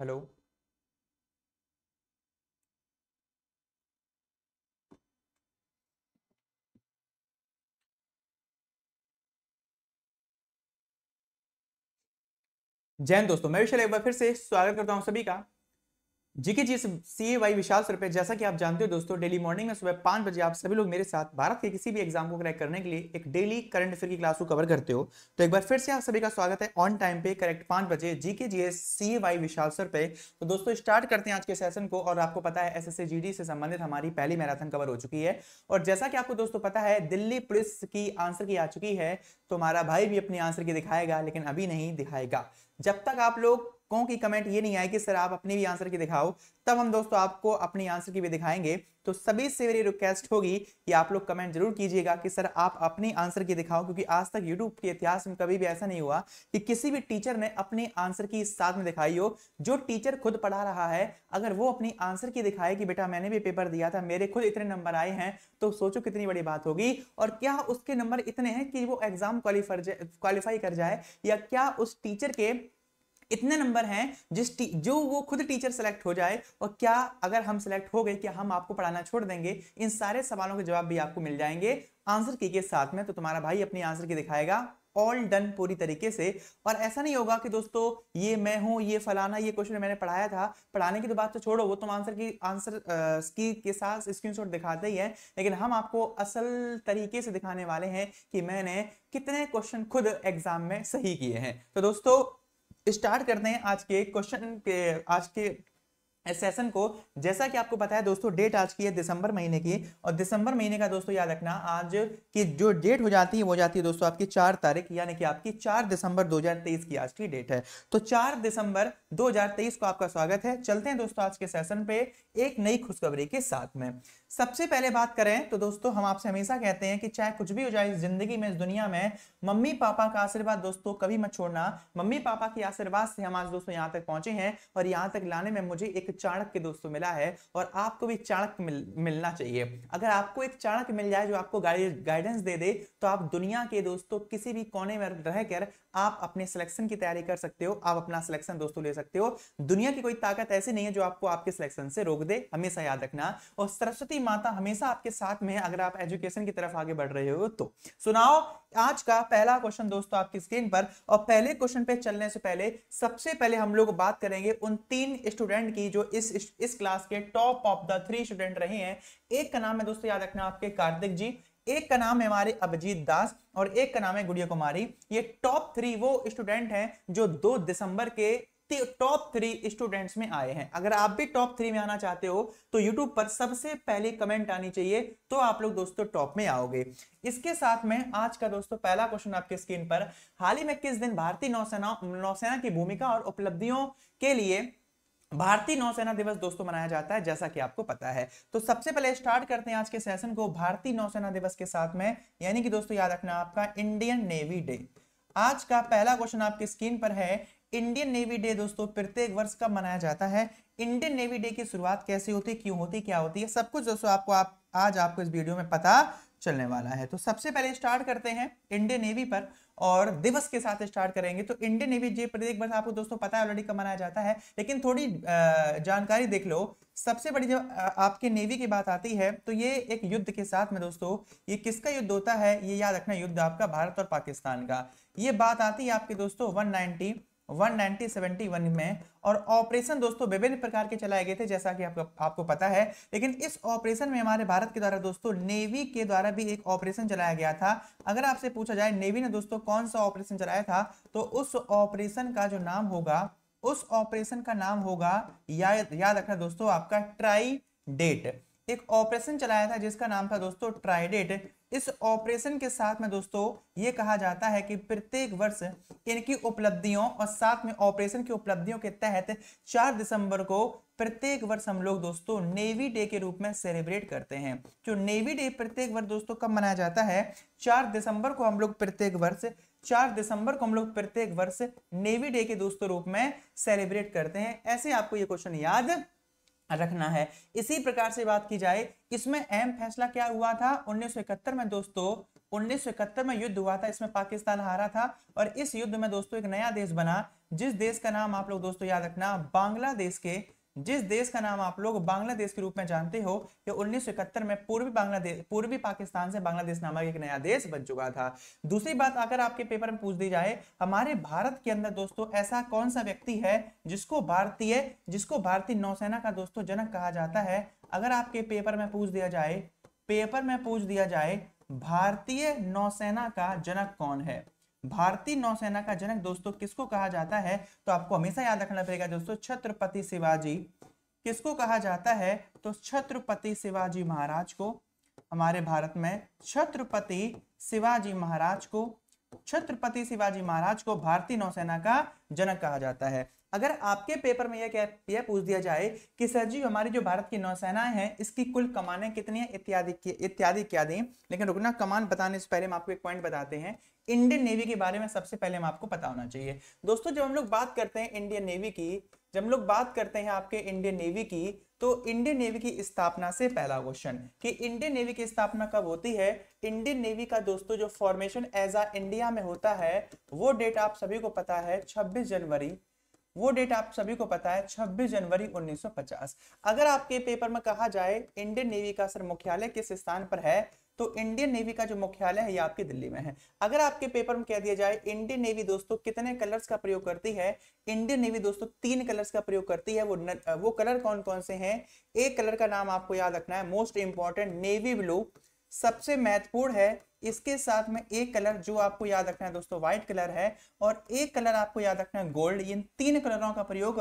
Hello Jain दोस्तों मैं विशाल एक बार फिर से स्वागत करता हूं सभी का GK G C A Y Vishal sir पे जैसा कि आप जानते हो दोस्तों डेली मॉर्निंग में सुबह पांच बजे आप सभी लोग मेरे साथ भारत के किसी भी एग्जाम को क्रैक करने के लिए एक डेली करंट अफेयर की क्लास को कवर करते हो तो एक बार फिर से आप सभी का स्वागत है ऑन टाइम पे करेक्ट पांच बजे GK G S C A Y Vishal sir पे तो दोस्तों स्टार्ट करते हैं आज के सेशन को और आपको पता है एस एस से संबंधित हमारी पहली मैराथन कवर हो चुकी है और जैसा कि आपको दोस्तों पता है दिल्ली पुलिस की आंसर की आ चुकी है तो हमारा भाई भी अपनी आंसर की दिखाएगा लेकिन अभी नहीं दिखाएगा जब तक आप लोग कौन की कमेंट ये नहीं आए कि सर आप अपनी भी आंसर की दिखाओ तब हम दोस्तों आपको अपनी आंसर की भी दिखाएंगे तो सभी से मेरी रिक्वेस्ट होगी कि आप लोग कमेंट जरूर कीजिएगा कि सर आप अपनी आंसर की दिखाओ क्योंकि आज तक यूट्यूब के इतिहास में कभी भी ऐसा नहीं हुआ कि किसी भी टीचर ने अपने आंसर की साथ में दिखाई हो जो टीचर खुद पढ़ा रहा है अगर वो अपनी आंसर की दिखाए कि बेटा मैंने भी पेपर दिया था मेरे खुद इतने नंबर आए हैं तो सोचो कितनी बड़ी बात होगी और क्या उसके नंबर इतने हैं कि वो एग्जाम क्वालिफाई कर जाए या क्या उस टीचर के इतने नंबर हैं जिस जो वो खुद टीचर सेलेक्ट हो जाए और क्या अगर हम सेलेक्ट हो गए कि हम आपको पढ़ाना छोड़ देंगे इन सारे सवालों के जवाब भी आपको मिल जाएंगे आंसर की के साथ में तो तुम्हारा भाई अपनी आंसर की दिखाएगा ऑल डन पूरी तरीके से और ऐसा नहीं होगा कि दोस्तों ये मैं हूं ये फलाना ये क्वेश्चन मैंने पढ़ाया था पढ़ाने की तो बात तो छोड़ो वो तुम आंसर की आंसर की के साथ स्क्रीनशॉट दिखाते ही है लेकिन हम आपको असल तरीके से दिखाने वाले हैं कि मैंने कितने क्वेश्चन खुद एग्जाम में सही किए हैं तो दोस्तों स्टार्ट करते हैं आज के क्वेश्चन के आज के सेशन को जैसा कि आपको पता है दोस्तों डेट आज की है दिसंबर महीने की और दिसंबर महीने का दोस्तों याद रखना आज की जो डेट हो जाती है वो जाती है दोस्तों आपकी चार तारीख यानी कि आपकी चार दिसंबर 2023 की आज की डेट है तो चार दिसंबर 2023 को आपका स्वागत है चलते हैं दोस्तों आज के सेशन पे एक नई खुशखबरी के साथ में सबसे पहले बात करें तो दोस्तों हम आपसे हमेशा कहते हैं कि चाहे कुछ भी हो जाए इस जिंदगी में इस दुनिया में मम्मी पापा का आशीर्वाद दोस्तों कभी मत छोड़ना मम्मी पापा के आशीर्वाद से हम आज दोस्तों यहाँ तक पहुंचे हैं और यहाँ तक लाने में मुझे एक चाणक के दोस्तों मिला है और आपको भी चाणक मिल, मिलना चाहिए अगर आपको एक चाणक मिल जाए जो आपको गाइडेंस दे दे तो आप दुनिया के दोस्तों किसी भी कोने में रहकर आप अपने सिलेक्शन की तैयारी कर सकते हो आप अपना सिलेक्शन दोस्तों ले सकते हो दुनिया की कोई ताकत ऐसी नहीं है जो आपको आपके सिलेक्शन से रोक दे हमेशा याद रखना और सरस्वती माता हमेशा आपके साथ में है अगर आप एजुकेशन की तरफ आगे बढ़ रहे हो तो सुनाओ आज का पहला क्वेश्चन दोस्तों आपकी स्क्रीन पर और पहले क्वेश्चन पे चलने से पहले सबसे पहले हम लोग बात करेंगे उन तीन स्टूडेंट की जो इस इस क्लास के top of the three student रहे हैं एक का नाम है दोस्तों याद रखना आपके कार्तिक जी एक का नाम है हमारे अभिजीत दास और एक का नाम है गुड़िया कुमारी ये टॉप थ्री वो स्टूडेंट हैं जो दो दिसंबर के टॉप थ्री स्टूडेंट्स में आए हैं अगर आप भी टॉप थ्री में आना चाहते हो तो यूट्यूब पर सबसे पहले कमेंट आनी चाहिए तो आप लोग दोस्तों टॉप में आओगे इसके साथ में आज का दोस्तों पहला क्वेश्चन आपके स्क्रीन पर हाल ही में किस दिन भारतीय नौसेना नौसेना की भूमिका और उपलब्धियों के लिए भारतीय नौसेना दिवस दोस्तों मनाया जाता है जैसा कि आपको पता है तो सबसे पहले स्टार्ट करते हैं आज के सेशन को भारतीय नौसेना दिवस के साथ में यानी कि दोस्तों याद रखना आपका इंडियन नेवी डे आज का पहला क्वेश्चन आपके स्क्रीन पर है इंडियन नेवी डे दोस्तों प्रत्येक वर्ष कब मनाया जाता है इंडियन नेवी डे की शुरुआत कैसे होती है क्यों होती क्या होती है सब कुछ दोस्तों आपको आप आज आपको इस वीडियो में पता चलने वाला है तो सबसे पहले स्टार्ट करते हैं इंडियन नेवी पर और दिवस के साथ स्टार्ट करेंगे तो इंडियन नेवी जे प्रत्येक वर्ष आपको दोस्तों पता है ऑलरेडी कब मनाया जाता है लेकिन थोड़ी जानकारी देख लो सबसे बड़ी जब आपके नेवी की बात आती है तो ये एक युद्ध के साथ में दोस्तों ये किसका युद्ध होता है ये याद रखना युद्ध आपका भारत और पाकिस्तान का ये बात आती है आपके दोस्तों वन 1971 में और ऑपरेशन दोस्तों विभिन्न प्रकार के चलाए गए थे जैसा कि आपको आपको पता है लेकिन इस ऑपरेशन में हमारे भारत के द्वारा दोस्तों नेवी के द्वारा भी एक ऑपरेशन चलाया गया था अगर आपसे पूछा जाए नेवी ने दोस्तों कौन सा ऑपरेशन चलाया था तो उस ऑपरेशन का जो नाम होगा उस ऑपरेशन का नाम होगा या, याद रखना दोस्तों आपका ट्राई डेट एक ऑपरेशन चलाया था जिसका नाम था दोस्तों ट्राइडेट इस ऑपरेशन के साथ में दोस्तों ये कहा जाता है कि प्रत्येक वर्ष इनकी उपलब्धियों और साथ में ऑपरेशन की उपलब्धियों के तहत 4 दिसंबर को प्रत्येक वर्ष हम लोग दोस्तों नेवी डे के रूप में सेलिब्रेट करते हैं जो नेवी डे प्रत्येक वर्ष दोस्तों कब मनाया जाता है 4 दिसंबर को हम लोग प्रत्येक वर्ष 4 दिसंबर को हम लोग प्रत्येक वर्ष नेवी डे के दोस्तों रूप में सेलिब्रेट करते हैं ऐसे आपको ये क्वेश्चन याद रखना है इसी प्रकार से बात की जाए इसमें अहम फैसला क्या हुआ था उन्नीस में दोस्तों उन्नीस में युद्ध हुआ था इसमें पाकिस्तान हारा था और इस युद्ध में दोस्तों एक नया देश बना जिस देश का नाम आप लोग दोस्तों याद रखना बांग्लादेश के जिस देश का नाम आप लोग बांग्लादेश के रूप में जानते हो सौ इकहत्तर में पूर्वी बांग्लादेश पूर्वी पाकिस्तान से बांग्लादेश नामक एक नया देश बन चुका था दूसरी बात अगर आपके पेपर में पूछ दी जाए हमारे भारत के अंदर दोस्तों ऐसा कौन सा व्यक्ति है जिसको भारतीय जिसको भारतीय नौसेना का दोस्तों जनक कहा जाता है अगर आपके पेपर में पूछ दिया जाए पेपर में पूछ दिया जाए भारतीय नौसेना का जनक कौन है भारतीय नौसेना का जनक दोस्तों किसको कहा जाता है तो आपको हमेशा याद रखना पड़ेगा दोस्तों छत्रपति शिवाजी किसको कहा जाता है तो छत्रपति शिवाजी महाराज को हमारे भारत में छत्रपति शिवाजी महाराज को छत्रपति शिवाजी महाराज को भारतीय नौसेना का जनक कहा जाता है अगर आपके पेपर में यह क्या यह पूछ दिया जाए कि सर जी हमारी जो भारत की नौसेना है इसकी कुल कमाने कितनी है इत्यादि इत्यादि क्या दें लेकिन रुकना कमान बताने से पहले हम आपको एक पॉइंट बताते हैं इंडियन नेवी के बारे में सबसे पहले हम आपको पता होना चाहिए दोस्तों जब हम लोग बात करते हैं इंडियन नेवी की जब हम लोग बात करते हैं आपके इंडियन नेवी की तो इंडियन नेवी की स्थापना से पहला क्वेश्चन कि इंडियन नेवी की स्थापना कब होती है इंडियन नेवी का दोस्तों जो फॉर्मेशन एज आ इंडिया में होता है वो डेट आप सभी को पता है 26 जनवरी वो डेट आप सभी को पता है 26 जनवरी 1950 अगर आपके पेपर में कहा जाए इंडियन नेवी का सर मुख्यालय किस स्थान पर है तो इंडियन नेवी का जो मुख्यालय है ये आपके दिल्ली में है अगर आपके पेपर में कह दिया जाए इंडियन नेवी दोस्तों कितने कलर्स का प्रयोग करती है इंडियन नेवी दोस्तों तीन कलर्स का प्रयोग करती है वो न, वो कलर कौन कौन से हैं एक कलर का नाम आपको याद रखना है मोस्ट इंपॉर्टेंट नेवी ब्लू सबसे महत्वपूर्ण है इसके साथ में एक कलर जो आपको याद रखना है दोस्तों व्हाइट कलर है और एक कलर आपको याद रखना है गोल्ड इन तीन कलरों का प्रयोग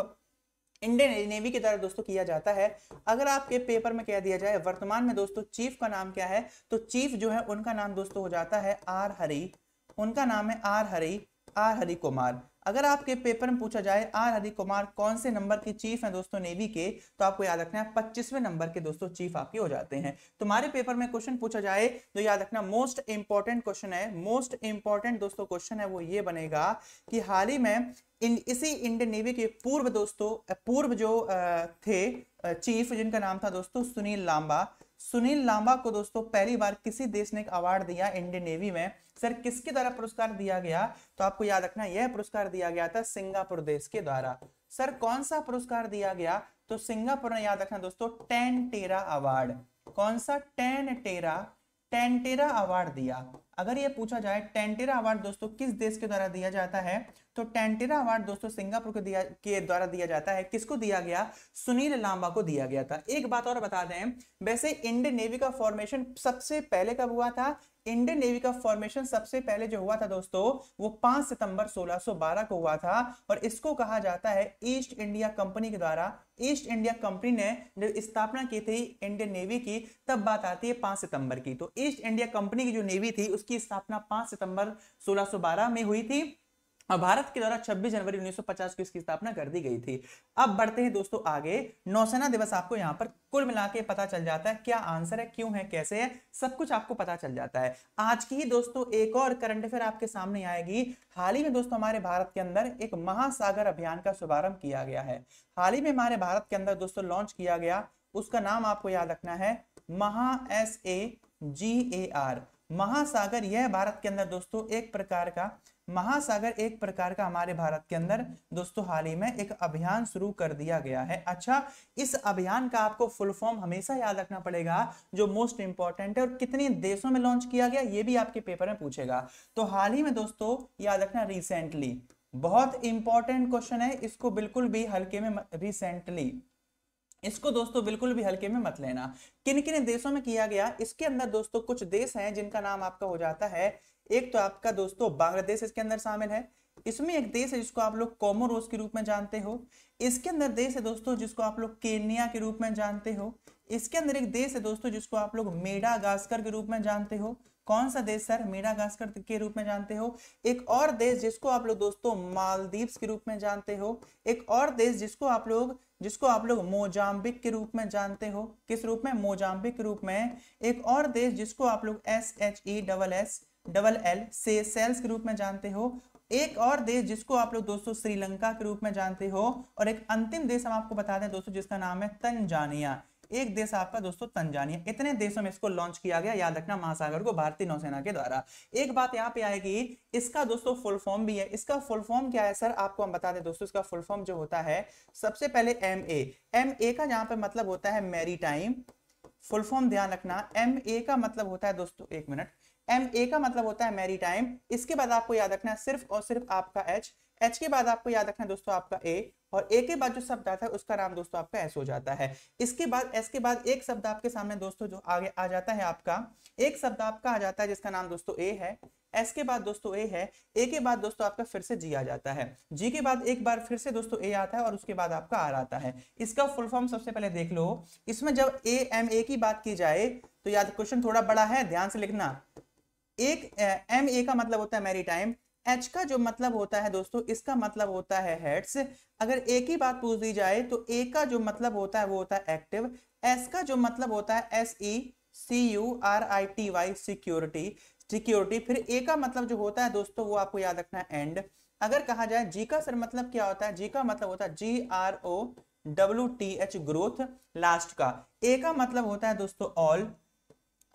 इंडियन नेवी के द्वारा दोस्तों किया जाता है अगर आपके पेपर में क्या दिया जाए वर्तमान में दोस्तों चीफ का नाम क्या है तो चीफ जो है उनका नाम दोस्तों हो जाता है आर हरी उनका नाम है आर हरी आर हरी कुमार अगर आपके पेपर में पूछा जाए आर हरि कुमार कौन से नंबर के चीफ हैं दोस्तों नेवी के तो आपको याद रखना है पच्चीसवें नंबर के दोस्तों चीफ आपके हो जाते हैं तुम्हारे पेपर में क्वेश्चन पूछा जाए तो याद रखना मोस्ट इंपॉर्टेंट क्वेश्चन है मोस्ट इंपॉर्टेंट दोस्तों क्वेश्चन है वो ये बनेगा कि हाल ही में इन इसी इंडियन नेवी के पूर्व दोस्तों पूर्व जो थे चीफ जिनका नाम था दोस्तों सुनील लांबा सुनील लांबा को दोस्तों पहली बार किसी देश ने एक अवार्ड दिया इंडियन नेवी में सर किसके द्वारा पुरस्कार दिया गया तो आपको याद रखना यह पुरस्कार दिया गया था सिंगापुर देश के द्वारा सर कौन सा पुरस्कार दिया गया तो सिंगापुर ने याद रखना दोस्तों टेन टेरा अवार्ड कौन सा टेन टेरा टेंटेरा अवार्ड दिया अगर यह पूछा जाए टेंटेरा अवार्ड दोस्तों किस देश के द्वारा दिया जाता है तो टेंटेरा अवार्ड दोस्तों सिंगापुर के दिया के द्वारा दिया जाता है किसको दिया गया सुनील लांबा को दिया गया था एक बात और बता दें वैसे इंडियन नेवी का फॉर्मेशन सबसे पहले कब हुआ था इंडियन नेवी का फॉर्मेशन सबसे पहले जो हुआ था दोस्तों वो 5 सितंबर 1612 को हुआ था और इसको कहा जाता है ईस्ट इंडिया कंपनी के द्वारा ईस्ट इंडिया कंपनी ने जो स्थापना की थी इंडियन नेवी की तब बात आती है 5 सितंबर की तो ईस्ट इंडिया कंपनी की जो नेवी थी उसकी स्थापना 5 सितंबर 1612 में हुई थी हाँ, भारत के द्वारा 26 जनवरी 1950 को इसकी स्थापना कर दी गई थी अब बढ़ते हैं दोस्तों आगे नौसेना दिवस आपको यहाँ पर कुल मिला के पता चल जाता है क्या आंसर है क्यों है कैसे है सब कुछ आपको पता चल जाता है आज की ही दोस्तों एक और करंट अफेयर आपके सामने आएगी हाल ही में दोस्तों हमारे भारत के अंदर एक महासागर अभियान का शुभारंभ किया गया है हाल ही में हमारे भारत के अंदर दोस्तों लॉन्च किया गया उसका नाम आपको याद रखना है महा S A ji A R महासागर यह भारत के अंदर दोस्तों एक प्रकार का महासागर एक प्रकार का हमारे भारत के अंदर दोस्तों हाल ही में एक अभियान शुरू कर दिया गया है अच्छा इस अभियान का आपको फुल फॉर्म हमेशा याद रखना पड़ेगा जो मोस्ट इंपॉर्टेंट है और कितने देशों में लॉन्च किया गया ये भी आपके पेपर में पूछेगा तो हाल ही में दोस्तों याद रखना रिसेंटली बहुत इंपॉर्टेंट क्वेश्चन है इसको बिल्कुल भी हल्के में रिसेंटली इसको दोस्तों बिल्कुल भी हल्के में मत लेना किन किन देशों में किया गया इसके अंदर दोस्तों कुछ देश हैं जिनका नाम आपका हो जाता है एक तो आपका दोस्तों बांग्लादेश इसके अंदर शामिल है इसमें एक देश है जिसको आप लोग कॉमोरोस के रूप में जानते हो इसके अंदर देश है दोस्तों जिसको आप लोग केन्या के रूप में जानते हो इसके अंदर एक देश है दोस्तों जिसको आप लोग मेडागास्कर के रूप में जानते हो कौन सा देश सर मेडागास्कर के रूप में जानते हो एक और देश जिसको आप लोग दोस्तों मालदीव्स के रूप में जानते हो एक और देश जिसको आप लोग जिसको आप लोग मोजाम्बिक के रूप में जानते हो किस रूप में मोजाम्बिक के रूप में एक और देश जिसको आप लोग S H E double S double L से सेल्स के रूप में जानते हो एक और देश जिसको आप लोग दोस्तों श्रीलंका के रूप में जानते हो और एक अंतिम देश हम आपको बता दें दोस्तों जिसका नाम है तंजानिया एक देश आपका दोस्तों तंजानिया इतने देशों में इसको लॉन्च किया गया याद रखना महासागर को भारतीय नौसेना के द्वारा एक बात यहाँ पे आएगी इसका दोस्तों फुल फॉर्म भी है इसका फुल फॉर्म क्या है सर आपको हम बता दें दोस्तों इसका फुल फॉर्म जो होता है सबसे पहले एम ए एम ए का यहाँ पे मतलब होता है मेरी टाइम फुल फॉर्म ध्यान रखना एम ए का मतलब होता है दोस्तों एक मिनट एम ए का मतलब होता है मेरी टाइम इसके बाद आपको याद रखना है सिर्फ और सिर्फ आपका एच एच के बाद आपको याद रखना है दोस्तों आपका ए और ए के बाद जो शब्द आता है उसका नाम दोस्तों आपका एस हो जाता है इसके बाद एस के बाद एक शब्द आपके सामने दोस्तों जो आगे आ जाता है आपका एक शब्द आपका आ जाता है जिसका नाम दोस्तों ए है एस के बाद दोस्तों ए है ए के बाद दोस्तों आपका फिर से जी आ जाता है जी के बाद एक बार फिर से दोस्तों ए आता है और उसके बाद आपका आर आता है इसका फुल फॉर्म सबसे पहले देख लो इसमें जब ए एम ए की बात की जाए तो याद क्वेश्चन थोड़ा बड़ा है ध्यान से लिखना एक एम ए का मतलब होता है मेरी टाइम एच का जो मतलब होता है दोस्तों इसका मतलब होता है हेड्स अगर ए की बात पूछ दी जाए तो ए का जो मतलब होता है वो होता है एक्टिव एस का जो मतलब होता है S E C U R I T Y security security फिर ए का मतलब जो होता है दोस्तों वो आपको याद रखना है एंड अगर कहा जाए जी का सर मतलब क्या होता है जी का मतलब होता है G R O W T H growth last का ए का मतलब होता है दोस्तों ऑल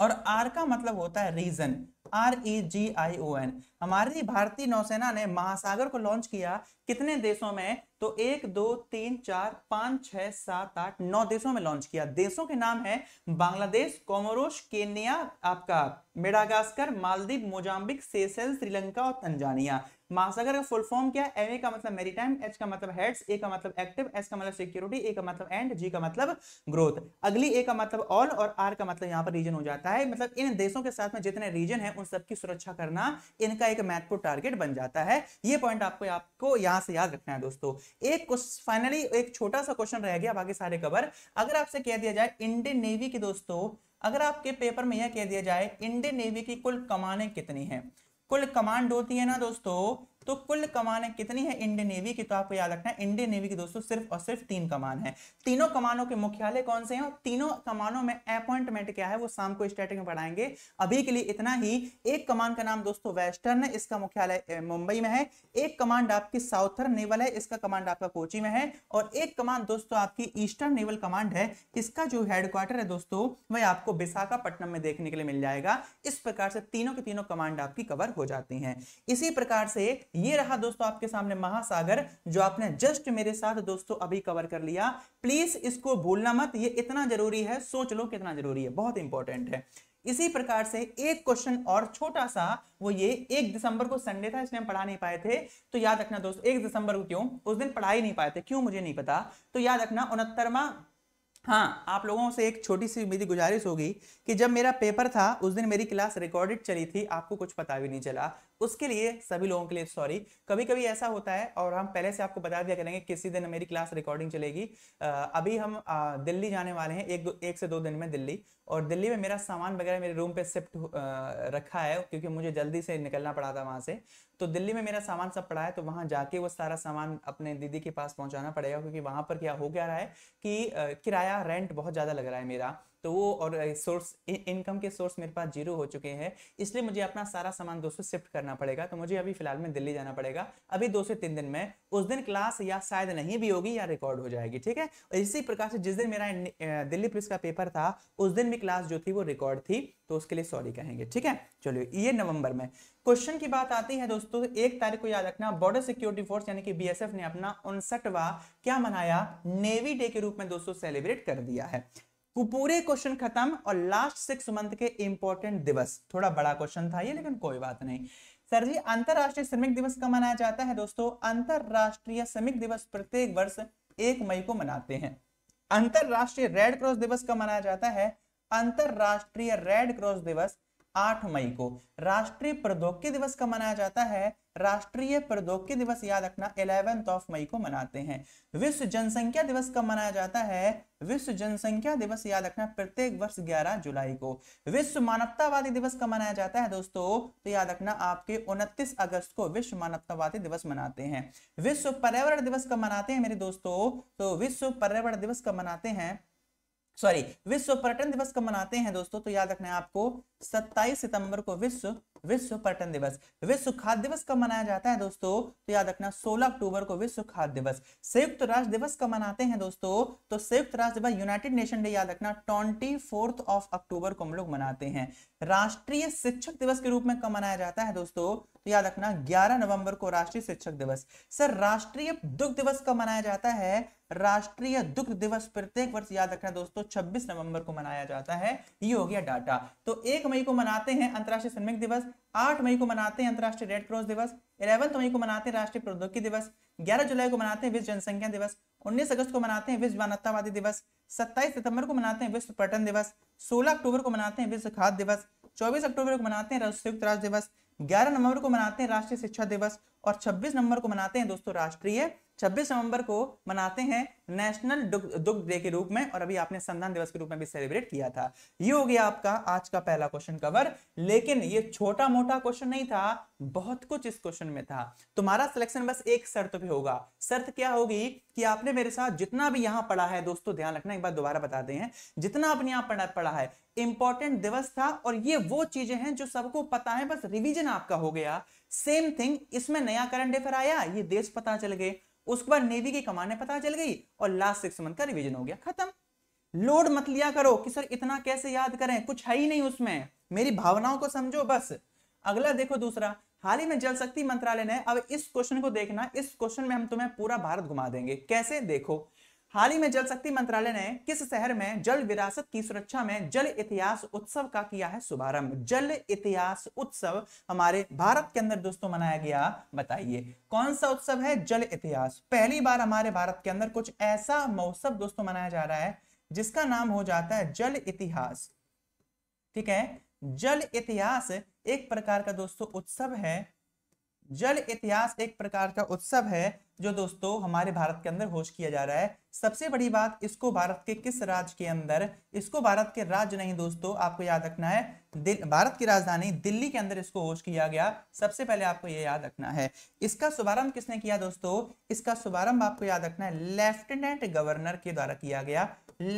और आर का मतलब होता है region R A G I O N हमारी भारतीय नौसेना ने महासागर को लॉन्च किया कितने देशों में तो एक दो तीन चार पांच छह सात आठ नौ देशों में लॉन्च किया देशों के नाम है बांग्लादेश कोमोरोश केन्या आपका Madagascar Maldives Mozambique Seychelles Sri Lanka और तंजानिया महासागर का फुल फॉर्म क्या है एम ए का मतलब मेरीटाइम एच का मतलब हेड्स ए का मतलब एक्टिव एस का मतलब सिक्योरिटी ए का मतलब एंड जी का मतलब ग्रोथ अगली ए का मतलब ऑल और आर का मतलब यहाँ पर रीजन हो जाता है मतलब इन देशों के साथ में जितने रीजन है उन सबकी सुरक्षा करना इनका एक महत्वपूर्ण टारगेट बन जाता है ये पॉइंट आपको आपको यहाँ यहां से याद रखना है दोस्तों एक फाइनली एक छोटा सा क्वेश्चन रह गया बाकी सारे कवर अगर आपसे कह दिया जाए इंडियन नेवी के दोस्तों अगर आपके पेपर में यह कह दिया जाए इंडियन नेवी की कुल कमाने कितनी है कुल कमांड होती है ना दोस्तों तो कुल कमानें कितनी है इंडियन नेवी की तो आपको याद रखना है इंडियन नेवी की दोस्तों सिर्फ और सिर्फ तीन कमान है तीनों कमानों के मुख्यालय कौन से हैं और तीनों कमानों में अपॉइंटमेंट क्या है वो शाम को स्टैटिक में पढ़ाएंगे अभी के लिए इतना ही एक कमान का नाम दोस्तों वेस्टर्न है इसका मुख्यालय मुंबई में है एक कमांड आपकी साउथर्न नेवल है इसका कमांड आपका कोची में है और एक कमान दोस्तों आपकी ईस्टर्न नेवल कमांड है इसका जो हेडक्वार्टर है दोस्तों वह आपको विशाखापट्टनम में देखने के लिए मिल जाएगा इस प्रकार से तीनों के तीनों कमांड आपकी कवर हो जाती है इसी प्रकार से ये रहा दोस्तों आपके सामने महासागर जो आपने जस्ट मेरे साथ दोस्तों अभी कवर कर लिया प्लीज इसको भूलना मत ये इतना जरूरी है सोच लो कितना जरूरी है बहुत इंपॉर्टेंट है इसी प्रकार से एक क्वेश्चन और छोटा सा वो ये एक दिसंबर को संडे था इसलिए हम पढ़ा नहीं पाए थे तो याद रखना दोस्तों एक दिसंबर को क्यों उस दिन पढ़ा ही नहीं पाए थे क्यों मुझे नहीं पता तो याद रखना उनहत्तरवा हाँ आप लोगों से एक छोटी सी मेरी गुजारिश होगी कि जब मेरा पेपर था उस दिन मेरी क्लास रिकॉर्डेड चली थी आपको कुछ पता भी नहीं चला उसके लिए सभी लोगों के लिए सॉरी कभी कभी ऐसा होता है और हम पहले से आपको बता दिया करेंगे किसी दिन मेरी क्लास रिकॉर्डिंग चलेगी अभी हम दिल्ली जाने वाले हैं एक दो एक से दो दिन में दिल्ली और दिल्ली में मेरा सामान वगैरह मेरे रूम पे शिफ्ट रखा है क्योंकि मुझे जल्दी से निकलना पड़ा था वहाँ से तो दिल्ली में मेरा सामान सब पड़ा है तो वहाँ जाके वो सारा सामान अपने दीदी के पास पहुँचाना पड़ेगा क्योंकि वहाँ पर क्या हो क्या रहा है कि किराया रेंट बहुत ज़्यादा लग रहा है मेरा तो वो और सोर्स इनकम के सोर्स मेरे पास जीरो हो चुके हैं इसलिए मुझे अपना सारा सामान दोस्तों शिफ्ट करना पड़ेगा तो मुझे अभी फिलहाल में दिल्ली जाना पड़ेगा अभी दो से तीन दिन में उस दिन क्लास या शायद नहीं भी होगी या रिकॉर्ड हो जाएगी ठीक है इसी प्रकार से जिस दिन मेरा दिल्ली पुलिस का पेपर था उस दिन भी क्लास जो थी वो रिकॉर्ड थी तो उसके लिए सॉरी कहेंगे ठीक है चलिए ये नवंबर में क्वेश्चन की बात आती है दोस्तों एक तारीख को याद रखना बॉर्डर सिक्योरिटी फोर्स यानी कि बीएसएफ ने अपना उनसठवा क्या मनाया नेवी डे के रूप में दोस्तों सेलिब्रेट कर दिया है पूरे क्वेश्चन खत्म और लास्ट सिक्स मंथ के इंपॉर्टेंट दिवस थोड़ा बड़ा क्वेश्चन था ये लेकिन कोई बात नहीं सर जी अंतरराष्ट्रीय श्रमिक दिवस कब मनाया जाता है दोस्तों अंतरराष्ट्रीय श्रमिक दिवस प्रत्येक वर्ष एक मई को मनाते हैं अंतरराष्ट्रीय रेड क्रॉस दिवस कब मनाया जाता है अंतरराष्ट्रीय रेड क्रॉस दिवस आठ मई को राष्ट्रीय प्रौद्योगिकी दिवस कब मनाया जाता है राष्ट्रीय प्रौद्योगिकी दिवस याद रखना इलेवेंथ ऑफ मई को मनाते हैं विश्व जनसंख्या दिवस कब मनाया जाता है विश्व जनसंख्या दिवस याद रखना प्रत्येक वर्ष 11 जुलाई को विश्व मानवतावादी दिवस कब मनाया जाता है दोस्तों तो याद रखना आपके 29 अगस्त को विश्व मानवतावादी दिवस मनाते हैं विश्व पर्यावरण दिवस कब मनाते हैं मेरे दोस्तों तो विश्व पर्यावरण दिवस कब मनाते हैं सॉरी विश्व पर्यटन दिवस कब मनाते हैं दोस्तों तो याद रखना है आपको 27 सितंबर को विश्व विश्व पर्यटन दिवस विश्व खाद्य दिवस कब मनाया जाता है दोस्तों तो याद रखना 16 अक्टूबर को विश्व खाद्य दिवस संयुक्त राष्ट्र दिवस कब मनाते हैं दोस्तों तो संयुक्त राष्ट्र दिवस यूनाइटेड नेशन डे याद रखना ट्वेंटी ऑफ अक्टूबर को हम लोग मनाते हैं राष्ट्रीय शिक्षक दिवस के रूप में कब मनाया जाता है दोस्तों तो याद रखना 11 नवंबर को राष्ट्रीय शिक्षक दिवस सर राष्ट्रीय दुग्ध दिवस कब मनाया जाता है राष्ट्रीय दुग्ध दिवस प्रत्येक वर्ष याद रखना दोस्तों 26 नवंबर को मनाया जाता है ये हो गया डाटा तो एक मई को मनाते हैं अंतर्राष्ट्रीय श्रमिक दिवस आठ मई को मनाते हैं अंतर्राष्ट्रीय रेड क्रॉस दिवस इलेवंथ मई को मनाते हैं राष्ट्रीय प्रौद्योगिकी दिवस ग्यारह जुलाई को मनाते हैं विश्व जनसंख्या दिवस उन्नीस अगस्त को मनाते हैं विश्व मानवतावादी दिवस सत्ताईस सितंबर को मनाते हैं विश्व पर्यटन दिवस सोलह अक्टूबर को मनाते हैं विश्व खाद्य दिवस चौबीस अक्टूबर को मनाते हैं संयुक्त राष्ट्र दिवस ग्यारह नवंबर को मनाते हैं राष्ट्रीय शिक्षा दिवस और छब्बीस नवंबर को मनाते हैं दोस्तों राष्ट्रीय 26 नवंबर को मनाते हैं नेशनल दुग्ध डे के रूप में और अभी आपने संधान दिवस के रूप में भी सेलिब्रेट किया था ये हो गया आपका आज का पहला क्वेश्चन कवर लेकिन ये छोटा मोटा क्वेश्चन नहीं था बहुत कुछ इस क्वेश्चन में था तुम्हारा सिलेक्शन बस एक शर्त पे होगा शर्त क्या होगी कि आपने मेरे साथ जितना भी यहां पढ़ा है दोस्तों ध्यान रखना एक बार दोबारा बताते हैं जितना आपने यहां पढ़ा, पढ़ा है इंपॉर्टेंट दिवस था और ये वो चीजें हैं जो सबको पता है बस रिवीजन आपका हो गया सेम थिंग इसमें नया करंट अफेयर आया ये देश पता चल गए उसके बाद नेवी की कमाने पता चल गई और लास्ट सिक्स मंथ का रिविजन हो गया खत्म लोड मत लिया करो कि सर इतना कैसे याद करें कुछ है ही नहीं उसमें मेरी भावनाओं को समझो बस अगला देखो दूसरा हाल ही में जल शक्ति मंत्रालय ने अब इस क्वेश्चन को देखना इस क्वेश्चन में हम तुम्हें पूरा भारत घुमा देंगे कैसे देखो हाल ही में जल शक्ति मंत्रालय ने किस शहर में जल विरासत की सुरक्षा में जल इतिहास उत्सव का किया है शुभारंभ जल इतिहास उत्सव हमारे भारत के अंदर दोस्तों मनाया गया बताइए कौन सा उत्सव है जल इतिहास पहली बार हमारे भारत के अंदर कुछ ऐसा महोत्सव दोस्तों मनाया जा रहा है जिसका नाम हो जाता है जल इतिहास ठीक है जल इतिहास एक प्रकार का दोस्तों उत्सव है जल इतिहास एक प्रकार का उत्सव है जो दोस्तों हमारे भारत के अंदर होस्ट किया जा रहा है सबसे बड़ी बात इसको भारत के किस राज्य के अंदर इसको भारत के राज्य नहीं दोस्तों आपको याद रखना है भारत की राजधानी दिल्ली के अंदर इसको होस्ट किया गया सबसे पहले आपको यह याद रखना है इसका शुभारंभ किसने किया दोस्तों इसका शुभारंभ आपको याद रखना है लेफ्टिनेंट गवर्नर के द्वारा किया गया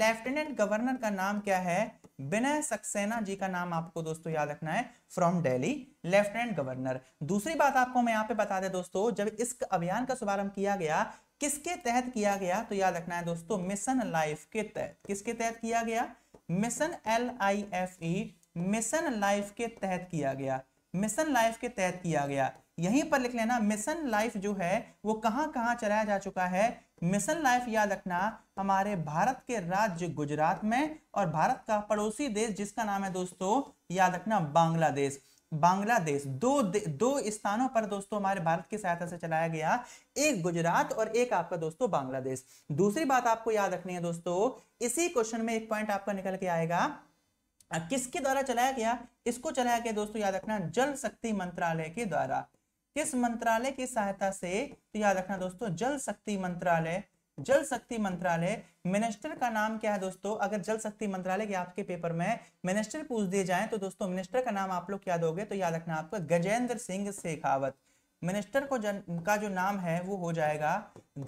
लेफ्टिनेंट गवर्नर का नाम क्या है विनय सक्सेना जी का नाम आपको दोस्तों याद रखना है फ्रॉम डेली लेफ्टिनेंट गवर्नर दूसरी बात आपको मैं यहाँ पे बता दें दोस्तों जब इस अभियान का शुभारंभ किया गया किसके तहत किया गया तो याद रखना है दोस्तों मिशन लाइफ के तहत किसके तहत किया गया mission L I F E mission life के तहत किया गया मिशन लाइफ के तहत किया गया यहीं पर लिख लेना मिशन लाइफ जो है वो कहां कहां चलाया जा चुका है मिशन लाइफ याद रखना हमारे भारत के राज्य गुजरात में और भारत का पड़ोसी देश जिसका नाम है दोस्तों याद रखना बांग्लादेश बांग्लादेश दो दो स्थानों पर दोस्तों हमारे भारत की सहायता से चलाया गया एक गुजरात और एक आपका दोस्तों बांग्लादेश दूसरी बात आपको याद रखनी है दोस्तों इसी क्वेश्चन में एक पॉइंट आपका निकल के आएगा किसके द्वारा चलाया गया इसको चलाया गया दोस्तों याद रखना जल शक्ति मंत्रालय के द्वारा किस मंत्रालय की सहायता से तो याद रखना दोस्तों जल शक्ति मंत्रालय जल शक्ति मंत्रालय मिनिस्टर का नाम क्या है दोस्तों अगर जल शक्ति मंत्रालय के आपके पेपर में मिनिस्टर पूछ दिए जाए तो दोस्तों मिनिस्टर का नाम आप लोग याद हो तो याद रखना आपका गजेंद्र सिंह शेखावत मिनिस्टर को जन का जो नाम है वो हो जाएगा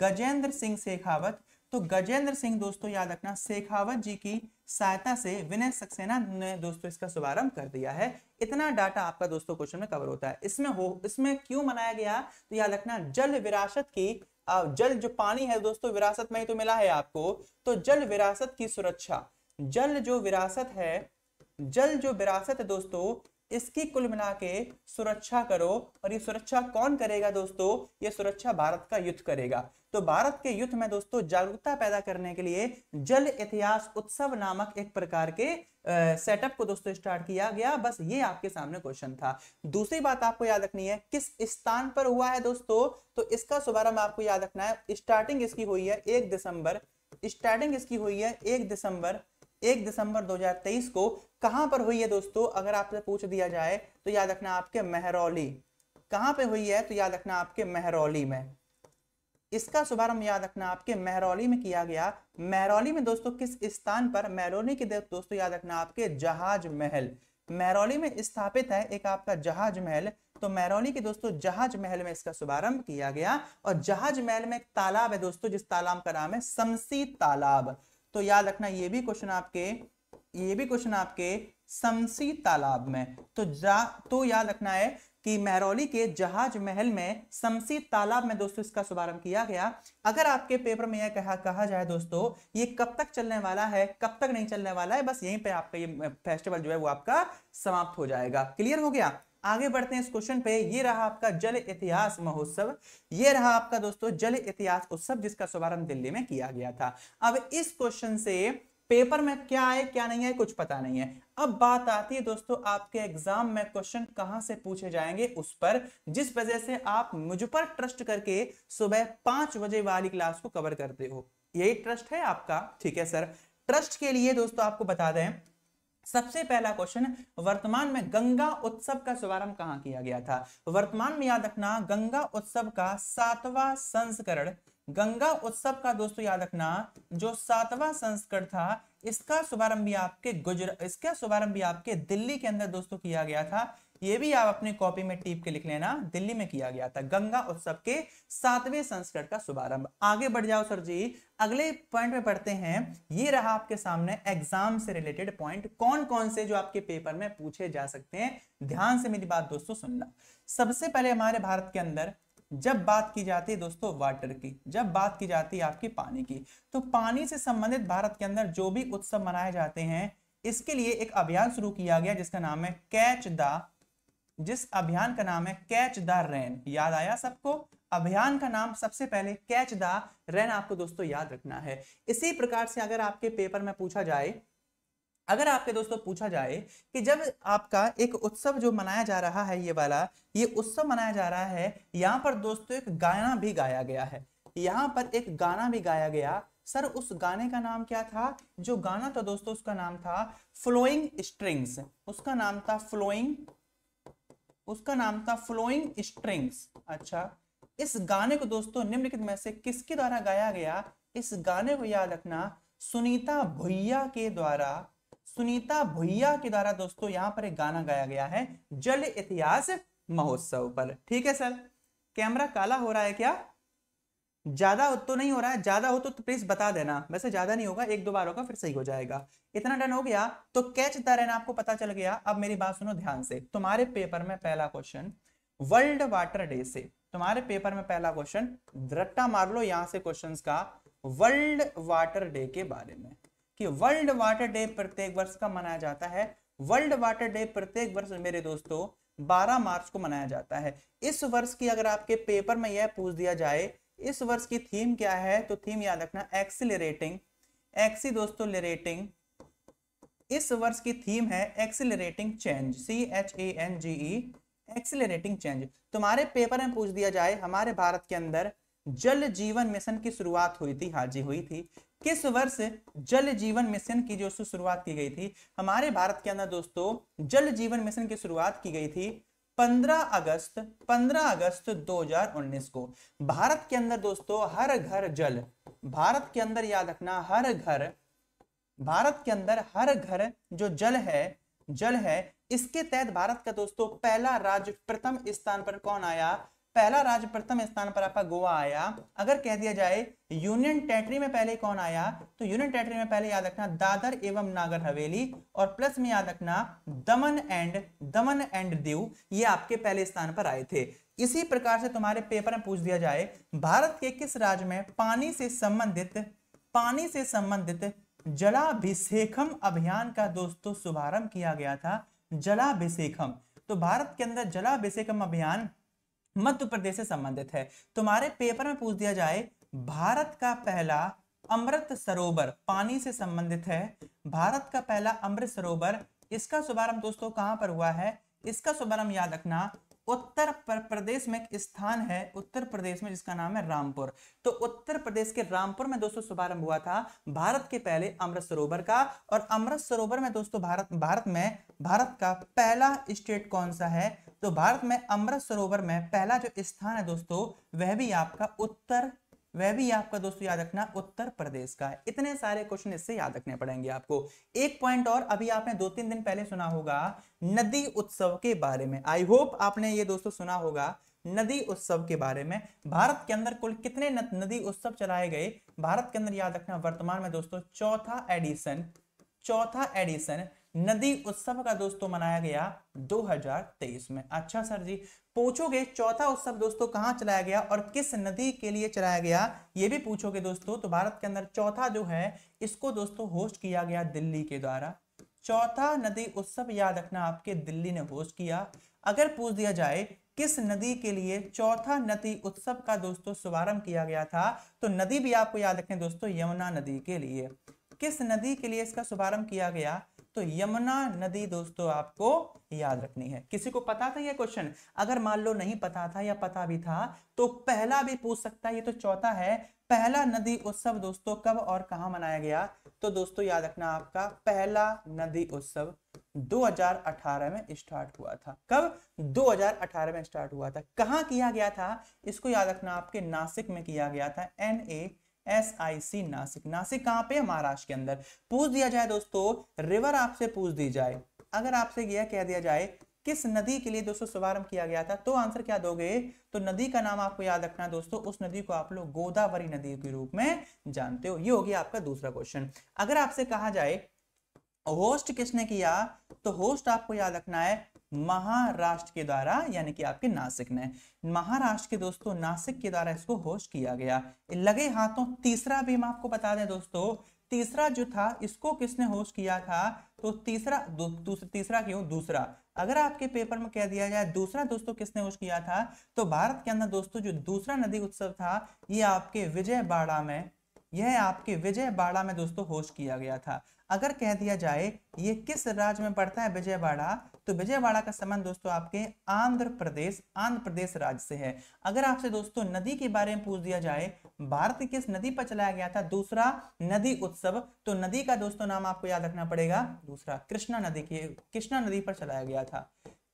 गजेंद्र सिंह शेखावत तो गजेंद्र सिंह दोस्तों याद रखना शेखावत जी की सहायता से विनय सक्सेना ने दोस्तों इसका शुभारंभ कर दिया है इतना डाटा आपका दोस्तों क्वेश्चन में कवर होता है इसमें हो इसमें क्यों मनाया गया तो याद रखना जल विरासत की जल जो पानी है दोस्तों विरासत में ही तो मिला है आपको तो जल विरासत की सुरक्षा जल जो विरासत है जल जो विरासत है दोस्तों इसकी कुल मिला के सुरक्षा करो और ये सुरक्षा कौन करेगा दोस्तों ये सुरक्षा भारत का युद्ध करेगा तो भारत के युद्ध में दोस्तों जागरूकता पैदा करने के लिए जल इतिहास उत्सव नामक एक प्रकार के सेटअप को दोस्तों स्टार्ट किया गया बस ये आपके सामने क्वेश्चन था दूसरी बात आपको याद रखनी है किस स्थान पर हुआ है दोस्तों तो इसका शुभारंभ आपको याद रखना है स्टार्टिंग इसकी हुई है एक दिसंबर स्टार्टिंग इसकी हुई है एक दिसंबर एक दिसंबर 2023 को कहां पर हुई है दोस्तों अगर आपसे पूछ दिया जाए तो याद रखना आपके मेहरौली कहां पे हुई है तो याद रखना आपके मेहरौली में इसका शुभारंभ याद रखना आपके मेहरौली में किया गया मेहरौली में दोस्तों किस स्थान पर मेहरौली के दोस्तों याद रखना आपके जहाज महल मेहरौली में स्थापित है एक आपका जहाज महल तो मेहरौली के दोस्तों जहाज महल में इसका शुभारंभ किया गया और जहाज महल में एक तालाब है दोस्तों जिस तालाब का नाम है शमसी तालाब तो याद रखना ये भी क्वेश्चन आपके ये भी क्वेश्चन आपके समसी तालाब में तो जा तो याद रखना है कि मेहरौली के जहाज महल में समसी तालाब में दोस्तों इसका शुभारंभ किया गया अगर आपके पेपर में यह कहा कहा जाए दोस्तों ये कब तक चलने वाला है कब तक नहीं चलने वाला है बस यहीं पे आपका ये फेस्टिवल जो है वो आपका समाप्त हो जाएगा क्लियर हो गया आगे बढ़ते हैं इस क्वेश्चन पे ये रहा आपका जल इतिहास महोत्सव ये रहा आपका दोस्तों जल इतिहास उत्सव जिसका शुभारंभ दिल्ली में किया गया था अब इस क्वेश्चन से पेपर में क्या है क्या नहीं है कुछ पता नहीं है अब बात आती है दोस्तों आपके एग्जाम में क्वेश्चन कहां से पूछे जाएंगे उस पर जिस वजह से आप मुझ पर ट्रस्ट करके सुबह पांच बजे वाली क्लास को कवर करते हो यही ट्रस्ट है आपका ठीक है सर ट्रस्ट के लिए दोस्तों आपको बता दें सबसे पहला क्वेश्चन वर्तमान में गंगा उत्सव का शुभारंभ कहाँ किया गया था वर्तमान में याद रखना गंगा उत्सव का सातवां संस्करण गंगा उत्सव का दोस्तों याद रखना जो सातवां संस्करण था इसका शुभारंभ भी आपके गुजरात इसका शुभारंभ भी आपके दिल्ली के अंदर दोस्तों किया गया था ये भी आप अपने कॉपी में टीप के लिख लेना दिल्ली में किया गया था गंगा उत्सव के सातवें संस्करण का शुभारंभ आगे बढ़ जाओ सर जी अगले पॉइंट में पढ़ते हैं ये रहा आपके सामने एग्जाम से रिलेटेड पॉइंट कौन कौन से जो आपके पेपर में पूछे जा सकते हैं ध्यान से मेरी बात दोस्तों सुनना सबसे पहले हमारे भारत के अंदर जब बात की जाती है दोस्तों वाटर की जब बात की जाती है आपकी पानी की तो पानी से संबंधित भारत के अंदर जो भी उत्सव मनाए जाते हैं इसके लिए एक अभियान शुरू किया गया जिसका नाम है कैच द जिस अभियान का नाम है कैच द रैन याद आया सबको अभियान का नाम सबसे पहले कैच द रैन आपको दोस्तों याद रखना है इसी प्रकार से अगर आपके पेपर में पूछा जाए अगर आपके दोस्तों पूछा जाए कि जब आपका एक उत्सव जो मनाया जा रहा है ये वाला ये उत्सव मनाया जा रहा है यहाँ पर दोस्तों एक गाना भी गाया गया है यहाँ पर एक गाना भी गाया गया सर उस गाने का नाम क्या था जो गाना था दोस्तों उसका नाम था फ्लोइंग स्ट्रिंग्स उसका नाम था फ्लोइंग उसका नाम था फ्लोइंग स्ट्रिंग्स अच्छा इस गाने को दोस्तों निम्नलिखित में से किसके द्वारा गाया गया इस गाने को याद रखना सुनीता भुइया के द्वारा सुनीता भुइया के द्वारा दोस्तों यहां पर एक गाना गाया गया है जल इतिहास महोत्सव पर ठीक है सर कैमरा काला हो रहा है क्या ज़्यादा तो नहीं हो रहा है ज़्यादा हो तो, तो प्लीज़ बता देना वैसे ज़्यादा नहीं होगा एक दो बार होगा फिर सही हो जाएगा इतना डन हो गया तो कैच द रन आपको पता चल गया अब मेरी बात सुनो ध्यान से तुम्हारे पेपर में पहला क्वेश्चन वर्ल्ड वाटर डे से तुम्हारे पेपर में पहला क्वेश्चन रट्टा मार लो यहां से क्वेश्चन का वर्ल्ड वाटर डे के बारे में कि वर्ल्ड वाटर डे प्रत्येक वर्ष का मनाया जाता है वर्ल्ड वाटर डे प्रत्येक वर्ष मेरे दोस्तों 12 मार्च को मनाया जाता है इस वर्ष की अगर आपके पेपर में यह पूछ दिया जाए इस वर्ष की थीम क्या है तो थीम याद रखना एक्सिलेटिंग एक्सी दोस्तों लेरेटिंग इस वर्ष की थीम है accelerating change C H A N G E e, accelerating change तुम्हारे पेपर में पूछ दिया जाए हमारे भारत के अंदर जल जीवन मिशन की शुरुआत हुई थी हाजी हुई थी किस वर्ष जल जीवन मिशन की जो शुरुआत की गई थी हमारे भारत के अंदर दोस्तों जल जीवन मिशन की शुरुआत की गई थी 15 अगस्त 15 अगस्त 2019 को भारत के अंदर दोस्तों हर घर जल भारत के अंदर याद रखना हर घर भारत के अंदर हर घर जो जल है जल है इसके तहत भारत का दोस्तों पहला राज्य प्रथम स्थान पर कौन आया पहला राज्य प्रथम स्थान पर आपका गोवा आया अगर कह दिया जाए यूनियन टेरिटरी में पहले कौन आया तो यूनियन टेरिटरी में पहले याद रखना दादर एवं नागर हवेली और प्लस में याद रखना दमन एंड दमन एंड दीव ये आपके पहले स्थान पर आए थे इसी प्रकार से तुम्हारे पेपर में पूछ दिया जाए भारत के किस राज्य में पानी से संबंधित पानी से संबंधित जलाभिषेकम अभियान का दोस्तों शुभारंभ किया गया था जलाभिषेकम तो भारत के अंदर जलाभिषेकम अभियान मध्य प्रदेश से संबंधित है तुम्हारे पेपर में पूछ दिया जाए भारत का पहला अमृत सरोवर पानी से संबंधित है भारत का पहला अमृत सरोवर इसका शुभारंभ दोस्तों कहां पर हुआ है इसका शुभारंभ याद रखना उत्तर प्रदेश में एक स्थान है उत्तर प्रदेश में जिसका नाम है रामपुर तो उत्तर प्रदेश के रामपुर में दोस्तों शुभारंभ हुआ था भारत के पहले अमृत सरोवर का और अमृत सरोवर में दोस्तों भारत भारत में भारत का पहला स्टेट कौन सा है तो भारत में अमृत सरोवर में पहला जो स्थान है दोस्तों वह भी आपका उत्तर वह भी आपका दोस्तों याद रखना उत्तर प्रदेश का है इतने सारे क्वेश्चन इससे याद रखने पड़ेंगे आपको एक पॉइंट और अभी आपने दो तीन दिन पहले सुना होगा नदी उत्सव के बारे में आई होप आपने ये दोस्तों सुना होगा नदी उत्सव के बारे में भारत के अंदर कुल कितने नदी उत्सव चलाए गए भारत के अंदर याद रखना वर्तमान में दोस्तों चौथा एडिशन चौथा एडिशन नदी उत्सव का दोस्तों मनाया गया 2023 में अच्छा सर जी पूछोगे चौथा उत्सव दोस्तों कहाँ चलाया गया और किस नदी के लिए चलाया गया ये भी पूछोगे दोस्तों तो भारत के अंदर चौथा जो है इसको दोस्तों होस्ट किया गया दिल्ली के द्वारा चौथा नदी उत्सव याद रखना आपके दिल्ली ने होस्ट किया अगर पूछ दिया जाए किस नदी के लिए चौथा नदी उत्सव का दोस्तों शुभारंभ किया गया था तो नदी भी आपको याद रखें दोस्तों यमुना नदी के लिए किस नदी के लिए इसका शुभारंभ किया गया तो यमुना नदी दोस्तों आपको याद रखनी है किसी को पता था यह क्वेश्चन अगर मान लो नहीं पता था या पता भी था तो पहला भी पूछ सकता है ये तो चौथा है पहला नदी उत्सव दोस्तों कब और कहा मनाया गया तो दोस्तों याद रखना आपका पहला नदी उत्सव 2018 में स्टार्ट हुआ था कब 2018 में स्टार्ट हुआ था कहा किया गया था इसको याद रखना आपके नासिक में किया गया था N A S I C Nashik Nashik कहां पे महाराष्ट्र के अंदर पूछ दिया जाए दोस्तों रिवर आपसे पूछ दी जाए अगर आपसे यह कह दिया जाए किस नदी के लिए दोस्तों शुभारंभ किया गया था तो आंसर क्या दोगे तो नदी का नाम आपको याद रखना है दोस्तों उस नदी को आप लोग गोदावरी नदी के रूप में जानते हो ये हो गया आपका दूसरा क्वेश्चन अगर आपसे कहा जाए होस्ट किसने किया तो होस्ट आपको याद रखना है महाराष्ट्र के द्वारा यानी कि आपके नासिक में महाराष्ट्र के दोस्तों नासिक के द्वारा इसको होस्ट किया गया लगे हाथों तीसरा भी हम आपको बता दें दोस्तों तीसरा जो था इसको किसने होस्ट किया था तो तीसरा तीसरा क्यों दूसरा अगर आपके पेपर में कह दिया जाए दूसरा दोस्तों किसने होस्ट किया था तो भारत के अंदर दोस्तों जो दूसरा नदी उत्सव था ये आपके विजय में यह आपके विजय में दोस्तों होस्ट किया गया था अगर कह दिया जाए ये किस राज्य में पड़ता है विजयवाड़ा तो विजयवाड़ा का संबंध दोस्तों आपके आंध्र प्रदेश आंध्र प्रदेश राज्य से है अगर आपसे दोस्तों नदी के बारे में पूछ दिया जाए भारत किस नदी पर चलाया गया था दूसरा नदी उत्सव तो नदी का दोस्तों नाम आपको याद रखना पड़ेगा दूसरा कृष्णा नदी के कृष्णा नदी पर चलाया गया था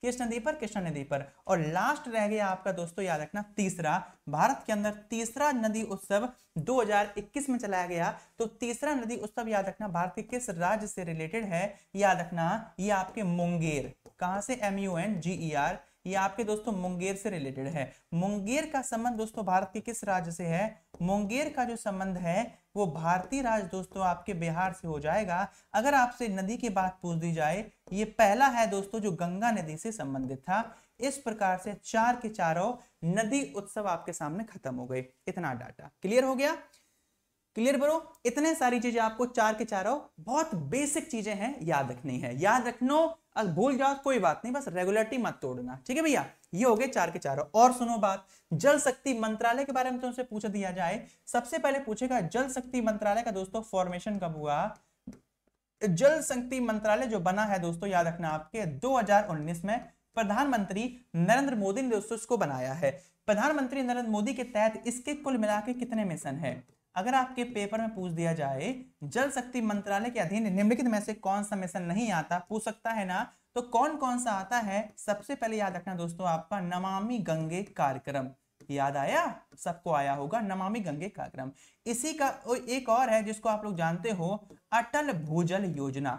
कृष्ण नदी पर कृष्णा नदी पर और लास्ट रह गया आपका दोस्तों याद रखना तीसरा भारत के अंदर तीसरा नदी उत्सव 2021 में चलाया गया तो तीसरा नदी उत्सव याद रखना भारत के किस राज्य से रिलेटेड है याद रखना ये आपके मुंगेर कहां से M U N G E R ये आपके दोस्तों मुंगेर से रिलेटेड है मुंगेर का संबंध दोस्तों भारत के किस राज्य से है मुंगेर का जो संबंध है वो भारतीय राज्य दोस्तों आपके बिहार से हो जाएगा अगर आपसे नदी की बात पूछ दी जाए ये पहला है दोस्तों जो गंगा नदी से संबंधित था इस प्रकार से चार के चारों नदी उत्सव आपके सामने खत्म हो गए इतना डाटा क्लियर हो गया क्लियर करो इतने सारी चीजें आपको चार के चारों बहुत बेसिक चीजें हैं याद रखनी है याद रखनो अब भूल जाओ कोई बात नहीं बस रेगुलरिटी मत तोड़ना ठीक है भैया ये हो गए चार के चारों और सुनो बात जल शक्ति मंत्रालय के बारे में तुमसे पूछ दिया जाए सबसे पहले पूछेगा जल शक्ति मंत्रालय का दोस्तों फॉर्मेशन कब हुआ जल शक्ति मंत्रालय जो बना है दोस्तों याद रखना आपके 2019 में प्रधानमंत्री नरेंद्र मोदी ने दोस्तों इसको बनाया है प्रधानमंत्री नरेंद्र मोदी के तहत इसके कुल मिला के कितने मिशन है अगर आपके पेपर में पूछ दिया जाए जल शक्ति मंत्रालय के अधीन निम्नलिखित में से कौन सा मिशन नहीं आता पूछ सकता है ना तो कौन कौन सा आता है सबसे पहले याद रखना दोस्तों आपका नमामि गंगे कार्यक्रम याद आया सबको आया होगा नमामि गंगे कार्यक्रम इसी का एक और है जिसको आप लोग जानते हो अटल भूजल योजना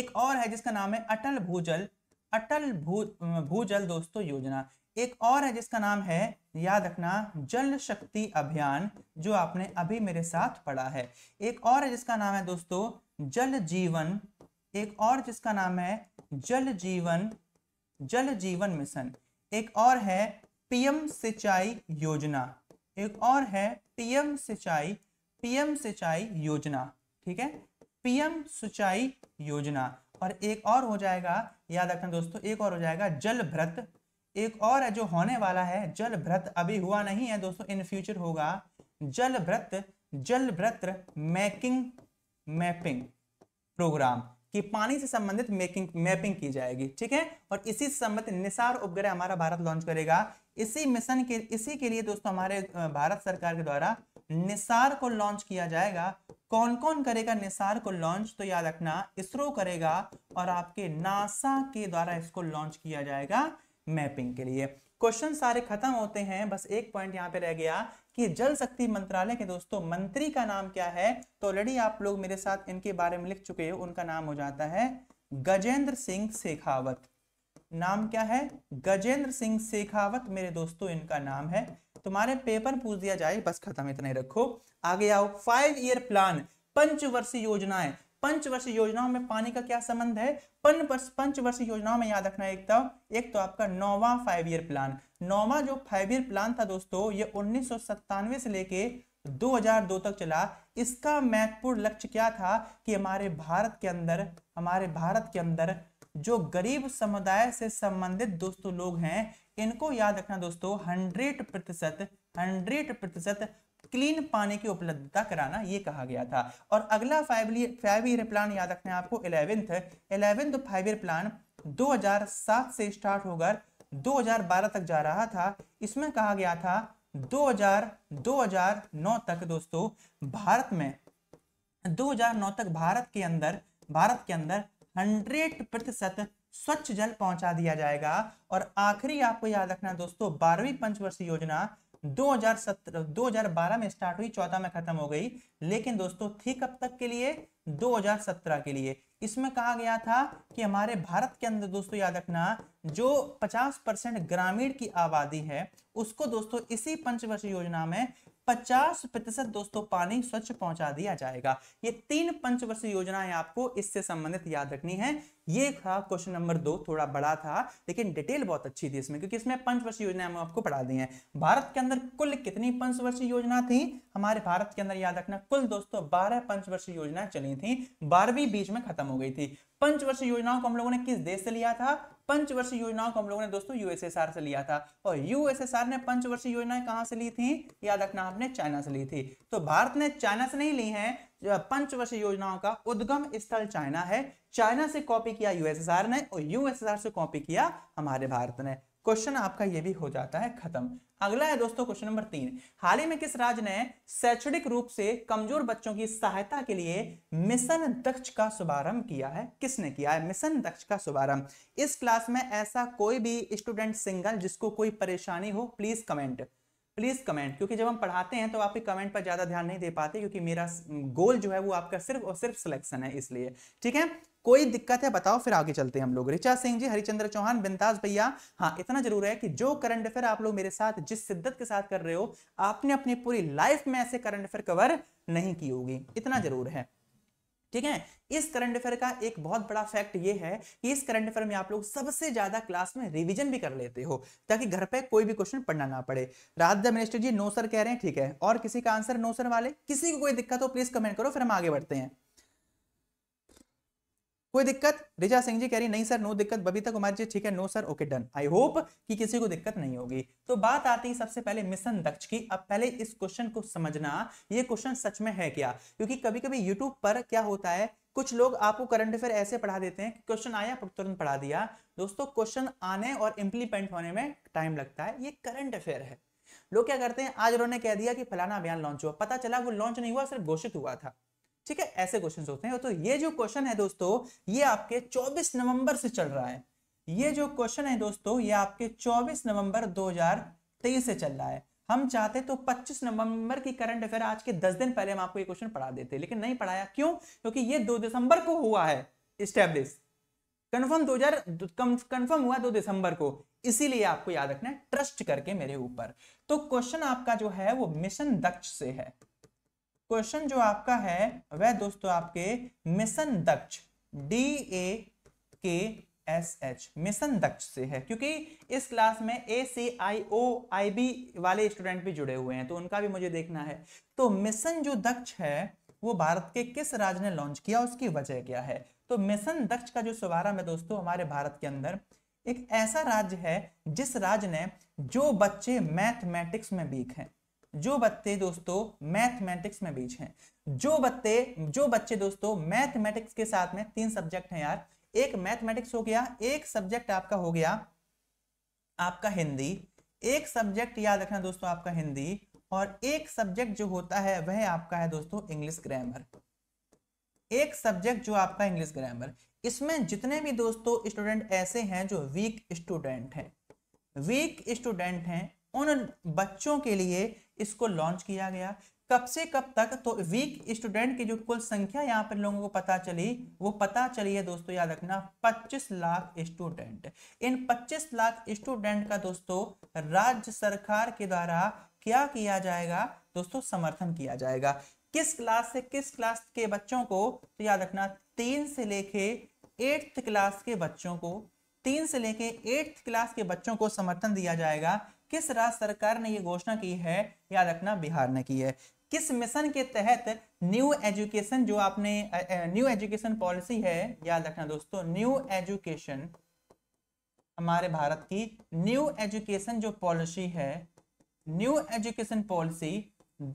एक और है जिसका नाम है अटल भूजल अटल भू भूजल दोस्तों योजना एक और है जिसका नाम है याद रखना जल शक्ति अभियान जो आपने अभी मेरे साथ पढ़ा है एक और है जिसका नाम है दोस्तों जल जीवन एक और जिसका नाम है जल जीवन जल जीवन मिशन एक और है पीएम सिंचाई योजना एक और है पीएम सिंचाई पीएम सिंचाई योजना ठीक है पीएम सिंचाई योजना और एक और हो जाएगा याद रखना दोस्तों एक और हो जाएगा जल भ्रत एक और है जो होने वाला है जल भ्रत अभी हुआ नहीं है दोस्तों इन फ्यूचर होगा जल भ्रत जल व्रत मैकिंग मैपिंग प्रोग्राम कि पानी से संबंधित मेकिंग मैपिंग की जाएगी ठीक है और इसी से संबंधित निसार उपग्रह हमारा भारत लॉन्च करेगा इसी मिशन के इसी के लिए दोस्तों हमारे भारत सरकार के द्वारा निसार को लॉन्च किया जाएगा कौन कौन करेगा निसार को लॉन्च तो याद रखना इसरो करेगा और आपके नासा के द्वारा इसको लॉन्च किया जाएगा मैपिंग के लिए क्वेश्चन सारे खत्म होते हैं बस एक पॉइंट यहाँ पे रह गया कि जल शक्ति मंत्रालय के दोस्तों मंत्री का नाम क्या है तो ऑलरेडी आप लोग मेरे साथ इनके बारे में लिख चुके हो उनका नाम हो जाता है गजेंद्र सिंह शेखावत नाम क्या है गजेंद्र सिंह शेखावत मेरे दोस्तों इनका नाम है तुम्हारे पेपर पूछ दिया जाए बस खत्म इतना ही रखो आगे आओ फाइव ईयर प्लान पंचवर्षीय योजनाएं पंचवर्ष योजनाओं में पानी का क्या संबंध है पंचवर्ष योजनाओं में याद रखना एक तो एक तो आपका नौवा फाइव ईयर प्लान नौवा जो फाइव ईयर प्लान था दोस्तों ये उन्नीस से लेके 2002 तक चला इसका महत्वपूर्ण लक्ष्य क्या था कि हमारे भारत के अंदर हमारे भारत के अंदर जो गरीब समुदाय से संबंधित दोस्तों लोग हैं इनको याद रखना दोस्तों 100 प्रतिशत हंड्रेड प्रतिशत क्लीन पानी की उपलब्धता कराना ये कहा गया था और अगला फाइव फाइव ईयर प्लान याद रखना है आपको eleventh eleventh five year plan 2007 से स्टार्ट होकर 2012 तक जा रहा था इसमें कहा गया था 2000 2009 तक दोस्तों भारत में 2009 तक भारत के अंदर भारत के अंदर 100 प्रतिशत स्वच्छ जल पहुंचा दिया जाएगा और आखिरी आपको याद रखना दोस्तों बारहवीं पंचवर्षीय योजना 2017 2012 में स्टार्ट हुई चौदह में खत्म हो गई लेकिन दोस्तों थी कब तक के लिए 2017 के लिए इसमें कहा गया था कि हमारे भारत के अंदर दोस्तों याद रखना जो 50 परसेंट ग्रामीण की आबादी है उसको दोस्तों इसी पंचवर्षीय योजना में 50 प्रतिशत दोस्तों पानी स्वच्छ पहुंचा दिया जाएगा ये तीन पंचवर्षीय योजनाएं आपको इससे संबंधित याद रखनी है ये था क्वेश्चन नंबर दो थोड़ा बड़ा था लेकिन डिटेल बहुत अच्छी थी इसमें क्योंकि इसमें पंचवर्षीय योजना हम आपको पढ़ा दी है भारत के अंदर कुल कितनी पंचवर्षीय योजना थी हमारे भारत के अंदर याद रखना कुल दोस्तों बारह पंचवर्षीय योजना चली थी बारहवीं बीच में खत्म हो गई थी पंचवर्ष योजनाओं को हम लोगों ने किस देश से लिया था पंचवर्ष योजनाओं को हम लोगों ने दोस्तों यूएसएसआर से लिया था और यूएसएसआर ने पंचवर्षीय योजनाएं कहां से ली थी याद रखना आपने चाइना से ली थी तो भारत ने चाइना से नहीं ली है पंचवर्षीय योजनाओं का उद्गम स्थल चाइना है चाइना से कॉपी किया यूएसएसआर ने और यूएसएसआर से कॉपी किया हमारे भारत ने क्वेश्चन आपका ये भी हो जाता है खत्म अगला है दोस्तों क्वेश्चन नंबर तीन हाल ही में किस राज्य ने शैक्षणिक रूप से कमजोर बच्चों की सहायता के लिए मिशन दक्ष का शुभारंभ किया है किसने किया है मिशन दक्ष का शुभारंभ इस क्लास में ऐसा कोई भी स्टूडेंट सिंगल जिसको कोई परेशानी हो प्लीज कमेंट प्लीज कमेंट क्योंकि जब हम पढ़ाते हैं तो आपके कमेंट पर ज्यादा ध्यान नहीं दे पाते क्योंकि मेरा गोल जो है वो आपका सिर्फ और सिर्फ सिलेक्शन है इसलिए ठीक है कोई दिक्कत है बताओ फिर आगे चलते हैं हम लोग ऋचा सिंह जी हरिचंद्र चौहान बिंदास भैया हाँ इतना जरूर है कि जो करंट अफेयर आप लोग मेरे साथ जिस शिद्दत के साथ कर रहे हो आपने अपनी पूरी लाइफ में ऐसे करंट अफेयर कवर नहीं की होगी इतना जरूर है ठीक है इस करंट अफेयर का एक बहुत बड़ा फैक्ट ये है कि इस करंट अफेयर में आप लोग सबसे ज्यादा क्लास में रिवीजन भी कर लेते हो ताकि घर पे कोई भी क्वेश्चन पढ़ना ना पड़े Radha minister ji no sir कह रहे हैं ठीक है और किसी का आंसर नो सर वाले किसी को कोई दिक्कत हो प्लीज कमेंट करो फिर हम आगे बढ़ते हैं कोई दिक्कत रिजा सिंह जी कह रही नहीं सर नो दिक्कत बबीता कुमार जी ठीक है no sir okay done I hope कि किसी को दिक्कत नहीं होगी तो बात आती है सबसे पहले मिशन दक्ष की अब पहले इस क्वेश्चन को समझना ये क्वेश्चन सच में है क्या क्योंकि कभी कभी यूट्यूब पर क्या होता है कुछ लोग आपको करंट अफेयर ऐसे पढ़ा देते हैं क्वेश्चन आया तुरंत पढ़ा दिया दोस्तों क्वेश्चन आने और इम्प्लीमेंट होने में टाइम लगता है ये करंट अफेयर है लोग क्या करते हैं आज उन्होंने कह दिया कि फलाना अभियान लॉन्च हुआ पता चला वो लॉन्च नहीं हुआ सिर्फ घोषित हुआ था ठीक है ऐसे क्वेश्चन होते हैं तो ये जो क्वेश्चन है दोस्तों ये आपके चौबीस नवंबर से चल रहा है ये जो क्वेश्चन है दोस्तों ये आपके 24 नवंबर 2023 से चल रहा है हम चाहते तो 25 नवंबर की करंट अफेयर आज के 10 दिन पहले हम आपको ये क्वेश्चन पढ़ा देते लेकिन नहीं पढ़ाया क्यों क्योंकि ये 2 दिसंबर को हुआ है स्टैब्लिश कन्फर्म 2000 कंफर्म हुआ 2 दिसंबर को इसीलिए आपको याद रखना है ट्रस्ट करके मेरे ऊपर तो क्वेश्चन आपका जो है वो मिशन दक्ष से है क्वेश्चन जो आपका है वह दोस्तों आपके मिशन दक्ष डी ए के एस एच मिशन दक्ष से है क्योंकि इस क्लास में ए सी आई ओ आई बी वाले स्टूडेंट भी जुड़े हुए हैं तो उनका भी मुझे देखना है तो मिशन जो दक्ष है वो भारत के किस राज्य ने लॉन्च किया उसकी वजह क्या है तो मिशन दक्ष का जो शुभारंभ है दोस्तों हमारे भारत के अंदर एक ऐसा राज्य है जिस राज्य ने जो बच्चे मैथमेटिक्स में वीक हैं जो बच्चे दोस्तों मैथमेटिक्स में बीच हैं जो बच्चे जो बच्चे दोस्तों मैथमेटिक्स के साथ में तीन सब्जेक्ट हैं यार एक मैथमेटिक्स हो गया एक सब्जेक्ट आपका हो गया आपका हिंदी एक सब्जेक्ट याद रखना दोस्तों आपका हिंदी और एक सब्जेक्ट जो होता है वह आपका है दोस्तों इंग्लिश ग्रामर एक सब्जेक्ट जो आपका इंग्लिश ग्रामर इसमें जितने भी दोस्तों स्टूडेंट ऐसे हैं जो वीक स्टूडेंट हैं वीक स्टूडेंट हैं उन बच्चों के लिए इसको लॉन्च किया गया कब से कब तक तो वीक स्टूडेंट की जो कुल संख्या यहाँ पर लोगों को पता चली वो पता चली है दोस्तों याद रखना 25 लाख स्टूडेंट इन 25 लाख स्टूडेंट का दोस्तों राज्य सरकार के द्वारा क्या किया जाएगा दोस्तों समर्थन किया जाएगा किस क्लास से किस क्लास के बच्चों को तो याद रखना तीन से लेके एट्थ क्लास के बच्चों को तीन से लेके एट्थ क्लास के बच्चों को समर्थन दिया जाएगा किस राज्य सरकार ने यह घोषणा की है याद रखना बिहार ने की है किस मिशन के तहत न्यू एजुकेशन जो आपने न्यू एजुकेशन पॉलिसी है याद रखना दोस्तों न्यू एजुकेशन हमारे भारत की न्यू एजुकेशन जो पॉलिसी है न्यू एजुकेशन पॉलिसी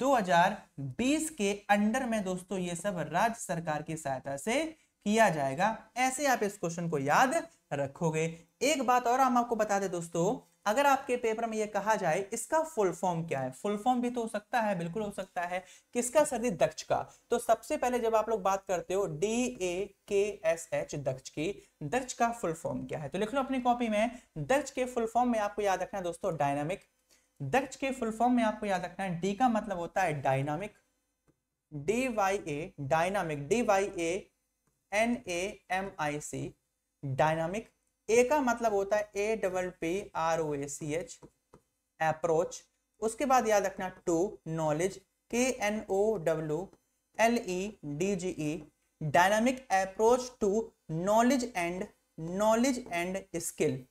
2020 के अंडर में दोस्तों ये सब राज्य सरकार की सहायता से किया जाएगा ऐसे आप इस क्वेश्चन को याद रखोगे एक बात और हम आपको बता दे दोस्तों अगर आपके पेपर में ये कहा जाए इसका फुल फॉर्म क्या है फुल फॉर्म भी तो हो सकता है बिल्कुल हो सकता है किसका सर्दी दक्ष का तो सबसे पहले जब आप लोग बात करते हो डी ए के एस एच दक्ष की दक्ष का फुल फॉर्म क्या है तो लिख लो अपनी कॉपी में दक्ष के फुल फॉर्म में आपको याद रखना है दोस्तों डायनामिक दक्ष के फुल फॉर्म में आपको याद रखना है डी का मतलब होता है dynamic D Y A dynamic D Y A N A M I C dynamic A का मतलब होता है A double P R O A C H approach उसके बाद याद रखना टू नॉलेज के N O W L E D G E dynamic approach to knowledge and knowledge and skill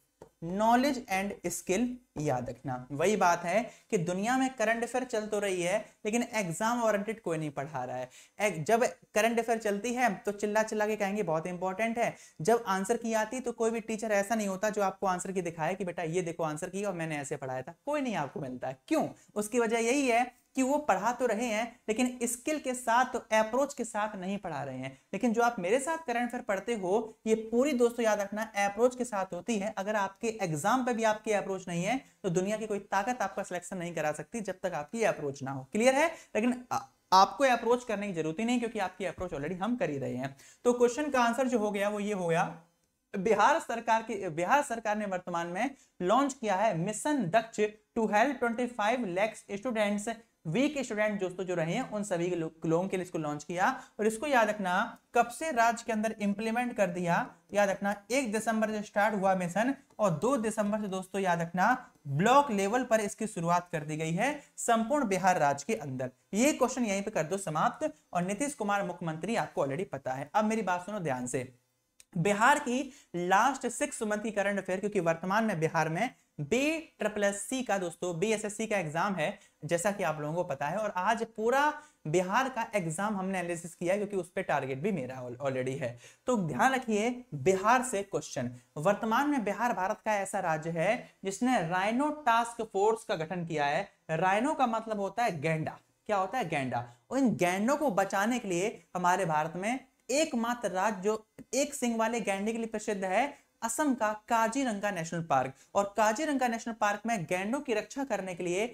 knowledge and skill याद रखना वही बात है कि दुनिया में करंट अफेयर चल तो रही है लेकिन एग्जाम वारंटेड कोई नहीं पढ़ा रहा है जब करंट अफेयर चलती है तो चिल्ला चिल्ला के कहेंगे बहुत इंपॉर्टेंट है जब आंसर की आती तो कोई भी टीचर ऐसा नहीं होता जो आपको आंसर की दिखाए कि बेटा ये देखो आंसर की और मैंने ऐसे पढ़ाया था कोई नहीं आपको मिलता है क्यों उसकी वजह यही है कि वो पढ़ा तो रहे हैं लेकिन स्किल के साथ तो अप्रोच के साथ नहीं पढ़ा रहे हैं लेकिन जो आप मेरे साथ करंट अफेयर पढ़ते हो ये पूरी दोस्तों याद रखना अप्रोच के साथ होती है अगर आपके एग्जाम पे भी आपकी अप्रोच नहीं है तो दुनिया की कोई ताकत आपका सिलेक्शन नहीं करा सकती जब तक आपकी अप्रोच ना हो क्लियर है लेकिन आपको अप्रोच करने की जरूरत ही नहीं क्योंकि आपकी अप्रोच ऑलरेडी हम कर ही रहे हैं तो क्वेश्चन का आंसर जो हो गया वो ये हो गया बिहार सरकार के बिहार सरकार ने वर्तमान में लॉन्च किया है mission Daksh to help 25 lakh students weak student दोस्तों जो रहे हैं उन सभी लोगों के लिए इसको लॉन्च किया और इसको याद रखना कब से राज्य के अंदर इंप्लीमेंट कर दिया याद रखना एक दिसंबर से स्टार्ट हुआ मिशन और दो दिसंबर से दोस्तों याद रखना ब्लॉक लेवल पर इसकी शुरुआत कर दी गई है संपूर्ण बिहार राज्य के अंदर ये क्वेश्चन यहीं पर कर दो समाप्त और नीतीश कुमार मुख्यमंत्री आपको ऑलरेडी पता है अब मेरी बात सुनो ध्यान से बिहार की लास्ट सिक्स मंथ की करंट अफेयर क्योंकि वर्तमान में बिहार में बी ट्रिपल एस सी का दोस्तों बी एस एस सी का एग्जाम है जैसा कि आप लोगों को पता है और आज पूरा बिहार का एग्जाम हमने एनालिसिस किया क्योंकि उस पर टारगेट भी मेरा ऑलरेडी है तो ध्यान रखिए बिहार से क्वेश्चन वर्तमान में बिहार भारत का ऐसा राज्य है जिसने राइनो टास्क फोर्स का गठन किया है राइनो का मतलब होता है गेंडा क्या होता है गेंडा उन गेंडों को बचाने के लिए हमारे भारत में एकमात्र राज्य जो एक सिंह वाले गैंडे के लिए प्रसिद्ध है असम का काजीरंगा नेशनल पार्क और काजीरंगा नेशनल पार्क में गैंडों की रक्षा करने के लिए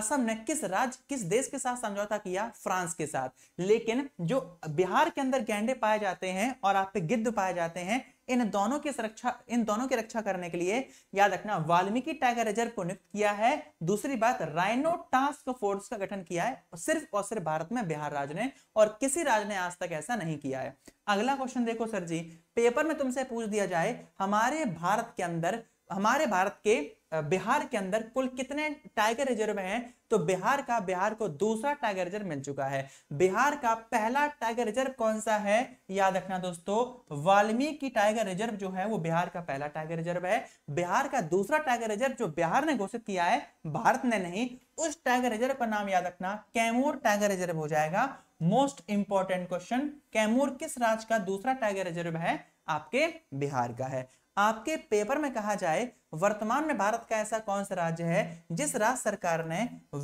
असम ने किस राज्य किस देश के साथ समझौता किया फ्रांस के साथ लेकिन जो बिहार के अंदर गैंडे पाए जाते हैं और आप पे गिद्ध पाए जाते हैं इन दोनों की सुरक्षा इन दोनों की रक्षा करने के लिए याद रखना वाल्मीकि टाइगर रिजर्व को नियुक्त किया है दूसरी बात राइनो टास्क फोर्स का गठन किया है और सिर्फ और सिर्फ भारत में बिहार राज्य ने और किसी राज्य ने आज तक ऐसा नहीं किया है अगला क्वेश्चन देखो सर जी पेपर में तुमसे पूछ दिया जाए हमारे भारत के अंदर हमारे भारत के बिहार के अंदर कुल कितने टाइगर रिजर्व हैं तो बिहार का बिहार को दूसरा टाइगर रिजर्व मिल चुका है बिहार का पहला टाइगर रिजर्व कौन सा है याद रखना दोस्तों वाल्मीकि टाइगर रिजर्व जो है वो बिहार का पहला टाइगर रिजर्व है बिहार का दूसरा टाइगर रिजर्व जो बिहार ने घोषित किया है भारत ने नहीं उस टाइगर रिजर्व का नाम याद रखना कैमूर टाइगर रिजर्व हो जाएगा मोस्ट इंपॉर्टेंट क्वेश्चन कैमूर किस राज्य का दूसरा टाइगर रिजर्व है आपके बिहार का है आपके पेपर में कहा जाए वर्तमान में भारत का ऐसा कौन सा राज्य है जिस राज्य सरकार ने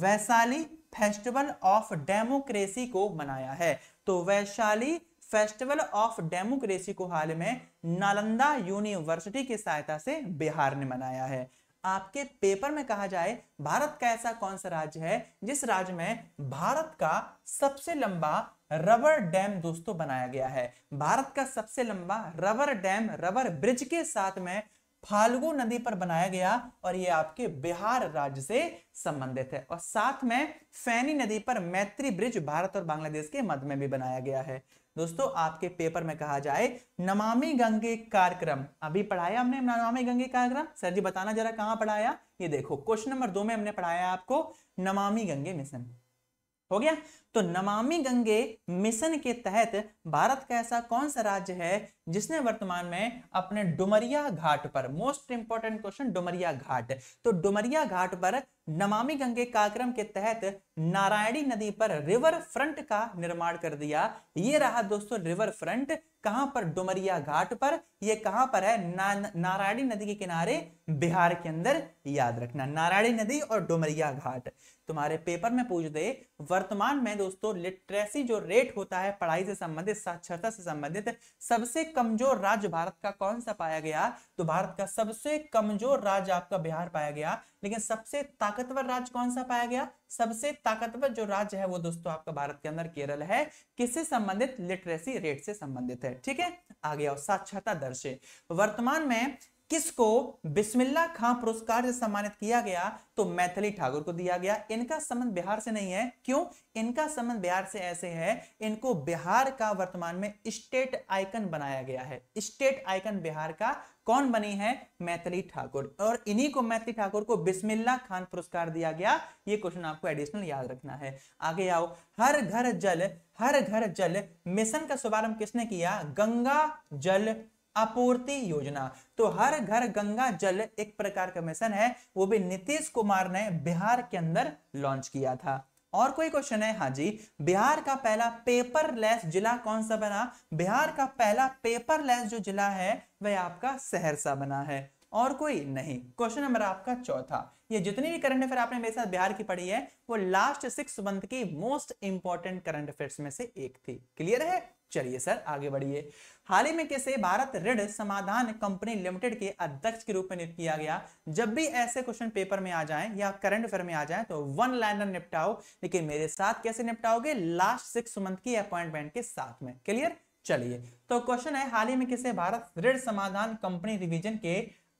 वैशाली फेस्टिवल ऑफ डेमोक्रेसी को मनाया है तो वैशाली फेस्टिवल ऑफ डेमोक्रेसी को हाल में नालंदा यूनिवर्सिटी की सहायता से बिहार ने मनाया है आपके पेपर में कहा जाए भारत का ऐसा कौन सा राज्य है जिस राज्य में भारत का सबसे लंबा रबर डैम दोस्तों बनाया गया है भारत का सबसे लंबा रबर डैम रबर ब्रिज के साथ में फाल्गु नदी पर बनाया गया और ये आपके बिहार राज्य से संबंधित है और साथ में फैनी नदी पर मैत्री ब्रिज भारत और बांग्लादेश के मध्य में भी बनाया गया है दोस्तों आपके पेपर में कहा जाए नमामि गंगे कार्यक्रम अभी पढ़ाया हमने नमामि गंगे कार्यक्रम सर जी बताना जरा कहाँ पढ़ाया ये देखो क्वेश्चन नंबर दो में हमने पढ़ाया आपको नमामि गंगे मिशन हो गया तो नमामि गंगे मिशन के तहत भारत का ऐसा कौन सा राज्य है जिसने वर्तमान में अपने डुमरिया घाट पर most important question Dumaria Ghat तो डुमरिया घाट पर नमामि गंगे कार्यक्रम के तहत नारायणी नदी पर रिवर फ्रंट का निर्माण कर दिया ये रहा दोस्तों रिवर फ्रंट कहां पर डुमरिया घाट पर ये कहां पर है ना, नारायणी नदी के किनारे बिहार के अंदर याद रखना नारायणी नदी और डुमरिया घाट तुम्हारे पेपर में पूछ दे वर्तमान में दोस्तों लिटरेसी जो रेट होता है पढ़ाई से संबंधित साक्षरता से संबंधित सबसे कमजोर राज्य भारत का कौन सा पाया गया तो भारत का सबसे कमजोर राज्य आपका बिहार पाया गया लेकिन सबसे ताकतवर राज्य कौन सा पाया गया सबसे ताकतवर जो राज्य है वो दोस्तों आपका भारत के अंदर केरल है किससे संबंधित लिटरेसी रेट से संबंधित है ठीक है आगे आओ साक्षरता दर से वर्तमान में किसको बिस्मिल्ला खां पुरस्कार से सम्मानित किया गया तो मैथिली ठाकुर को दिया गया इनका संबंध बिहार से नहीं है क्यों इनका संबंध बिहार से ऐसे है इनको बिहार का वर्तमान में स्टेट आइकन बनाया गया है स्टेट आइकन बिहार का कौन बनी है मैथिली ठाकुर और इन्हीं को मैथिली ठाकुर को बिस्मिल्ला खान पुरस्कार दिया गया ये क्वेश्चन आपको एडिशनल याद रखना है आगे आओ हर घर जल हर घर जल मिशन का शुभारंभ किसने किया गंगा जल आपूर्ति योजना तो हर घर गंगा जल एक प्रकार का मिशन है वो भी नीतीश कुमार ने बिहार के अंदर लॉन्च किया था और कोई क्वेश्चन है हाजी बिहार का पहला पेपरलेस जिला कौन सा बना बिहार का पहला पेपरलेस जो जिला है वह आपका सहरसा बना है और कोई नहीं क्वेश्चन नंबर आपका चौथा ये जितनी भी करंट अफेयर आपने मेरे साथ बिहार की पढ़ी है वो लास्ट सिक्स मंथ की मोस्ट इंपॉर्टेंट करंट अफेयर्स में से एक थी क्लियर है चलिए सर आगे बढ़िए हाल ही में कैसे भारत ऋण समाधान कंपनी लिमिटेड के अध्यक्ष के रूप में नियुक्त किया गया जब भी ऐसे क्वेश्चन पेपर में आ जाएं या करंट अफेयर में आ जाएं तो वन लाइनर निपटाओ लेकिन मेरे साथ कैसे निपटाओगे लास्ट सिक्स मंथ की अपॉइंटमेंट के साथ में क्लियर चलिए तो क्वेश्चन है हाल ही में किसे भारत ऋण समाधान कंपनी रिविजन के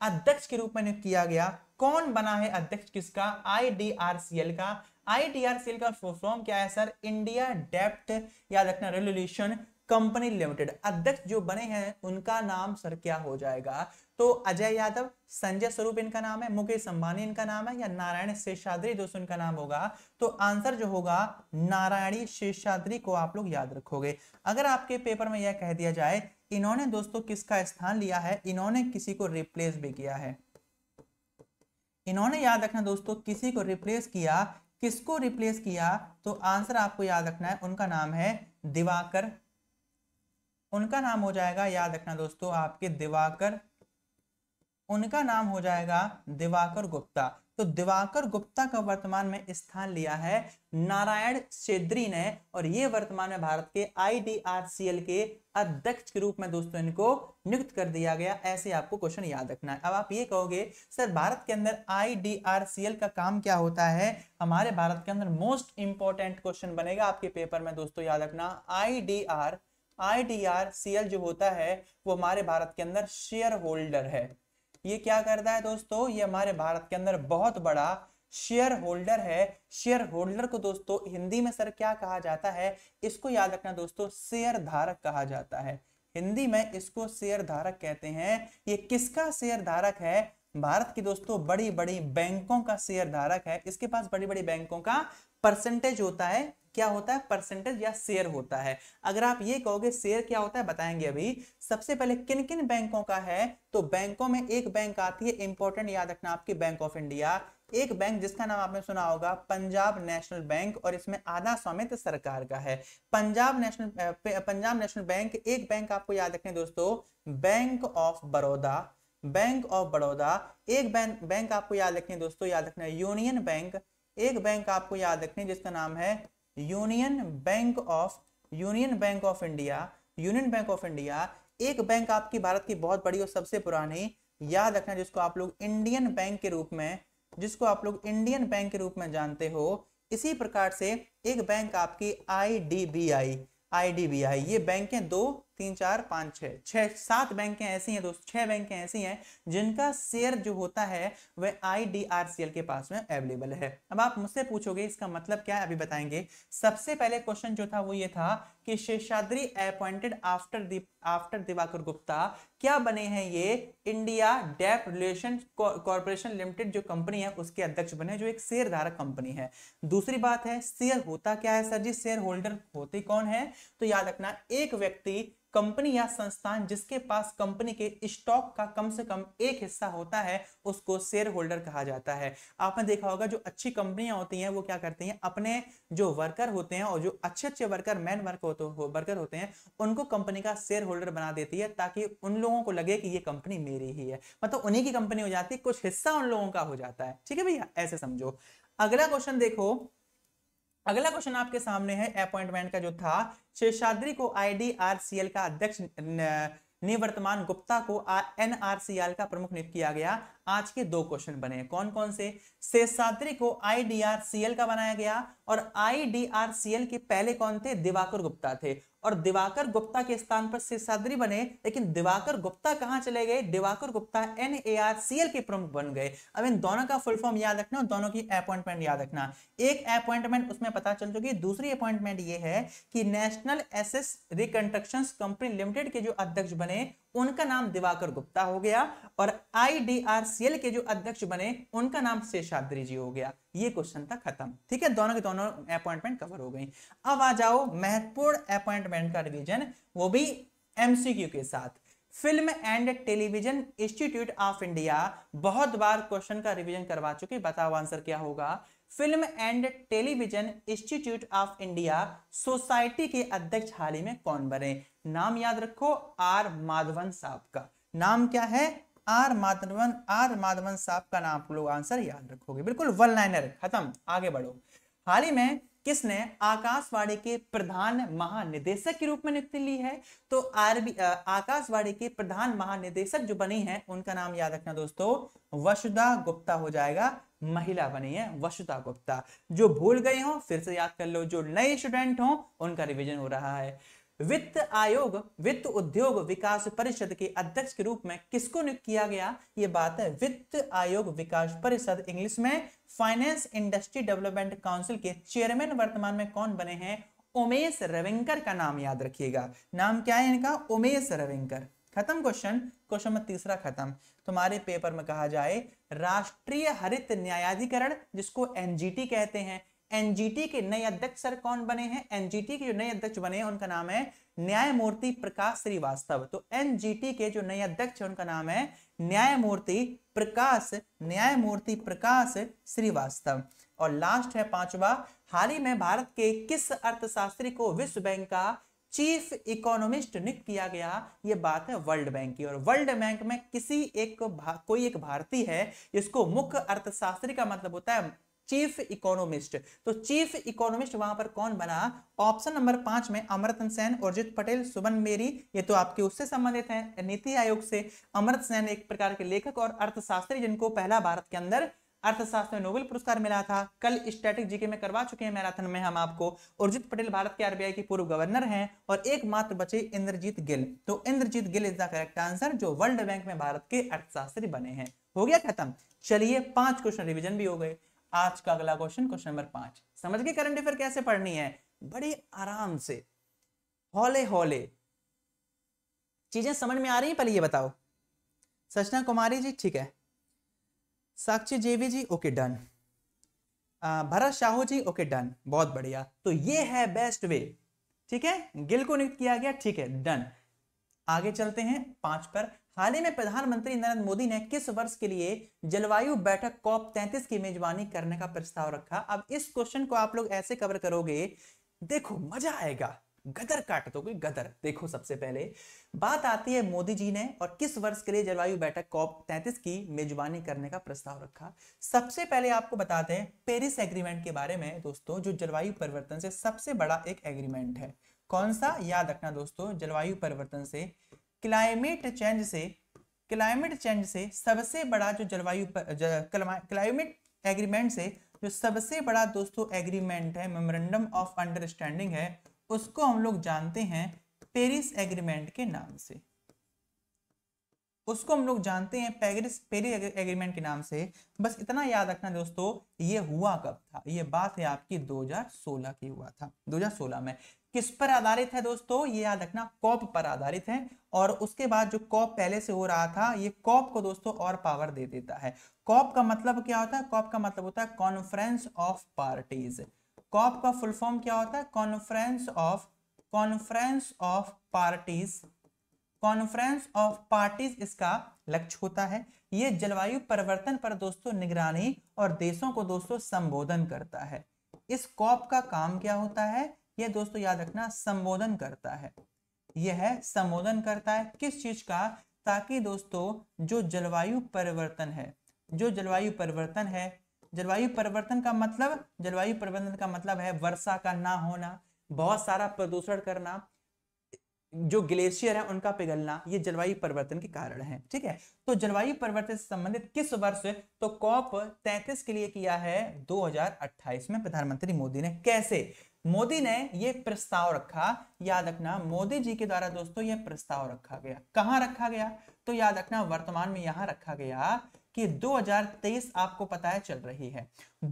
अध्यक्ष के रूप में नियुक्त किया गया कौन बना है अध्यक्ष किसका आई का आई का फॉर्म क्या है सर इंडिया डेप्ट याद रखना रेवोल्यूशन कंपनी लिमिटेड अध्यक्ष जो बने हैं उनका नाम सर क्या हो जाएगा तो अजय यादव संजय स्वरूप इनका नाम है मुकेश अंबानी इनका नाम है या नारायण शेषाद्री दोस्तों इनका नाम होगा तो आंसर जो होगा नारायणी शेषाद्री को आप लोग याद रखोगे अगर आपके पेपर में यह कह दिया जाए इन्होंने दोस्तों किसका स्थान लिया है इन्होंने किसी को रिप्लेस भी किया है इन्होंने याद रखना दोस्तों किसी को रिप्लेस किया किसको रिप्लेस किया तो आंसर आपको याद रखना है उनका नाम है दिवाकर उनका नाम हो जाएगा याद रखना दोस्तों आपके दिवाकर उनका नाम हो जाएगा दिवाकर गुप्ता तो दिवाकर गुप्ता का वर्तमान में स्थान लिया है नारायण छेद्री ने और ये वर्तमान में भारत के आईडीआरसीएल के अध्यक्ष के रूप में दोस्तों इनको नियुक्त कर दिया गया ऐसे आपको क्वेश्चन याद रखना है अब आप ये कहोगे सर भारत के अंदर आईडीआरसीएल का काम क्या होता है हमारे भारत के अंदर मोस्ट इंपॉर्टेंट क्वेश्चन बनेगा आपके पेपर में दोस्तों याद रखना आई डी आई जो होता है वो हमारे भारत के अंदर शेयर होल्डर है ये क्या करता है दोस्तों ये हमारे भारत के अंदर बहुत बड़ा शेयर होल्डर है शेयर होल्डर को दोस्तों हिंदी में सर क्या कहा जाता है इसको याद रखना दोस्तों शेयर धारक कहा जाता है हिंदी में इसको शेयर धारक कहते हैं ये किसका शेयर धारक है भारत की दोस्तों बड़ी बड़ी बैंकों का शेयर धारक है इसके पास बड़ी बड़ी बैंकों का परसेंटेज होता है क्या होता है परसेंटेज या शेयर होता है अगर आप ये कहोगे शेयर क्या होता है बताएंगे अभी सबसे पहले किन किन बैंकों का है तो बैंकों में एक बैंक आती है इंपॉर्टेंट याद रखना आपकी बैंक ऑफ इंडिया एक बैंक जिसका नाम आपने सुना होगा पंजाब नेशनल बैंक और इसमें आधा स्वामित्व सरकार का है Punjab national Punjab national bank एक बैंक आपको याद रखें दोस्तों bank of Baroda bank of Baroda एक बैंक बैंक आपको याद रखें दोस्तों याद रखना यूनियन बैंक एक बैंक आपको याद रखने जिसका नाम है union bank of union bank of India union bank of India एक बैंक आपकी भारत की बहुत बड़ी और सबसे पुरानी याद रखना जिसको आप लोग इंडियन बैंक के रूप में जिसको आप लोग इंडियन बैंक के रूप में जानते हो इसी प्रकार से एक बैंक आपकी I D B I D B I ये बैंकें दो तीन चार पांच छह सात बैंकें ऐसी हैं दोस्तों छह बैंकें ऐसी हैं जिनका शेयर जो होता है वह आईडीआरसीएल के पास में अवेलेबल है अब आप मुझसे पूछोगे इसका मतलब क्या है अभी बताएंगे सबसे पहले क्वेश्चन जो था वो ये था कि Seshadri appointed after after Diwakar Gupta क्या बने हैं ये India debt resolution corporation limited जो कंपनी है उसके अध्यक्ष बने जो एक शेयर धारक कंपनी है दूसरी बात है शेयर होता क्या है सर जी शेयर होल्डर होते कौन है तो याद रखना एक व्यक्ति कंपनी या संस्थान जिसके पास कंपनी के स्टॉक का कम से कम एक हिस्सा होता है उसको शेयर होल्डर कहा जाता है आपने देखा होगा जो अच्छी कंपनियां होती हैं वो क्या करती हैं अपने जो वर्कर होते हैं और जो अच्छे अच्छे वर्कर मैन वर्क होते हो, वर्कर होते हैं उनको कंपनी का शेयर होल्डर बना देती है ताकि उन लोगों को लगे कि ये कंपनी मेरी ही है मतलब उन्हीं की कंपनी हो जाती है कुछ हिस्सा उन लोगों का हो जाता है ठीक है भैया ऐसे समझो अगला क्वेश्चन देखो अगला क्वेश्चन आपके सामने है अपॉइंटमेंट का जो था शेषाद्री को आईडीआरसीएल का अध्यक्ष निवर्तमान गुप्ता को एनआरसीएल का प्रमुख नियुक्त किया गया आज के दो क्वेश्चन बने कौन कौन से शेषाद्री को आईडीआरसीएल का बनाया गया और आईडीआरसीएल के पहले कौन थे दिवाकर गुप्ता थे और दिवाकर गुप्ता के स्थान पर शीर्षाद्री बने लेकिन दिवाकर गुप्ता कहाँ चले गए Diwakar Gupta N A R C L के प्रमुख बन गए अब इन दोनों का फुल फॉर्म याद रखना और दोनों की अपॉइंटमेंट याद रखना एक अपॉइंटमेंट उसमें पता चल चुकी दूसरी अपॉइंटमेंट ये है कि नेशनल एसेस रिकंस्ट्रक्शन कंपनी लिमिटेड के जो अध्यक्ष बने उनका नाम दिवाकर गुप्ता हो गया और आईडीआरसीएल के जो अध्यक्ष बने उनका नाम शेषाद्री जी हो गया ये क्वेश्चन था खत्म ठीक है दोनों के दोनों अपॉइंटमेंट कवर हो गई अब आ जाओ महत्वपूर्ण अपॉइंटमेंट का रिविजन वो भी एमसीक्यू के साथ film and television institute of India बहुत बार क्वेश्चन का रिवीजन करवा चुके बताओ आंसर क्या होगा film and television institute of India society के अध्यक्ष हाल ही में कौन बने नाम याद रखो आर माधवन साहब का नाम क्या है आर माधवन आर माधवन साहब का नाम आप लोग आंसर याद रखोगे बिल्कुल वन लाइनर खत्म आगे बढ़ो हाल ही में किसने आकाशवाणी के प्रधान महानिदेशक के रूप में नियुक्ति ली है तो आरबी आकाशवाणी के प्रधान महानिदेशक जो बनी हैं उनका नाम याद रखना दोस्तों वसुधा गुप्ता हो जाएगा महिला बनी है वसुधा गुप्ता जो भूल गए हो फिर से याद कर लो जो नए स्टूडेंट हो उनका रिविजन हो रहा है वित्त आयोग वित्त उद्योग विकास परिषद के अध्यक्ष के रूप में किसको नियुक्त किया गया ये बात है वित्त आयोग विकास परिषद इंग्लिश में फाइनेंस इंडस्ट्री डेवलपमेंट काउंसिल के चेयरमैन वर्तमान में कौन बने हैं उमेश रविंकर का नाम याद रखिएगा नाम क्या है इनका उमेश रविंकर खत्म क्वेश्चन क्वेश्चन नंबर तीसरा खत्म तुम्हारे पेपर में कहा जाए राष्ट्रीय हरित न्यायाधिकरण जिसको एनजीटी कहते हैं एनजीटी के नए अध्यक्ष सर कौन बने हैं एनजीटी के जो नए अध्यक्ष बने हैं उनका नाम है न्यायमूर्ति प्रकाश श्रीवास्तव तो एनजीटी के जो नए अध्यक्ष उनका नाम है न्यायमूर्ति प्रकाश न्यायमूर्ति प्रकाश श्रीवास्तव और लास्ट है पांचवा हाल ही में भारत के किस अर्थशास्त्री को विश्व बैंक का चीफ इकोनॉमिस्ट नियुक्त किया गया ये बात है वर्ल्ड बैंक की और वर्ल्ड बैंक में किसी एक को कोई एक भारतीय है जिसको मुख्य अर्थशास्त्री का मतलब होता है चीफ इकोनॉमिस्ट तो चीफ इकोनॉमिस्ट वहां पर कौन बना ऑप्शन नंबर पांच में अमृत सेन औरजित पटेल सुबन मेरी ये तो आपके उससे संबंधित हैं नीति आयोग से अमृत सेन एक प्रकार के लेखक और अर्थशास्त्री जिनको पहला भारत के अंदर अर्थशास्त्र में नोबेल पुरस्कार मिला था कल स्टैटिक जीके में करवा चुके हैं मैराथन में हम आपको उर्जित पटेल भारत के आरबीआई के पूर्व गवर्नर हैं और एकमात्र बचे इंद्रजीत गिल तो Inderjit Gill is the correct answer जो वर्ल्ड बैंक में भारत के अर्थशास्त्री बने हैं हो गया खत्म चलिए पांच क्वेश्चन रिविजन भी हो गए आज का अगला क्वेश्चन क्वेश्चन नंबर पांच समझ गए करंट अफेयर कैसे पढ़नी है बड़े आराम से हौले हौले चीजें समझ में आ रही हैं पहले ये बताओ सचना कुमारी जी ठीक है साक्षी जेवी ji okay done Bharat Sahu ji okay done बहुत बढ़िया तो ये है बेस्ट वे ठीक है गिल को नियुक्त किया गया ठीक है डन आगे चलते हैं पांच पर हाल ही में प्रधानमंत्री नरेंद्र मोदी ने किस वर्ष के लिए जलवायु बैठक कॉप तैतीस की मेजबानी करने का प्रस्ताव रखा अब इस क्वेश्चन को आप लोग ऐसे कवर करोगे देखो मजा आएगा गदर काट दो गदर देखो सबसे पहले बात आती है मोदी जी ने और किस वर्ष के लिए जलवायु बैठक कॉप तैतीस की मेजबानी करने का प्रस्ताव रखा सबसे पहले आपको बताते हैं पेरिस एग्रीमेंट के बारे में दोस्तों जो जलवायु परिवर्तन से सबसे बड़ा एक एग्रीमेंट है कौन सा याद रखना दोस्तों जलवायु परिवर्तन से क्लाइमेट चेंज से क्लाइमेट चेंज से सबसे बड़ा जो जलवायु क्लाइमेट एग्रीमेंट से जो सबसे बड़ा दोस्तों एग्रीमेंट है मेमोरेंडम ऑफ अंडरस्टैंडिंग है उसको हम लोग जानते हैं पेरिस एग्रीमेंट के नाम से उसको हम लोग जानते हैं पेरिस पेरिस एग्रीमेंट के नाम से बस इतना याद रखना दोस्तों ये हुआ कब था ये बात है आपकी 2016 की हुआ था 2016 में किस पर आधारित है दोस्तों ये याद रखना कॉप पर आधारित है और उसके बाद जो कॉप पहले से हो रहा था ये कॉप को दोस्तों और पावर दे देता है कॉप का मतलब क्या होता है कॉप का मतलब होता है कॉन्फ्रेंस ऑफ पार्टीज कॉप का फुल फॉर्म क्या होता है conference of conference of parties conference of parties इसका लक्ष्य होता है ये जलवायु परिवर्तन पर दोस्तों निगरानी और देशों को दोस्तों संबोधन करता है इस कॉप का काम क्या होता है यह दोस्तों याद रखना संबोधन करता है यह संबोधन करता है किस चीज का ताकि दोस्तों जो जलवायु परिवर्तन है जो जलवायु परिवर्तन है जलवायु परिवर्तन का मतलब जलवायु परिवर्तन का मतलब है वर्षा का ना होना बहुत सारा प्रदूषण करना जो ग्लेशियर है उनका पिघलना ये जलवायु परिवर्तन के कारण है ठीक है तो जलवायु परिवर्तन से संबंधित किस वर्ष तो कॉप तैतीस के लिए किया है 2028 में प्रधानमंत्री मोदी ने कैसे मोदी ने यह प्रस्ताव रखा याद रखना मोदी जी के द्वारा दोस्तों यह प्रस्ताव रखा गया कहां रखा गया तो याद रखना वर्तमान में यहां रखा गया कि 2023 आपको पता है चल रही है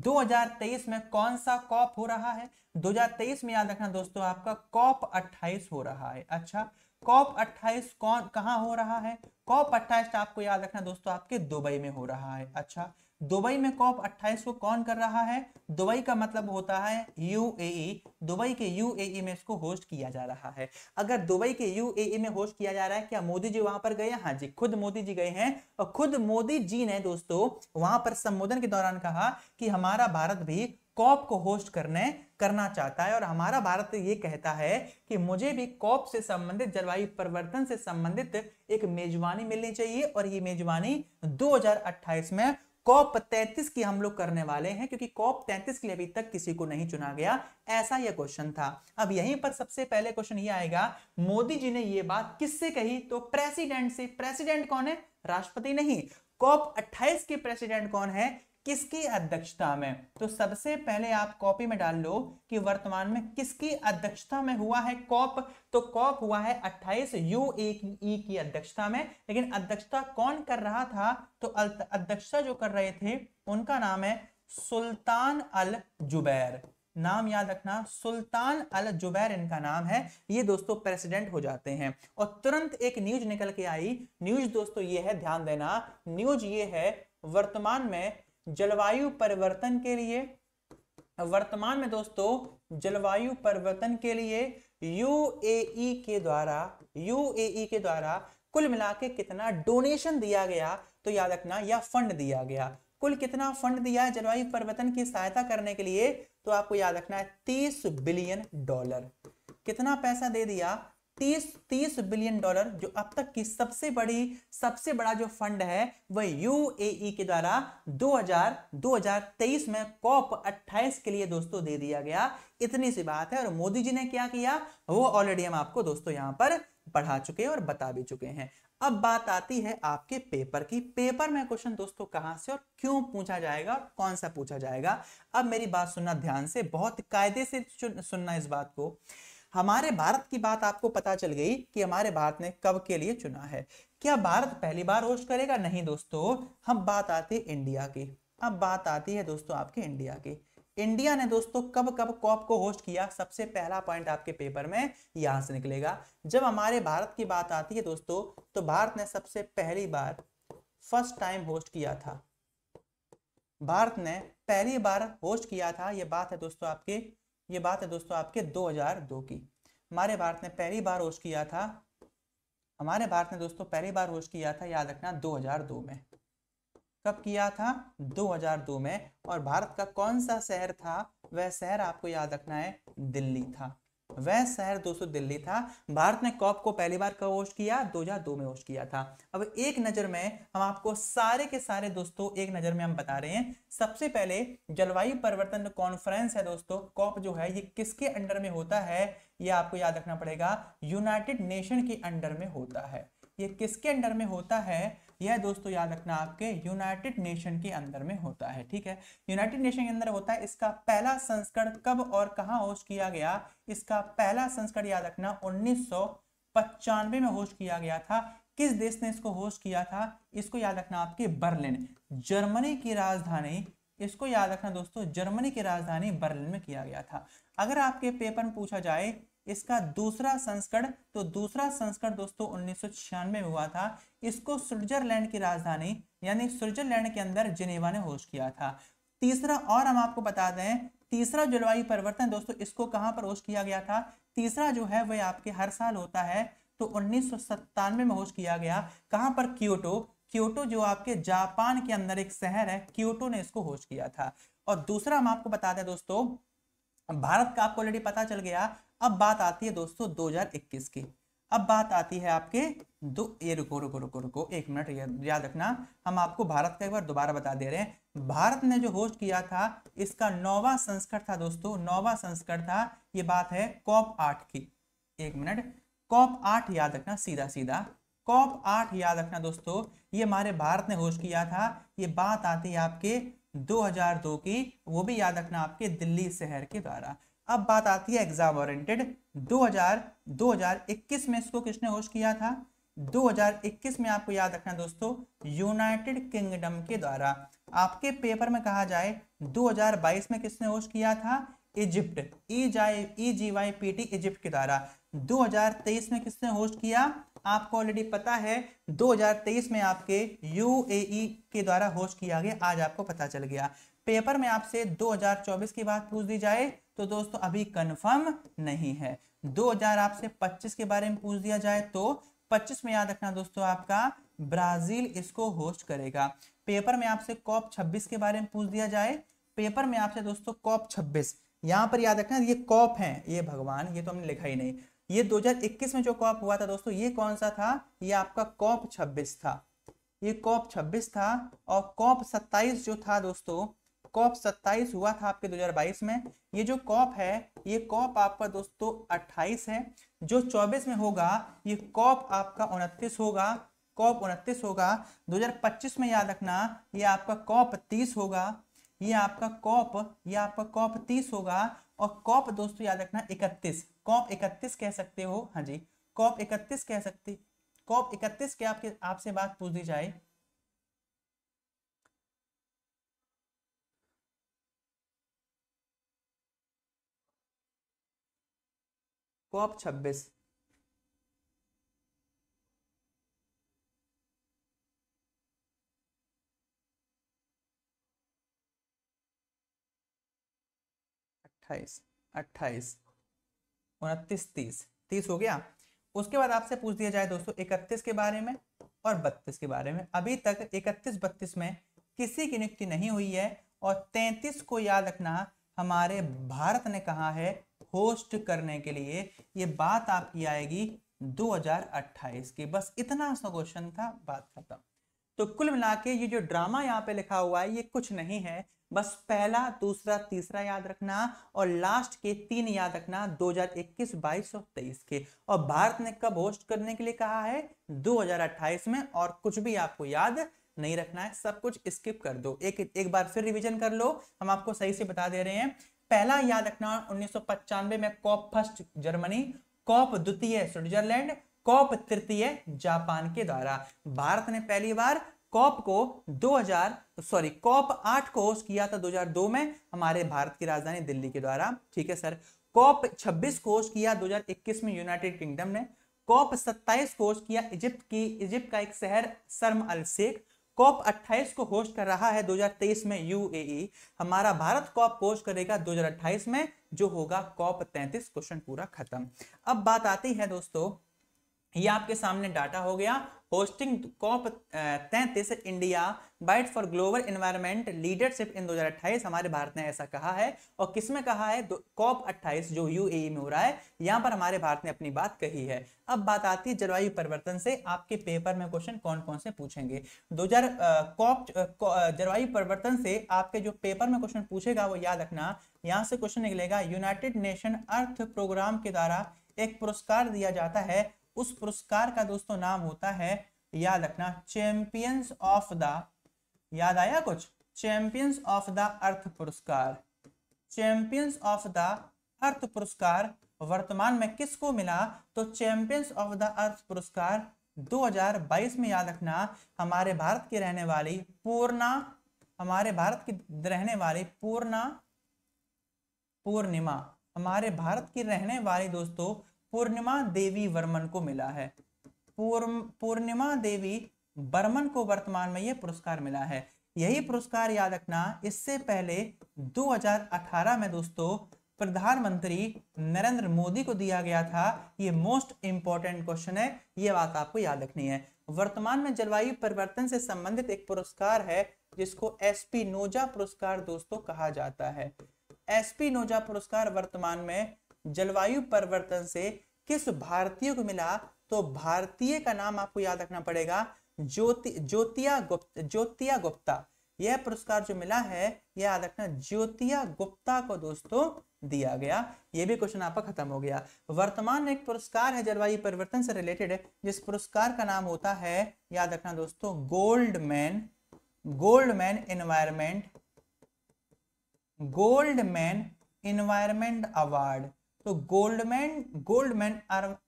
2023 में कौन सा कॉप हो रहा है 2023 में याद रखना दोस्तों आपका कॉप 28 हो रहा है अच्छा कॉप 28 कौन कहा हो रहा है कॉप 28 आपको याद रखना दोस्तों आपके दुबई में हो रहा है अच्छा दुबई में कॉप 28 को कौन कर रहा है दुबई का मतलब होता है यूएई दुबई के यूएई में इसको होस्ट किया जा रहा है अगर दुबई के यूएई में होस्ट किया जा रहा है क्या मोदी जी वहां पर गए हाँ जी खुद मोदी जी गए हैं और खुद मोदी जी ने दोस्तों वहां पर संबोधन के दौरान कहा कि हमारा भारत भी कॉप को होस्ट करने करना चाहता है और हमारा भारत ये कहता है कि मुझे भी कॉप से संबंधित जलवायु परिवर्तन से संबंधित एक मेजबानी मिलनी चाहिए और ये मेजबानी 2028 में कॉप तैतीस की हम लोग करने वाले हैं क्योंकि कॉप तैतीस के लिए अभी तक किसी को नहीं चुना गया ऐसा यह क्वेश्चन था अब यहीं पर सबसे पहले क्वेश्चन ये आएगा मोदी जी ने यह बात किससे कही तो प्रेसिडेंट से प्रेसिडेंट कौन है राष्ट्रपति नहीं कॉप 28 के प्रेसिडेंट कौन है किसकी अध्यक्षता में तो सबसे पहले आप कॉपी में डाल लो कि वर्तमान में किसकी अध्यक्षता में हुआ है कॉप तो कॉप हुआ है 28 यू ए की अध्यक्षता में लेकिन अध्यक्षता कौन कर रहा था तो अध्यक्षता जो कर रहे थे उनका नाम है सुल्तान अल जुबैर नाम याद रखना सुल्तान अल जुबैर इनका नाम है ये दोस्तों प्रेसिडेंट हो जाते हैं और तुरंत एक न्यूज निकल के आई न्यूज दोस्तों ये है ध्यान देना न्यूज ये है वर्तमान में जलवायु परिवर्तन के लिए वर्तमान में दोस्तों जलवायु परिवर्तन के लिए यूएई e के द्वारा यूएई e के द्वारा कुल मिला के कितना डोनेशन दिया गया तो याद रखना या फंड दिया गया कुल कितना फंड दिया है जलवायु परिवर्तन की सहायता करने के लिए तो आपको याद रखना है तीस बिलियन डॉलर कितना पैसा दे दिया तीस तीस बिलियन डॉलर जो अब तक की सबसे बड़ी सबसे बड़ा जो फंड है वह यूएई के द्वारा 2000 2023 में कॉप 28 के लिए दोस्तों दे दिया गया इतनी सी बात है और मोदी जी ने क्या किया वो ऑलरेडी हम आपको दोस्तों यहां पर पढ़ा चुके और बता भी चुके हैं अब बात आती है आपके पेपर की पेपर में क्वेश्चन दोस्तों कहां से और क्यों पूछा जाएगा और कौन सा पूछा जाएगा अब मेरी बात सुनना ध्यान से बहुत कायदे से सुनना इस बात को हमारे भारत की बात आपको पता चल गई कि हमारे भारत ने कब के लिए चुना है क्या भारत पहली बार होस्ट करेगा नहीं दोस्तों हम बात आते इंडिया की अब बात आती है दोस्तों आपके इंडिया की इंडिया ने दोस्तों कब कब कॉप को होस्ट किया सबसे पहला पॉइंट आपके पेपर में यहां से निकलेगा जब हमारे भारत की बात आती है दोस्तों तो भारत ने सबसे पहली बार फर्स्ट टाइम होस्ट किया था भारत ने पहली बार होस्ट किया था यह बात है दोस्तों आपके ये बात है दोस्तों आपके 2002 की हमारे भारत ने पहली बार होश किया था हमारे भारत ने दोस्तों पहली बार होश किया था याद रखना 2002 में कब किया था 2002 में और भारत का कौन सा शहर था वह शहर आपको याद रखना है दिल्ली था वह शहर दोस्तों दिल्ली था भारत ने कॉप को पहली बार कब होस्ट किया 2002 में होस्ट किया था अब एक नज़र में हम आपको सारे के सारे दोस्तों एक नज़र में हम बता रहे हैं सबसे पहले जलवायु परिवर्तन कॉन्फ्रेंस है दोस्तों कॉप जो है ये किसके अंडर में होता है ये आपको याद रखना पड़ेगा यूनाइटेड नेशन के अंडर में होता है ये किसके अंडर में होता है यह दोस्तों याद रखना आपके यूनाइटेड नेशन के अंदर में होता है ठीक है यूनाइटेड नेशन के अंदर होता है इसका पहला संस्करण कब और कहाँ होस्ट किया गया इसका पहला संस्करण याद रखना उन्नीस में होस्ट किया गया था किस देश ने इसको होस्ट किया था इसको याद रखना आपके बर्लिन जर्मनी की राजधानी इसको याद रखना दोस्तों जर्मनी की राजधानी बर्लिन में किया गया था अगर आपके पेपर में पूछा जाए इसका दूसरा संस्करण तो दूसरा संस्करण दोस्तों उन्नीस में हुआ था इसको स्विट्जरलैंड की राजधानी यानी स्विट्जरलैंड के अंदर जिनेवा ने होस्ट किया था तीसरा और हम आपको बता दें तीसरा जलवायु परिवर्तन दोस्तों इसको कहां पर होस्ट किया गया था तीसरा जो है वह आपके हर साल होता है तो उन्नीस में होस्ट किया गया कहां पर क्योटो क्योटो जो आपके जापान के अंदर एक शहर है क्योटो ने इसको होस्ट किया था और दूसरा हम आपको बता दें दोस्तों भारत का आपको ऑलरेडी पता चल गया अब बात आती है दोस्तों 2021 की अब बात आती है आपके दो ये रुको रुको रुको रुको एक मिनट याद रखना हम आपको भारत का एक बार दोबारा बता दे रहे हैं भारत ने जो होस्ट किया था इसका नौवा संस्करण था दोस्तों नौवा संस्करण था ये बात है कॉप आठ की एक मिनट कॉप आठ याद रखना सीधा सीधा कॉप आठ याद रखना दोस्तों ये हमारे भारत ने होस्ट किया था ये बात आती है आपके 2002 की वो भी याद रखना आपके दिल्ली शहर के द्वारा अब बात आती है एग्जाम ओरिएंटेड 2000 2021 में इसको किसने होस्ट किया था 2021 में आपको याद रखना दोस्तों यूनाइटेड किंगडम के द्वारा आपके पेपर में कहा जाए 2022 में किसने होस्ट किया था Egypt Egypt e e, e के द्वारा 2023 में किसने होस्ट किया आपको ऑलरेडी पता है 2023 में आपके यूएई के द्वारा होस्ट किया गया आज आपको पता चल गया पेपर में आपसे 2024 की बात पूछ दी जाए तो दोस्तों अभी कंफर्म नहीं है 2000 आपसे 25 के बारे में पूछ दिया जाए तो 25 में याद रखना दोस्तों आपका ब्राजील इसको होस्ट करेगा पेपर में आपसे कॉप 26 के बारे में पूछ दिया जाए पेपर में आपसे दोस्तों कॉप 26 यहाँ पर याद रखना ये कॉप है ये भगवान ये तो हमने लिखा ही नहीं ये 2021 में जो कॉप हुआ था दोस्तों ये कौन सा था ये आपका कॉप छब्बीस था ये कॉप छब्बीस था और कॉप सत्ताईस जो था दोस्तों कॉप 27 हुआ था आपके 2022 में ये जो कॉप है ये कॉप आपका दोस्तों 28 है जो 24 में होगा ये कॉप आपका उनतीस होगा कॉप उनतीस होगा 2025 में याद रखना ये आपका कॉप 30 होगा ये आपका कॉप ये आपका कॉप 30 होगा और कॉप दोस्तों याद रखना 31 कॉप 31 कह सकते हो हाँ जी कॉप 31 कह सकते कॉप 31 के आपके आपसे बात पूछ दी जाए कॉप छब्बीस अट्ठाईस अट्ठाईस उनतीस तीस तीस हो गया उसके बाद आपसे पूछ दिया जाए दोस्तों इकतीस के बारे में और बत्तीस के बारे में अभी तक इकतीस बत्तीस में किसी की नियुक्ति नहीं हुई है और तैतीस को याद रखना हमारे भारत ने कहा है होस्ट करने के लिए ये बात आपकी आएगी 2028 की बस इतना सा क्वेश्चन था बात खत्म तो कुल मिला के ये जो ड्रामा यहाँ पे लिखा हुआ है ये कुछ नहीं है बस पहला दूसरा तीसरा याद रखना और लास्ट के तीन याद रखना 2021, 22 और 23 के और भारत ने कब होस्ट करने के लिए कहा है 2028 में और कुछ भी आपको याद नहीं रखना है सब कुछ स्किप कर दो एक एक बार फिर रिवीजन कर लो हम आपको सही से बता दे रहे हैं पहला याद रखना उन्नीस में कॉप फर्स्ट जर्मनी कॉप द्वितीय स्विट्जरलैंड कॉप तृतीय जापान के द्वारा भारत ने पहली बार कॉप को 2000 सॉरी कॉप आठ को होस्ट किया था 2002 में हमारे भारत की राजधानी दिल्ली के द्वारा ठीक है सर कॉप 26 को होस्ट किया 2021 में यूनाइटेड किंगडम ने कॉप 27 को होस्ट किया इजिप्ट की इजिप्ट का एक शहर सरम अल शेख कॉप 28 को होस्ट कर रहा है 2023 में यूएई e। हमारा भारत कॉप होस्ट करेगा 2028 में जो होगा कॉप 33 क्वेश्चन पूरा खत्म अब बात आती है दोस्तों ये आपके सामने डाटा हो गया होस्टिंग कॉप तैतीस India bid for global environment leadership in 2028 हमारे भारत ने ऐसा कहा है और किसमें कहा है कॉप 28 जो यूएई e में हो रहा है यहाँ पर हमारे भारत ने अपनी बात कही है अब बात आती है जलवायु परिवर्तन से आपके पेपर में क्वेश्चन कौन कौन से पूछेंगे दो हजार कॉप जलवायु परिवर्तन से आपके जो पेपर में क्वेश्चन पूछेगा वो याद रखना यहाँ से क्वेश्चन निकलेगा यूनाइटेड नेशन अर्थ प्रोग्राम के द्वारा एक पुरस्कार दिया जाता है उस पुरस्कार का दोस्तों नाम होता है याद रखना चैंपियंस ऑफ द याद आया कुछ चैंपियंस ऑफ द अर्थ पुरस्कार चैंपियंस ऑफ द अर्थ पुरस्कार वर्तमान में किसको मिला तो चैंपियंस ऑफ द अर्थ पुरस्कार 2022 में याद रखना हमारे भारत की रहने वाली पूर्णा हमारे भारत की रहने वाली पूर्णा पूर्णिमा हमारे भारत की रहने वाली दोस्तों पूर्णिमा देवी वर्मन को मिला है पूर्णिमा देवी वर्मन को वर्तमान में यह पुरस्कार मिला है यही पुरस्कार याद रखना इससे पहले 2018 में दोस्तों प्रधानमंत्री नरेंद्र मोदी को दिया गया था ये मोस्ट इंपॉर्टेंट क्वेश्चन है ये बात आपको याद रखनी है वर्तमान में जलवायु परिवर्तन से संबंधित एक पुरस्कार है जिसको एसपी नोजा पुरस्कार दोस्तों कहा जाता है एसपी नोजा पुरस्कार वर्तमान में जलवायु परिवर्तन से किस भारतीय को मिला तो भारतीय का नाम आपको याद रखना पड़ेगा ज्योति ज्योतिया गुप्त ज्योतिया गुप्ता यह पुरस्कार जो मिला है यह याद रखना ज्योतिया गुप्ता को दोस्तों दिया गया यह भी क्वेश्चन आपका खत्म हो गया वर्तमान में एक पुरस्कार है जलवायु परिवर्तन से रिलेटेड जिस पुरस्कार का नाम होता है याद रखना दोस्तों Goldman Goldman environment Goldman environment award तो गोल्डमैन गोल्डमैन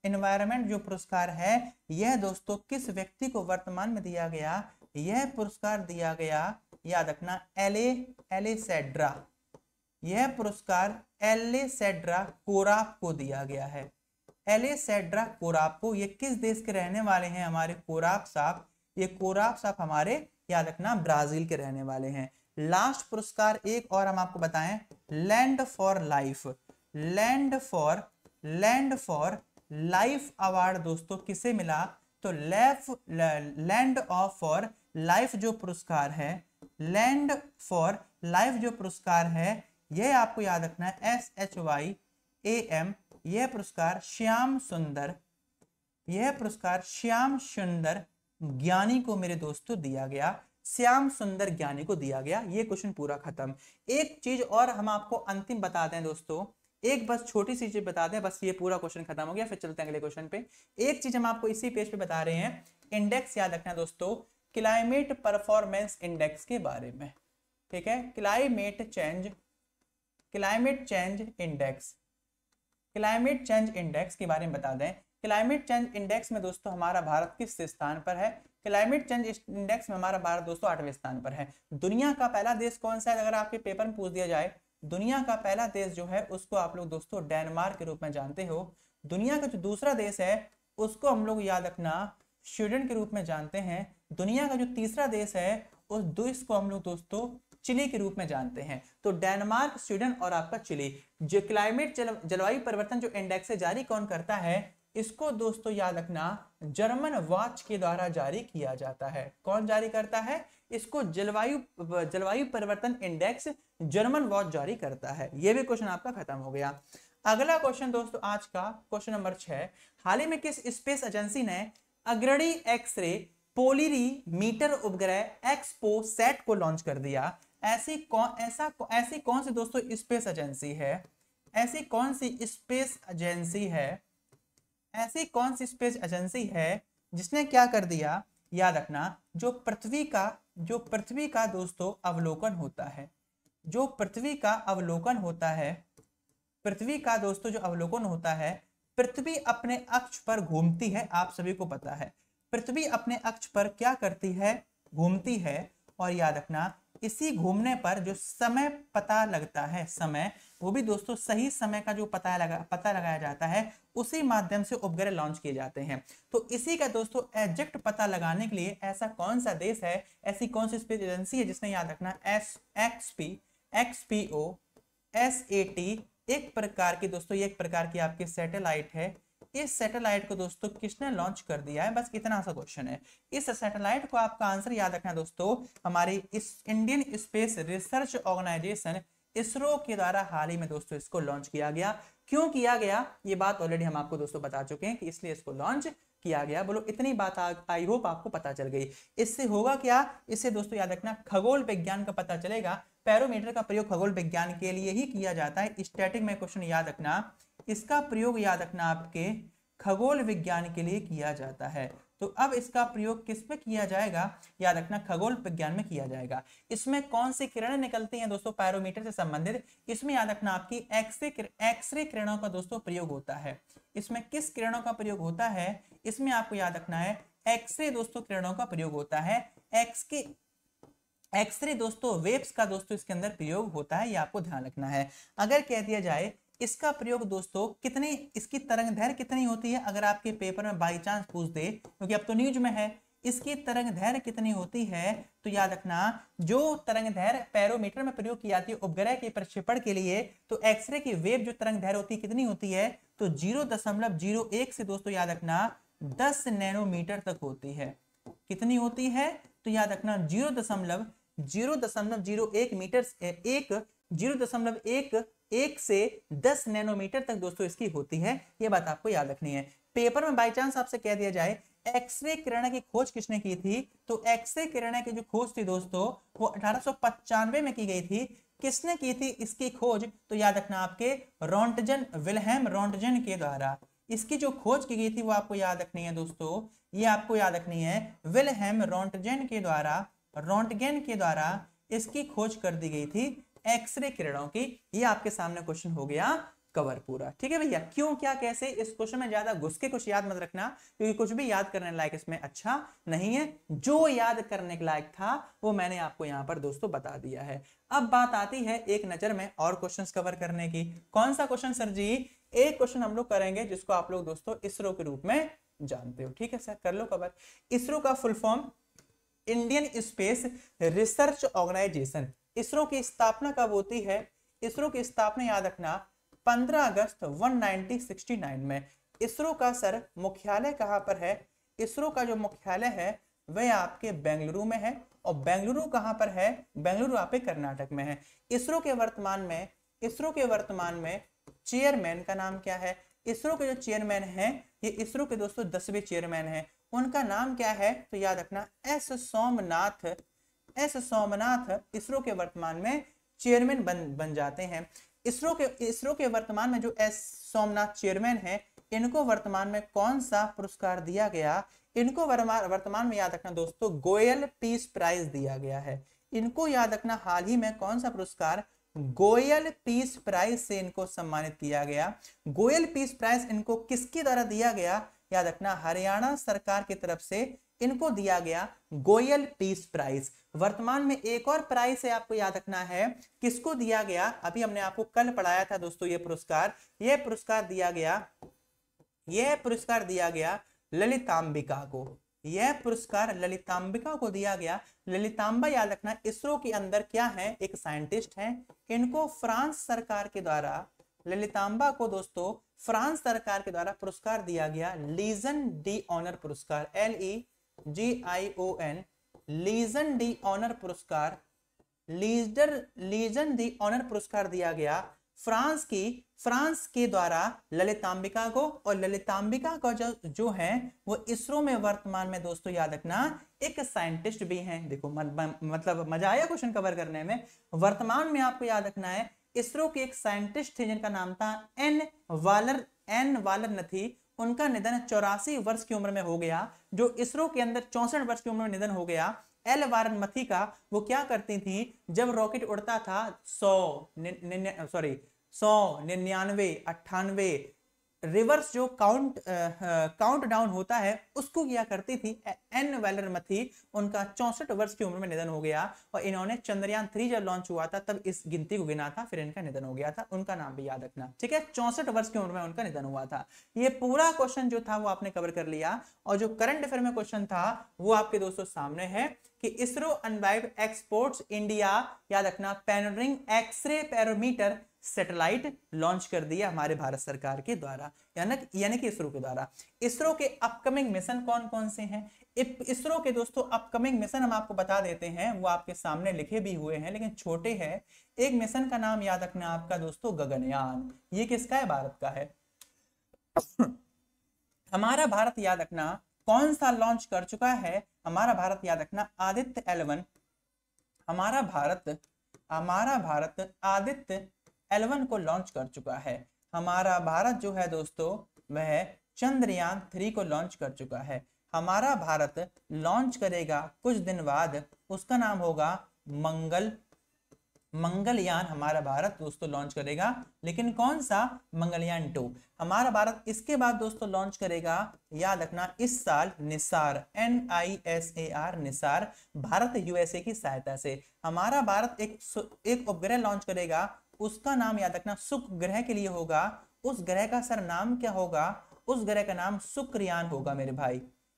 एनवायरमेंट जो पुरस्कार है यह दोस्तों किस व्यक्ति को वर्तमान में दिया गया यह पुरस्कार दिया गया याद रखना एले एलेसेड्रा यह पुरस्कार एलेसेड्रा कोराप को दिया गया है एलेसेड्रा कोराप को ये किस देश के रहने वाले हैं हमारे कोराप साहब ये कोराप साहब हमारे याद रखना ब्राजील के रहने वाले हैं लास्ट पुरस्कार एक और हम आपको बताएं land for life land for land for life award दोस्तों किसे मिला तो life land of for life जो पुरस्कार है लैंड फॉर लाइफ जो पुरस्कार है यह आपको याद रखना है S H Y A M यह पुरस्कार श्याम सुंदर यह पुरस्कार श्याम सुंदर ज्ञानी को मेरे दोस्तों दिया गया श्याम सुंदर ज्ञानी को दिया गया यह क्वेश्चन पूरा खत्म एक चीज और हम आपको अंतिम बता दें दोस्तों एक बस छोटी सी चीज बता दें बस ये पूरा क्वेश्चन खत्म हो गया फिर चलते हैं अगले क्वेश्चन पे एक चीज हम आपको इसी पेज पे बता रहे हैं इंडेक्स याद रखना दोस्तों क्लाइमेट परफॉर्मेंस इंडेक्स के बारे में ठीक है climate change climate change index climate change index के बारे में बता दें क्लाइमेट चेंज इंडेक्स में दोस्तों हमारा भारत किस स्थान पर है क्लाइमेट चेंज इंडेक्स में हमारा भारत दोस्तों आठवें स्थान पर है दुनिया का पहला देश कौन सा है अगर आपके पेपर में पूछ दिया जाए दुनिया का पहला देश जो है उसको आप लोग दोस्तों डेनमार्क के रूप में जानते हो दुनिया का जो दूसरा देश है उसको हम लोग याद रखना स्वीडन के रूप में जानते हैं दुनिया का जो तीसरा देश है उस देश को हम लोग दोस्तों चिली के रूप में जानते हैं तो डेनमार्क स्वीडन और आपका चिली जो क्लाइमेट जलवायु परिवर्तन जो इंडेक्स है जारी कौन करता है इसको दोस्तों याद रखना जर्मन वाच के द्वारा जारी किया जाता है कौन जारी करता है इसको जलवायु जलवायु परिवर्तन इंडेक्स जर्मन वॉच जारी करता है यह भी क्वेश्चन आपका खत्म हो गया अगला क्वेश्चन दोस्तों आज का क्वेश्चन नंबर छह हाल ही में किस स्पेस एजेंसी ने अग्रणी एक्सरे पोलिरी मीटर उपग्रह एक्सपो सेट को लॉन्च कर दिया ऐसी कौन ऐसा ऐसी कौन सी दोस्तों स्पेस एजेंसी है ऐसी कौन सी स्पेस एजेंसी है ऐसी कौन सी स्पेस एजेंसी है जिसने क्या कर दिया याद रखना जो पृथ्वी का जो पृथ्वी का दोस्तों अवलोकन होता है जो पृथ्वी का अवलोकन होता है पृथ्वी का दोस्तों जो अवलोकन होता है पृथ्वी अपने अक्ष पर घूमती है आप सभी को पता है पृथ्वी अपने अक्ष पर क्या करती है घूमती है और याद रखना इसी घूमने पर जो समय पता लगता है समय वो भी दोस्तों सही समय का जो पता लगा पता लगाया जाता है उसी माध्यम से उपग्रह लॉन्च किए जाते हैं तो इसी का दोस्तों एजेक्ट पता लगाने के लिए ऐसा कौन सा देश है ऐसी कौन सी स्पेस एजेंसी है जिसने याद रखना S X P XPO S A T एक प्रकार की दोस्तों ये एक प्रकार की आपकी सैटेलाइट है इस सैटेलाइट को दोस्तों किसने लॉन्च कर दिया है बस इतना सा क्वेश्चन है इस सैटेलाइट को आपका आंसर याद रखना है दोस्तों हमारी इस Indian space research organisation ISRO के द्वारा हाल ही में दोस्तों इसको लॉन्च किया गया क्यों किया गया ये बात ऑलरेडी हम आपको दोस्तों बता चुके हैं कि इसलिए इसको लॉन्च किया गया बोलो इतनी बात आई होप आपको पता चल गई इससे होगा क्या इससे दोस्तों याद रखना खगोल विज्ञान का पता चलेगा पैरोमीटर का प्रयोग खगोल विज्ञान के लिए ही किया जाता है स्टैटिक में क्वेश्चन याद रखना इसका प्रयोग याद रखना आपके खगोल विज्ञान के लिए किया जाता है तो अब इसका प्रयोग किस पे किया जाएगा याद रखना खगोल विज्ञान में किया जाएगा इसमें कौन सी किरणें निकलती हैं दोस्तों पैरोमीटर से संबंधित इसमें याद रखना आपकी एक्सरे एक्सरे किरणों का दोस्तों प्रयोग होता है इसमें किस किरणों का प्रयोग होता है इसमें आपको याद रखना है एक्सरे दोस्तों किरणों का प्रयोग होता है एक्स के एक्सरे दोस्तों वेब्स का दोस्तों इसके अंदर प्रयोग होता है ये आपको ध्यान रखना है अगर कह दिया जाए इसका प्रयोग दोस्तों कितने इसकी तरंग धैर्य कितनी होती है अगर आपके पेपर में बाई चांस पूछ दे क्योंकि अब तो न्यूज में है इसकी तरंग धैर्य कितनी होती है तो याद रखना जो तरंग धैर्य पैरोमीटर में प्रयोग की जाती है उपग्रह के प्रक्षेपण के लिए तो एक्सरे की वेब जो तरंग धैर्य होती है कितनी होती है तो जीरो दशमलव जीरो एक से दोस्तों याद रखना दस नैनोमीटर तक होती है कितनी होती है तो याद रखना जीरो दशमलव जीरो दशमलव जीरो एक मीटर एक जीरो दशमलव एक एक से दस नैनोमीटर तक दोस्तों इसकी होती है ये बात आपको याद रखनी है पेपर में बाई चांस आपसे कह दिया जाए एक्सरे किरण की खोज किसने की थी तो एक्सरे किरण की जो खोज थी दोस्तों वो अठारह में की गई थी किसने की थी इसकी खोज तो याद रखना आपके रोंटजन विलहेम रोंटजन के द्वारा इसकी जो खोज की गई थी वो आपको याद रखनी है दोस्तों ये आपको याद रखनी है विलहेम रोंटजन के द्वारा रोंटगेन के द्वारा इसकी खोज कर दी गई थी एक्सरे किरणों की ये आपके सामने क्वेश्चन हो गया कवर पूरा ठीक है भैया क्यों क्या कैसे इस क्वेश्चन में ज्यादा घुस के कुछ याद मत रखना क्योंकि कुछ भी याद करने लायक इसमें अच्छा नहीं है जो याद करने के लायक था वो मैंने आपको यहाँ पर दोस्तों बता दिया है अब बात आती है एक नजर में और क्वेश्चंस कवर करने की कौन सा क्वेश्चन सर जी एक क्वेश्चन हम लोग करेंगे जिसको आप लोग दोस्तों इसरो के रूप में जानते हो ठीक है सर कर लो कवर इसरो का full form Indian space research organisation ISRO की स्थापना कब होती है इसरो की स्थापना याद रखना 15 अगस्त 1969 में इसरो का सर मुख्यालय कहाँ पर है इसरो का जो मुख्यालय है वह आपके बेंगलुरु में है और बेंगलुरु कहाँ पर है बेंगलुरु आप कर्नाटक में है इसरो के वर्तमान में इसरो के वर्तमान में चेयरमैन का नाम क्या है इसरो के जो चेयरमैन हैं ये इसरो के दोस्तों दसवें चेयरमैन हैं उनका नाम क्या है तो याद रखना S Somnath S Somnath ISRO के वर्तमान में चेयरमैन बन बन जाते हैं इसरो के इसरो के वर्तमान में जो एस सोमनाथ चेयरमैन है इनको वर्तमान में कौन सा पुरस्कार दिया गया इनको वर्तमान में याद रखना दोस्तों गोयल पीस प्राइज दिया गया है इनको याद रखना हाल ही में कौन सा पुरस्कार गोयल पीस प्राइज से इनको सम्मानित किया गया गोयल पीस प्राइज इनको किसके द्वारा दिया गया याद रखना हरियाणा सरकार की तरफ से इनको दिया गया गोयल पीस प्राइज वर्तमान में एक और प्राइस है आपको याद रखना है किसको दिया गया अभी हमने आपको कल पढ़ाया था दोस्तों ये पुरस्कार ये पुरस्कार दिया गया यह पुरस्कार दिया गया ललितांबिका को यह पुरस्कार ललितांबिका को दिया गया ललितांबा याद रखना इसरो के अंदर क्या है एक साइंटिस्ट है इनको फ्रांस सरकार के द्वारा ललितांबा को दोस्तों फ्रांस सरकार के द्वारा पुरस्कार दिया गया लीजन डी ऑनर पुरस्कार L E G I O N Legion de Honneur पुरस्कार लीजर लीजन डी ऑनर पुरस्कार दिया गया फ्रांस की फ्रांस के द्वारा ललितांबिका को और ललितांबिका को जो जो है वो इसरो में वर्तमान में दोस्तों याद रखना एक साइंटिस्ट भी हैं देखो म, म, मतलब मजा आया क्वेश्चन कवर करने में वर्तमान में आपको याद रखना है इसरो के एक साइंटिस्ट थे जिनका नाम था एन वालर एन वालर नथी उनका निधन चौरासी वर्ष की उम्र में हो गया जो इसरो के अंदर चौसठ वर्ष की उम्र में निधन हो गया एल वारन मथी का वो क्या करती थी जब रॉकेट उड़ता था सौ सॉरी सौ निन्यानवे अट्ठानवे रिवर्स जो काउंट काउंट डाउन होता है उसको किया करती थी एन वेलर मथी उनका चौसठ वर्ष की उम्र में निधन हो गया और इन्होंने चंद्रयान थ्री जब लॉन्च हुआ था तब इस गिनती को गिना था फिर इनका निधन हो गया था उनका नाम भी याद रखना ठीक है चौसठ वर्ष की उम्र में उनका निधन हुआ था ये पूरा क्वेश्चन जो था वो आपने कवर कर लिया और जो करंट अफेयर में क्वेश्चन था वो आपके दोस्तों सामने है कि इसरो अनवाइव एक्सपोर्ट्स इंडिया याद रखना pioneering X-ray polarimeter satellite launch कर दिया हमारे भारत सरकार के द्वारा यानी कि इसरो के द्वारा इसरो के अपकमिंग मिशन कौन कौन से हैं इसरो के दोस्तों अपकमिंग मिशन हम आपको बता देते हैं वो आपके सामने लिखे भी हुए हैं लेकिन छोटे हैं एक मिशन का नाम याद रखना आपका दोस्तों गगनयान ये किसका है भारत का है हमारा भारत याद रखना कौन सा लॉन्च कर चुका है हमारा भारत याद रखना आदित्य एलवन हमारा भारत हमारा भारत आदित्य एलेवन को लॉन्च कर चुका है हमारा भारत जो है दोस्तों वह चंद्रयान थ्री को लॉन्च कर चुका है हमारा भारत लॉन्च करेगा कुछ दिन बाद उसका नाम होगा मंगल मंगलयान हमारा भारत दोस्तों लॉन्च करेगा लेकिन कौन सा मंगलयान टू हमारा भारत इसके बाद दोस्तों लॉन्च करेगा याद रखना इस साल NISAR N I S A R NISAR Bharat USA की सहायता से हमारा भारत एक एक उपग्रह लॉन्च करेगा उसका नाम याद रखना सुख ग्रह के लिए होगा उस ग्रह का सर नाम क्या होगा उस ग्रह का नाम शुक्रयान होगा मेरे भाई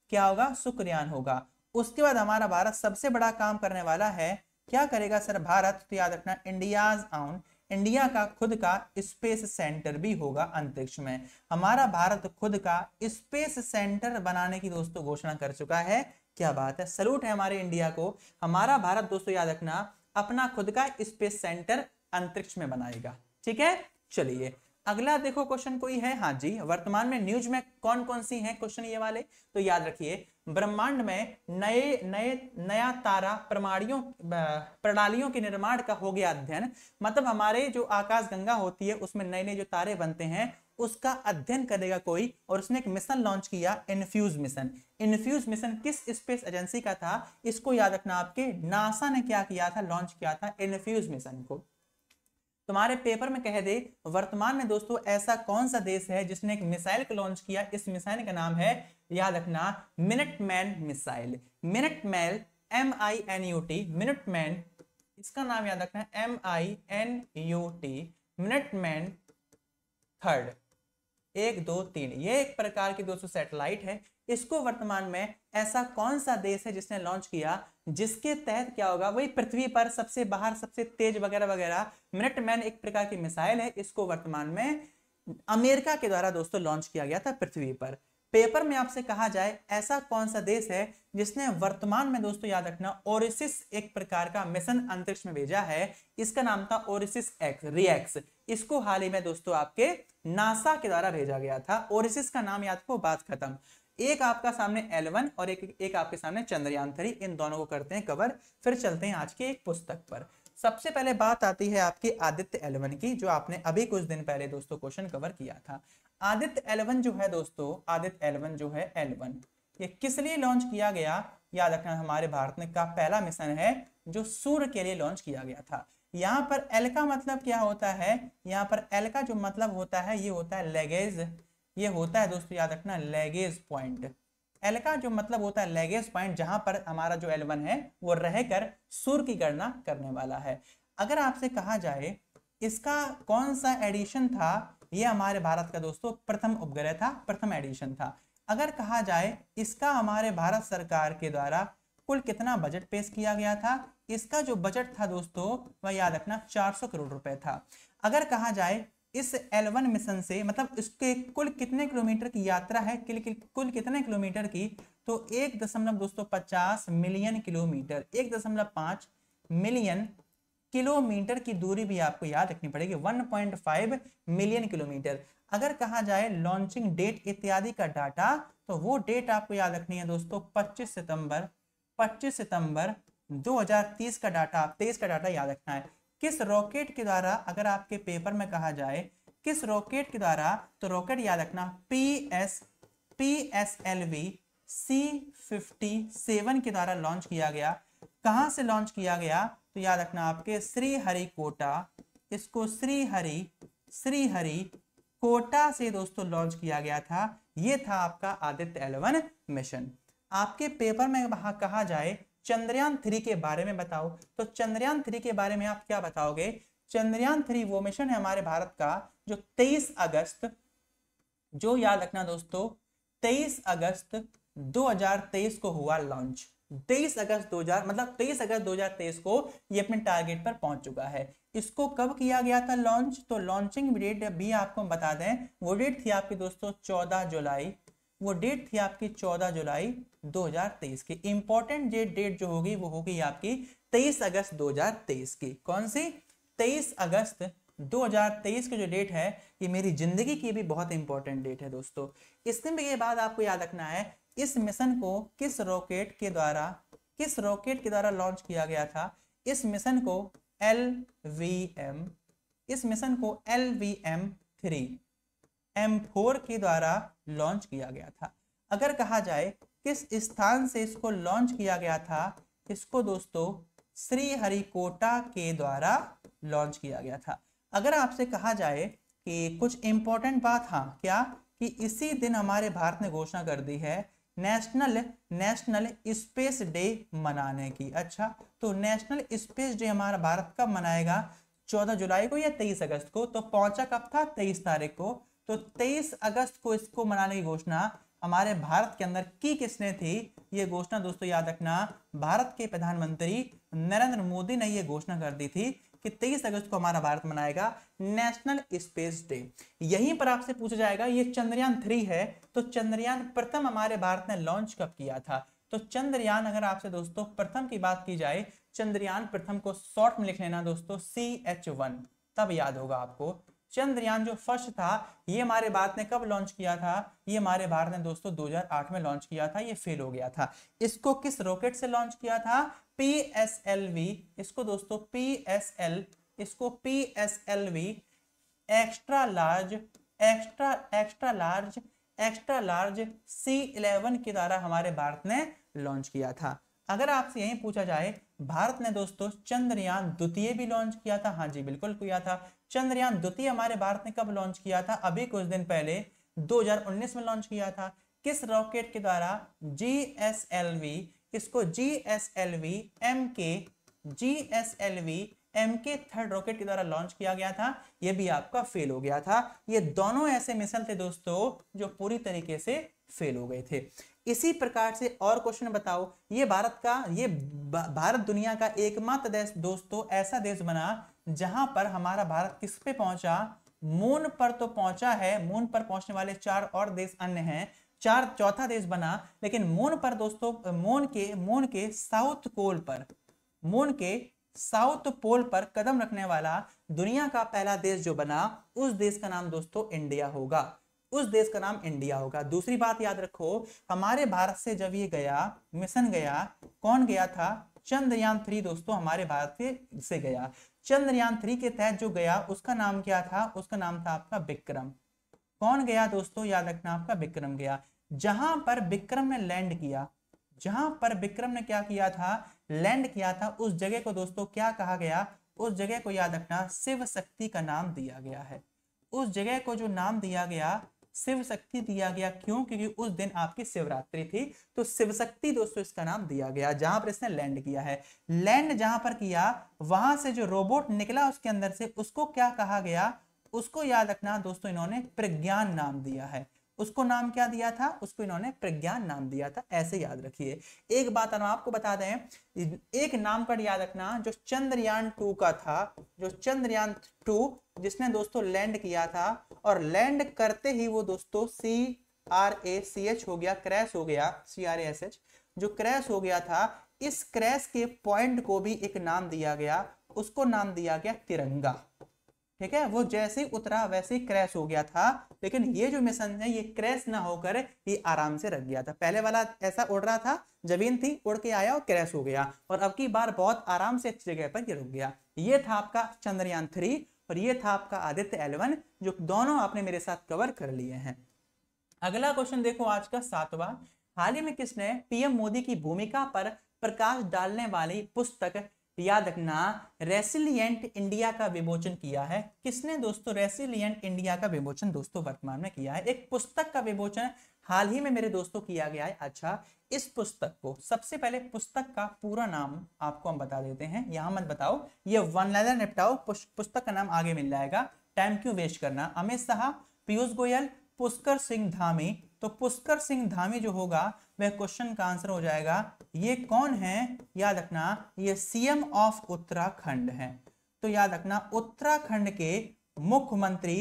क्या होगा शुक्रयान होगा उसके बाद हमारा भारत सबसे बड़ा काम करने वाला है क्या करेगा सर भारत तो याद रखना इंडियाज ऑन इंडिया का खुद का स्पेस सेंटर भी होगा अंतरिक्ष में हमारा भारत खुद का स्पेस सेंटर बनाने की दोस्तों घोषणा कर चुका है क्या बात है सलूट है हमारे इंडिया को हमारा भारत दोस्तों याद रखना अपना खुद का स्पेस सेंटर अंतरिक्ष में बनाएगा ठीक है चलिए अगला देखो क्वेश्चन कोई है हाँ जी वर्तमान में न्यूज में कौन कौन सी है क्वेश्चन ये वाले तो याद रखिए ब्रह्मांड में नए नए नया तारा प्रमाणियों प्रणालियों के निर्माण का हो गया अध्ययन मतलब हमारे जो आकाशगंगा होती है उसमें नए नए जो तारे बनते हैं उसका अध्ययन करेगा कोई और उसने एक मिशन लॉन्च किया इनफ्यूज मिशन इनफ्यूज मिशन किस स्पेस एजेंसी का था इसको याद रखना आपके नासा ने क्या किया था लॉन्च किया था इनफ्यूज मिशन को तुम्हारे पेपर में कह दे वर्तमान में दोस्तों ऐसा कौन सा देश है जिसने एक मिसाइल को लॉन्च किया इस मिसाइल का नाम है याद रखना Minuteman missile minute M I N U T Minuteman इसका नाम याद रखना M I N U T Minuteman third एक दो तीन ये एक प्रकार की दोस्तों सैटेलाइट है इसको वर्तमान में ऐसा कौन सा देश है जिसने लॉन्च किया जिसके तहत क्या होगा वही पृथ्वी पर सबसे बाहर सबसे तेज वगैरह वगैरह मिनट मैन एक प्रकार की मिसाइल है इसको वर्तमान में अमेरिका के द्वारा दोस्तों लॉन्च किया गया था पृथ्वी पर पेपर में आपसे कहा जाए ऐसा कौन सा देश है जिसने वर्तमान में दोस्तों याद रखना ओरिसिस एक प्रकार का मिशन अंतरिक्ष में भेजा है इसका नाम था ओरिसिस एक्स रिएक्स इसको हाल ही में दोस्तों आपके नासा के द्वारा भेजा गया था ओरिसिस का नाम याद को बात खत्म एक आपका सामने L1 और एक एक आपके सामने चंद्रयान थ्री इन दोनों को करते हैं कवर फिर चलते हैं आज की एक पुस्तक पर सबसे पहले बात आती है आपकी आदित्य एलेवन की जो आपने अभी कुछ दिन पहले दोस्तों क्वेश्चन कवर किया था आदित्य एलेवन जो है दोस्तों आदित्य एलेवन जो है एलेवन ये किस लिए लॉन्च किया गया याद रखना हमारे भारत में का पहला मिशन है जो सूर्य के लिए लॉन्च किया गया था यहाँ पर एल का मतलब क्या होता है यहाँ पर एल का जो मतलब होता है ये होता है लेगेज ये होता है दोस्तों याद रखना लेगेज पॉइंट एल का जो मतलब होता है लेगेज पॉइंट जहां पर हमारा जो एल वन है वो रहकर सुर की गणना करने वाला है अगर आपसे कहा जाए इसका कौन सा एडिशन था ये हमारे भारत का दोस्तों प्रथम उपग्रह था प्रथम एडिशन था अगर कहा जाए इसका हमारे भारत सरकार के द्वारा कुल कितना बजट पेश किया गया था इसका जो बजट था दोस्तों वह याद रखना 400 करोड़ रुपए था अगर कहा जाए इस एलवन मिशन से मतलब इसके कुल कितने किलोमीटर की यात्रा है किल, किल, कुल कितने किलोमीटर की तो एक दशमलव दोस्तों पचास मिलियन किलोमीटर एक दशमलव पांच मिलियन किलोमीटर की दूरी भी आपको याद रखनी पड़ेगी 1.5 मिलियन किलोमीटर अगर कहा जाए लॉन्चिंग डेट इत्यादि का डाटा तो वो डेट आपको याद रखनी है दोस्तों पच्चीस सितंबर पच्चीस सितंबर 2030 का डाटा तेईस का डाटा याद रखना है किस रॉकेट के द्वारा अगर आपके पेपर में कहा जाए किस रॉकेट के द्वारा तो रॉकेट याद रखना P S P S L V C fifty seven के द्वारा लॉन्च किया गया कहां से लॉन्च किया गया तो याद रखना आपके श्रीहरिकोटा इसको श्रीहरि श्रीहरि कोटा से दोस्तों लॉन्च किया गया था यह था आपका आदित्य एलेवन मिशन आपके पेपर में कहा जाए चंद्रयान थ्री के बारे में बताओ तो चंद्रयान थ्री के बारे में आप क्या बताओगे चंद्रयान थ्री वो मिशन है हमारे भारत का जो 23 अगस्त जो याद रखना दोस्तों 23 अगस्त 2023 को हुआ लॉन्च 23 अगस्त 2000 मतलब 23 अगस्त 2023 को ये अपने टारगेट पर पहुंच चुका है इसको कब किया गया था लॉन्च तो लॉन्चिंग डेट भी आपको बता दें वो डेट थी आपकी दोस्तों 14 जुलाई वो डेट थी आपकी 14 जुलाई 2023 की इंपॉर्टेंट जे डेट जो होगी वो होगी आपकी 23 अगस्त 2023 की कौन सी 23 अगस्त 2023 की जो डेट है ये मेरी जिंदगी की भी बहुत इंपॉर्टेंट डेट है दोस्तों इसमें भी ये बात आपको याद रखना है इस मिशन को किस रॉकेट के द्वारा किस रॉकेट के द्वारा लॉन्च किया गया था इस मिशन को एल इस मिशन को एल थ्री फोर के द्वारा लॉन्च किया गया था अगर कहा जाए किस स्थान से इसको लॉन्च किया गया था इसको दोस्तों श्रीहरिकोटा के द्वारा लॉन्च किया गया था अगर आपसे कहा जाए कि कुछ इंपॉर्टेंट बात हाँ क्या कि इसी दिन हमारे भारत ने घोषणा कर दी है नेशनल नेशनल स्पेस डे मनाने की अच्छा तो नेशनल स्पेस डे हमारा भारत कब मनाएगा 14 जुलाई को या 23 अगस्त को तो पहुंचा कब था 23 तारीख को तो 23 अगस्त को इसको मनाने की घोषणा हमारे भारत के अंदर की किसने थी ये घोषणा दोस्तों याद रखना भारत के प्रधानमंत्री नरेंद्र मोदी ने यह घोषणा कर दी थी कि 23 अगस्त को हमारा भारत मनाएगा नेशनल स्पेस डे यहीं पर आपसे पूछा जाएगा ये चंद्रयान थ्री है तो चंद्रयान प्रथम हमारे भारत ने लॉन्च कब किया था तो चंद्रयान अगर आपसे दोस्तों प्रथम की बात की जाए चंद्रयान प्रथम को शॉर्ट में लिख लेना दोस्तों सी एच वन तब याद होगा आपको चंद्रयान जो फर्स्ट था ये हमारे भारत ने कब लॉन्च किया था ये हमारे भारत ने दोस्तों 2008 में लॉन्च किया था ये फेल हो गया था इसको किस रॉकेट से लॉन्च किया था पी एस एल वी इसको दोस्तों पी एस एल इसको P S L V extra large extra extra large extra large C eleven के द्वारा हमारे भारत ने लॉन्च किया था अगर आपसे यही पूछा जाए भारत ने दोस्तों चंद्रयान द्वितीय भी लॉन्च किया था हाँ जी बिल्कुल किया था चंद्रयान द्वितीय हमारे भारत ने कब लॉन्च किया था अभी कुछ दिन पहले 2019 में लॉन्च किया था किस रॉकेट के द्वारा जी एस एल वी इसको G S L V M K G S L V M K third rocket के द्वारा लॉन्च किया गया था यह भी आपका फेल हो गया था ये दोनों ऐसे मिसल थे दोस्तों जो पूरी तरीके से फेल हो गए थे इसी प्रकार से और क्वेश्चन बताओ ये भारत का ये भारत दुनिया का एकमात्र देश दोस्तों ऐसा देश बना जहां पर हमारा भारत किस पे पहुंचा मून पर तो पहुंचा है मून पर पहुंचने वाले चार और देश अन्य हैं चार चौथा देश बना लेकिन मून पर दोस्तों मून के मून के साउथ पोल पर मून के साउथ पोल पर कदम रखने वाला दुनिया का पहला देश जो बना उस देश का नाम दोस्तों इंडिया होगा उस देश का नाम इंडिया होगा दूसरी बात याद रखो हमारे भारत से जब ये गया मिशन गया कौन गया था चंद्रयान थ्री दोस्तों हमारे भारत से से गया चंद्रयान थ्री के तहत जो गया उसका नाम क्या था उसका नाम था आपका विक्रम कौन गया दोस्तों याद रखना आपका विक्रम गया जहां पर विक्रम ने लैंड किया जहां पर विक्रम ने क्या किया था लैंड किया था उस जगह को दोस्तों क्या कहा गया उस जगह को याद रखना शिव शक्ति का नाम दिया गया है उस जगह को जो नाम दिया गया शिव शक्ति दिया गया क्यों क्योंकि उस दिन आपकी शिवरात्रि थी तो शिव शक्ति दोस्तों इसका नाम दिया गया जहां पर इसने लैंड किया है लैंड जहां पर किया वहां से जो रोबोट निकला उसके अंदर से उसको क्या कहा गया उसको याद रखना दोस्तों इन्होंने प्रज्ञान नाम दिया है उसको नाम क्या दिया था उसको इन्होंने प्रज्ञान नाम दिया था ऐसे याद रखिए एक बात हम आपको बता दें एक नाम पर याद रखना जो चंद्रयान टू का था जो चंद्रयान टू जिसने दोस्तों लैंड किया था और लैंड करते ही वो दोस्तों C R A C H हो गया क्रैश हो गया सी आर एस एच जो क्रैश हो गया था इस क्रैश के पॉइंट को भी एक नाम दिया गया उसको नाम दिया गया तिरंगा ठीक है वो जैसे ही उतरा वैसे ही क्रैश हो गया था लेकिन ये जो मिशन है ये क्रैश ना होकर ये आराम से रख गया था पहले वाला ऐसा उड़ रहा था जमीन थी उड़ के आया और क्रैश हो गया और अब की बार बहुत आराम से अच्छी जगह पर ये रुक गया ये था आपका चंद्रयान थ्री और ये था आपका आदित्य एलेवन जो दोनों आपने मेरे साथ कवर कर लिए हैं अगला क्वेश्चन देखो आज का सातवां हाल ही में किसने पीएम मोदी की भूमिका पर प्रकाश डालने वाली पुस्तक याद रखना रेसिलियंट इंडिया का विमोचन किया है किसने दोस्तों रेसिलियंट इंडिया का विमोचन दोस्तों वर्तमान में किया है एक पुस्तक का विमोचन हाल ही में मेरे दोस्तों किया गया है अच्छा इस पुस्तक को सबसे पहले पुस्तक का पूरा नाम आपको हम बता देते हैं यहां मत बताओ ये वन लाइनर निपटाओ पुस्तक का नाम आगे मिल जाएगा टाइम क्यों वेस्ट करना अमित शाह पीयूष गोयल पुष्कर सिंह धामी तो पुष्कर सिंह धामी जो होगा वह क्वेश्चन का आंसर हो जाएगा ये कौन है याद रखना ये सीएम ऑफ उत्तराखंड है तो याद रखना उत्तराखंड के मुख्यमंत्री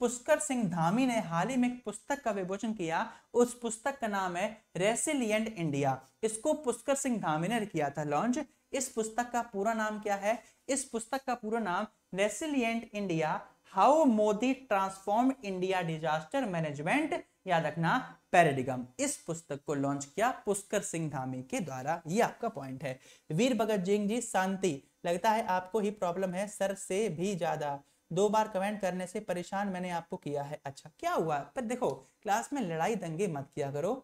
पुष्कर सिंह धामी ने हाल ही में एक पुस्तक का विमोचन किया उस पुस्तक का नाम है रेसिलियंट इंडिया इसको पुष्कर सिंह धामी ने किया था लॉन्च इस पुस्तक का पूरा नाम क्या है इस पुस्तक का पूरा नाम resilient India how Modi transform India disaster management याद रखना पैराडिगम इस पुस्तक को लॉन्च किया पुष्कर सिंह धामी के द्वारा ये आपका पॉइंट है वीर भगत सिंह जी शांति लगता है आपको ही प्रॉब्लम है सर से भी ज्यादा दो बार कमेंट करने से परेशान मैंने आपको किया है अच्छा क्या हुआ पर देखो क्लास में लड़ाई दंगे मत किया करो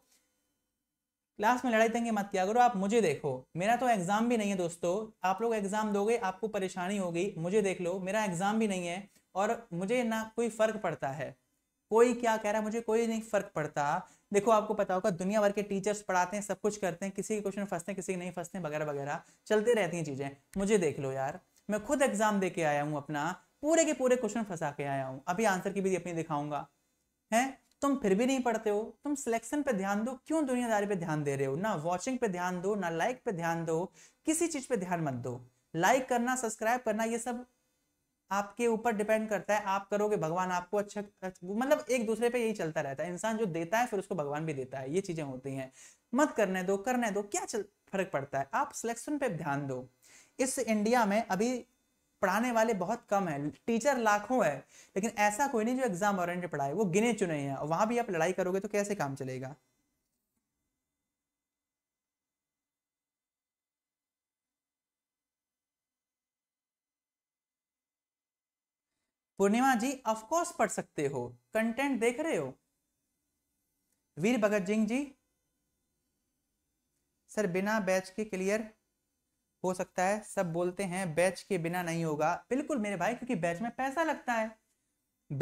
क्लास में लड़ाई दंगे मत किया करो आप मुझे देखो मेरा तो एग्जाम भी नहीं है दोस्तों आप लोग एग्जाम दोगे आपको परेशानी होगी मुझे देख लो मेरा एग्जाम भी नहीं है और मुझे ना कोई फर्क पड़ता है कोई क्या कह रहा है मुझे कोई नहीं फर्क पड़ता देखो आपको पता होगा दुनिया भर के टीचर्स पढ़ाते हैं सब कुछ करते हैं किसी के क्वेश्चन फंसते हैं किसी के नहीं फंसते हैं वगैरह वगैरह चलते रहती हैं चीज़ें मुझे देख लो यार मैं खुद एग्जाम दे के आया हूँ अपना पूरे के पूरे क्वेश्चन फंसा के आया हूँ अभी आंसर की भी अपनी दिखाऊंगा है तुम फिर भी नहीं पढ़ते हो तुम सिलेक्शन पे ध्यान दो क्यों दुनियादारी पे ध्यान दे रहे हो ना वॉचिंग पे ध्यान दो ना लाइक पे ध्यान दो किसी चीज पे ध्यान मत दो लाइक करना सब्सक्राइब करना ये सब आपके ऊपर डिपेंड करता है आप करोगे भगवान आपको अच्छा, अच्छा मतलब एक दूसरे पे यही चलता रहता है इंसान जो देता है फिर उसको भगवान भी देता है ये चीजें होती हैं मत करने दो करने दो क्या फर्क पड़ता है आप सिलेक्शन पे ध्यान दो इस इंडिया में अभी पढ़ाने वाले बहुत कम है टीचर लाखों है लेकिन ऐसा कोई नहीं जो एग्जाम ऑरेंटेड पढ़ाए वो गिने चुने हैं वहां भी आप लड़ाई करोगे तो कैसे काम चलेगा पूर्णिमा जी ऑफकोर्स पढ़ सकते हो कंटेंट देख रहे हो वीर भगत सिंह जी सर बिना बैच के क्लियर हो सकता है सब बोलते हैं बैच के बिना नहीं होगा बिल्कुल मेरे भाई क्योंकि बैच में पैसा लगता है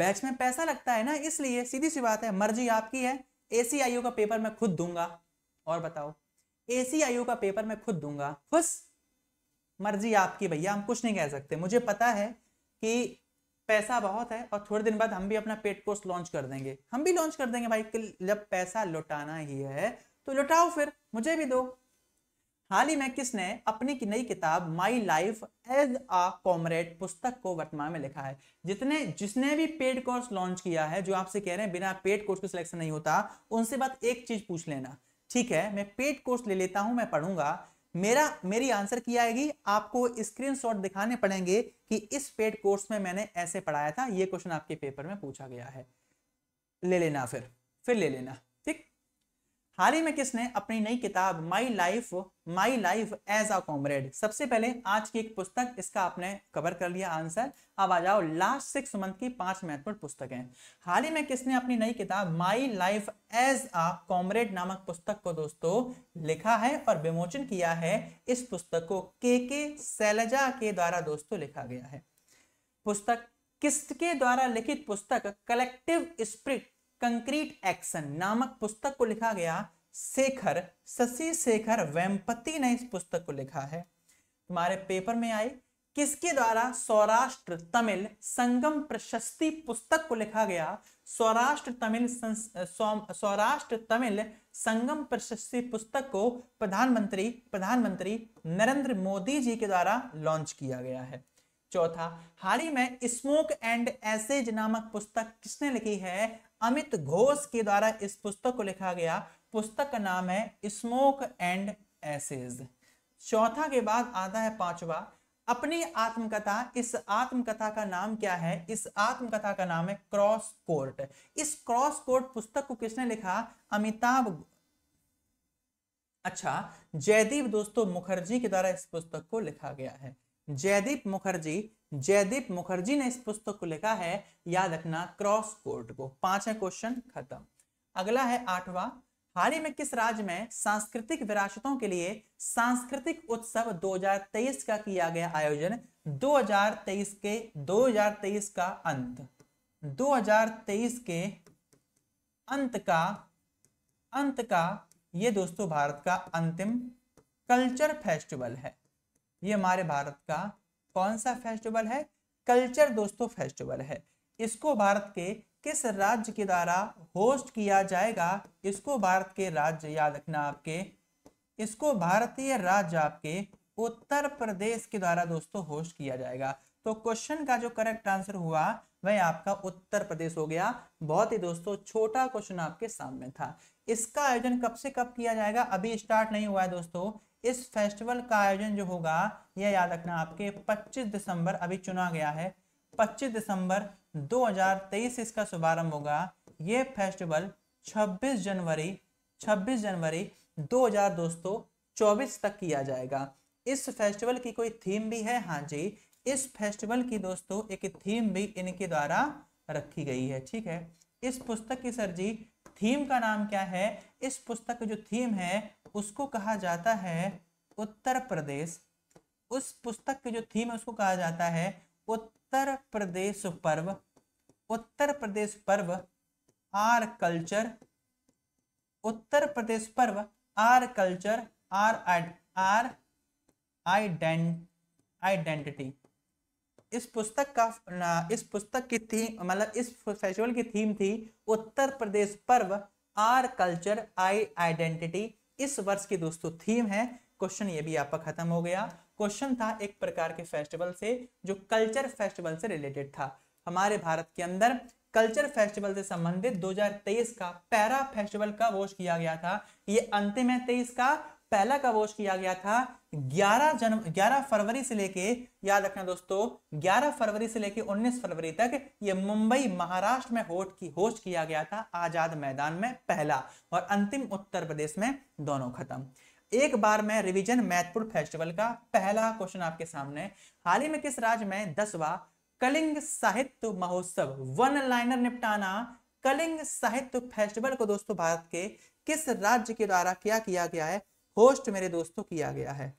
बैच में पैसा लगता है ना इसलिए सीधी सी बात है मर्जी आपकी है ए का पेपर मैं खुद दूंगा और बताओ ए का पेपर मैं खुद दूंगा खुश मर्जी आपकी भैया हम कुछ नहीं कह सकते मुझे पता है कि पैसा बहुत है और थोड़े दिन बाद हम भी अपना पेड कोर्स लॉन्च कर देंगे हम भी लॉन्च कर देंगे भाई जब पैसा लुटाना ही है तो लुटाओ फिर मुझे भी दो हाल ही में किसने अपनी की नई किताब my life as a comrade पुस्तक को वर्तमान में लिखा है जितने जिसने भी पेड कोर्स लॉन्च किया है जो आपसे कह रहे हैं बिना पेड कोर्स के सिलेक्शन नहीं होता उनसे बात एक चीज पूछ लेना ठीक है मैं पेड कोर्स ले लेता हूं मैं पढ़ूंगा मेरा मेरी आंसर की आएगी आपको स्क्रीनशॉट दिखाने पड़ेंगे कि इस पेड कोर्स में मैंने ऐसे पढ़ाया था ये क्वेश्चन आपके पेपर में पूछा गया है ले लेना फिर फिर ले लेना हाल ही में किसने अपनी नई किताब my life my life as a comrade सबसे पहले आज की एक पुस्तक इसका आपने कवर कर लिया आंसर अब आ जाओ लास्ट सिक्स मंथ की पांच महत्वपूर्ण पुस्तकें हाल ही में किसने अपनी नई किताब my life as a comrade नामक पुस्तक को दोस्तों लिखा है और विमोचन किया है इस पुस्तक को के के सैलजा के द्वारा दोस्तों लिखा गया है पुस्तक किसके द्वारा लिखित पुस्तक कलेक्टिव स्प्रिट कंक्रीट एक्शन नामक पुस्तक को लिखा गया शेखर शशि शेखर वेम्पति ने इस पुस्तक को लिखा है तुम्हारे पेपर में आई किसके द्वारा सौराष्ट्र तमिल संगम प्रशस्ति पुस्तक को लिखा गया सौराष्ट्र तमिल सौराष्ट्र तमिल संगम प्रशस्ति पुस्तक को प्रधानमंत्री प्रधानमंत्री नरेंद्र मोदी जी के द्वारा लॉन्च किया गया है चौथा हाल ही में स्मोक एंड एसेज नामक पुस्तक किसने लिखी है अमित घोष के द्वारा इस पुस्तक को लिखा गया पुस्तक का नाम है स्मोक एंड एसेज चौथा के बाद आता है पांचवा अपनी आत्मकथा इस आत्मकथा का नाम क्या है इस आत्मकथा का नाम है क्रॉस कोर्ट इस क्रॉस कोर्ट पुस्तक को किसने लिखा अमिताभ अच्छा जयदीप दोस्तों मुखर्जी के द्वारा इस पुस्तक को लिखा गया है जयदीप मुखर्जी जयदीप मुखर्जी ने इस पुस्तक को लिखा है याद रखना क्रॉस कोर्ट को पांचवा क्वेश्चन खत्म अगला है आठवा हाल ही में किस राज्य में सांस्कृतिक विरासतों के लिए सांस्कृतिक उत्सव 2023 का किया गया आयोजन 2023 के 2023 का अंत 2023 के अंत का अंत का ये दोस्तों भारत का अंतिम कल्चर फेस्टिवल है ये हमारे भारत का कौन सा फेस्टिवल है कल्चर दोस्तों फेस्टिवल है इसको भारत के किस राज्य के द्वारा होस्ट किया जाएगा इसको भारत के राज्य याद रखना आपके इसको भारतीय राज्य आपके उत्तर प्रदेश के द्वारा दोस्तों होस्ट किया जाएगा तो क्वेश्चन का जो करेक्ट आंसर हुआ वह आपका उत्तर प्रदेश हो गया बहुत ही दोस्तों छोटा क्वेश्चन आपके सामने था इसका आयोजन कब से कब किया जाएगा अभी स्टार्ट नहीं हुआ है दोस्तों इस फेस्टिवल का आयोजन जो होगा यह याद रखना आपके 25 दिसंबर अभी चुना गया है 25 दिसंबर 2023 से इसका शुभारंभ होगा ये फेस्टिवल 26 जनवरी 26 जनवरी 2000 दोस्तों चौबीस तक किया जाएगा इस फेस्टिवल की कोई थीम भी है हाँ जी इस फेस्टिवल की दोस्तों एक थीम भी इनके द्वारा रखी गई है ठीक है इस पुस्तक की सर जी थीम का नाम क्या है इस पुस्तक का जो थीम है उसको कहा जाता है उत्तर प्रदेश उस पुस्तक की जो थीम है उसको कहा जाता है उत्तर प्रदेश पर्व उत्तर प्रदेश पर्व आर कल्चर उत्तर प्रदेश पर्व are culture are are identity इस पुस्तक का इस पुस्तक की थीम मतलब इस फेस्टिवल की थीम थी उत्तर प्रदेश पर्व आर कल्चर आई आइडेंटिटी इस वर्ष की दोस्तों थीम है क्वेश्चन ये भी आपका खत्म हो गया क्वेश्चन था एक प्रकार के फेस्टिवल से जो कल्चर फेस्टिवल से रिलेटेड था हमारे भारत के अंदर कल्चर फेस्टिवल से संबंधित 2023 का पैरा फेस्टिवल का होस्ट किया गया था ये अंतिम है तेईस का पहला कवोश किया गया था 11 जन 11 फरवरी से लेके याद रखना दोस्तों 11 फरवरी से लेके 19 फरवरी तक ये मुंबई महाराष्ट्र में होट की होस्ट किया गया था आजाद मैदान में पहला और अंतिम उत्तर प्रदेश में दोनों खत्म एक बार में रिवीजन मैथपुर फेस्टिवल का पहला क्वेश्चन आपके सामने हाल ही में किस राज्य में दसवा कलिंग साहित्य महोत्सव वन लाइनर निपटाना कलिंग साहित्य फेस्टिवल को दोस्तों भारत के किस राज्य के द्वारा क्या किया गया है होस्ट मेरे दोस्तों किया गया है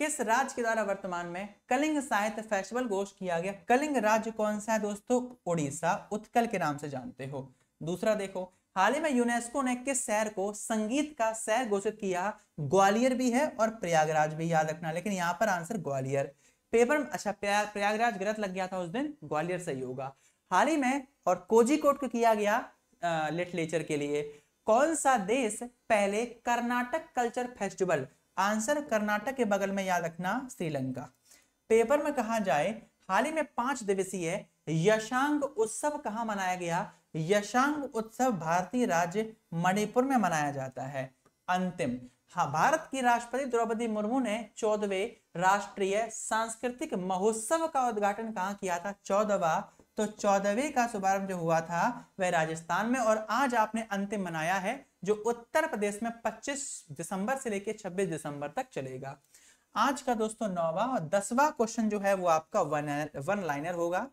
किस राज्य के द्वारा वर्तमान में कलिंग साहित्य फेस्टिवल घोष किया गया कलिंग राज्य कौन सा है दोस्तों उड़ीसा उत्कल के नाम से जानते हो दूसरा देखो हाल ही में यूनेस्को ने किस शहर को संगीत का शहर घोषित किया ग्वालियर भी है और प्रयागराज भी याद रखना लेकिन यहाँ पर आंसर ग्वालियर पेपर अच्छा प्रयागराज ग्रथ लग गया था उस दिन ग्वालियर सही होगा हाल ही में और कोजिकोट को किया गया लिटरेचर के लिए कौन सा देश पहले Karnataka culture festival answer Karnataka के बगल में याद रखना श्रीलंका पेपर में कहा जाए हाल ही में पांच दिवसीय यशांग उत्सव कहा मनाया गया यशांग उत्सव भारतीय राज्य मणिपुर में मनाया जाता है अंतिम हाँ भारत की राष्ट्रपति द्रौपदी मुर्मू ने चौदवे राष्ट्रीय सांस्कृतिक महोत्सव का उद्घाटन कहाँ किया था चौदवा तो चौदहवें का शुभारंभ जो हुआ था वह राजस्थान में और आज आपने अंतिम मनाया है जो उत्तर प्रदेश में 25 दिसंबर से लेकर 26 दिसंबर तक चलेगा आज का दोस्तों नौवा और दसवा क्वेश्चन जो है वो आपका वन वन लाइनर होगा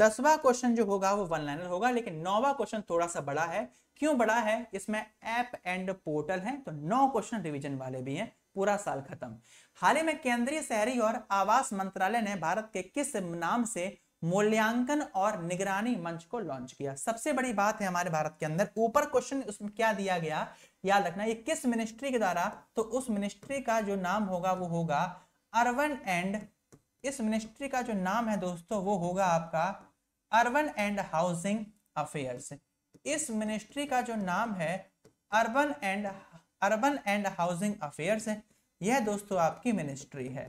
दसवा क्वेश्चन जो होगा वो वन लाइनर होगा लेकिन नौवा क्वेश्चन थोड़ा सा बड़ा है क्यों बड़ा है इसमें ऐप एंड पोर्टल है तो नौ क्वेश्चन रिविजन वाले भी हैं पूरा साल खत्म हाल ही में केंद्रीय शहरी और आवास मंत्रालय ने भारत के किस नाम से मूल्यांकन और निगरानी मंच को लॉन्च किया सबसे बड़ी बात है हमारे भारत के अंदर ऊपर क्वेश्चन उसमें क्या दिया गया याद रखना ये किस मिनिस्ट्री के द्वारा तो उस मिनिस्ट्री का जो नाम होगा वो होगा अर्बन एंड इस मिनिस्ट्री का जो नाम है दोस्तों वो होगा आपका अर्बन एंड हाउसिंग अफेयर्स इस मिनिस्ट्री का जो नाम है urban and urban and housing affairs है यह दोस्तों आपकी मिनिस्ट्री है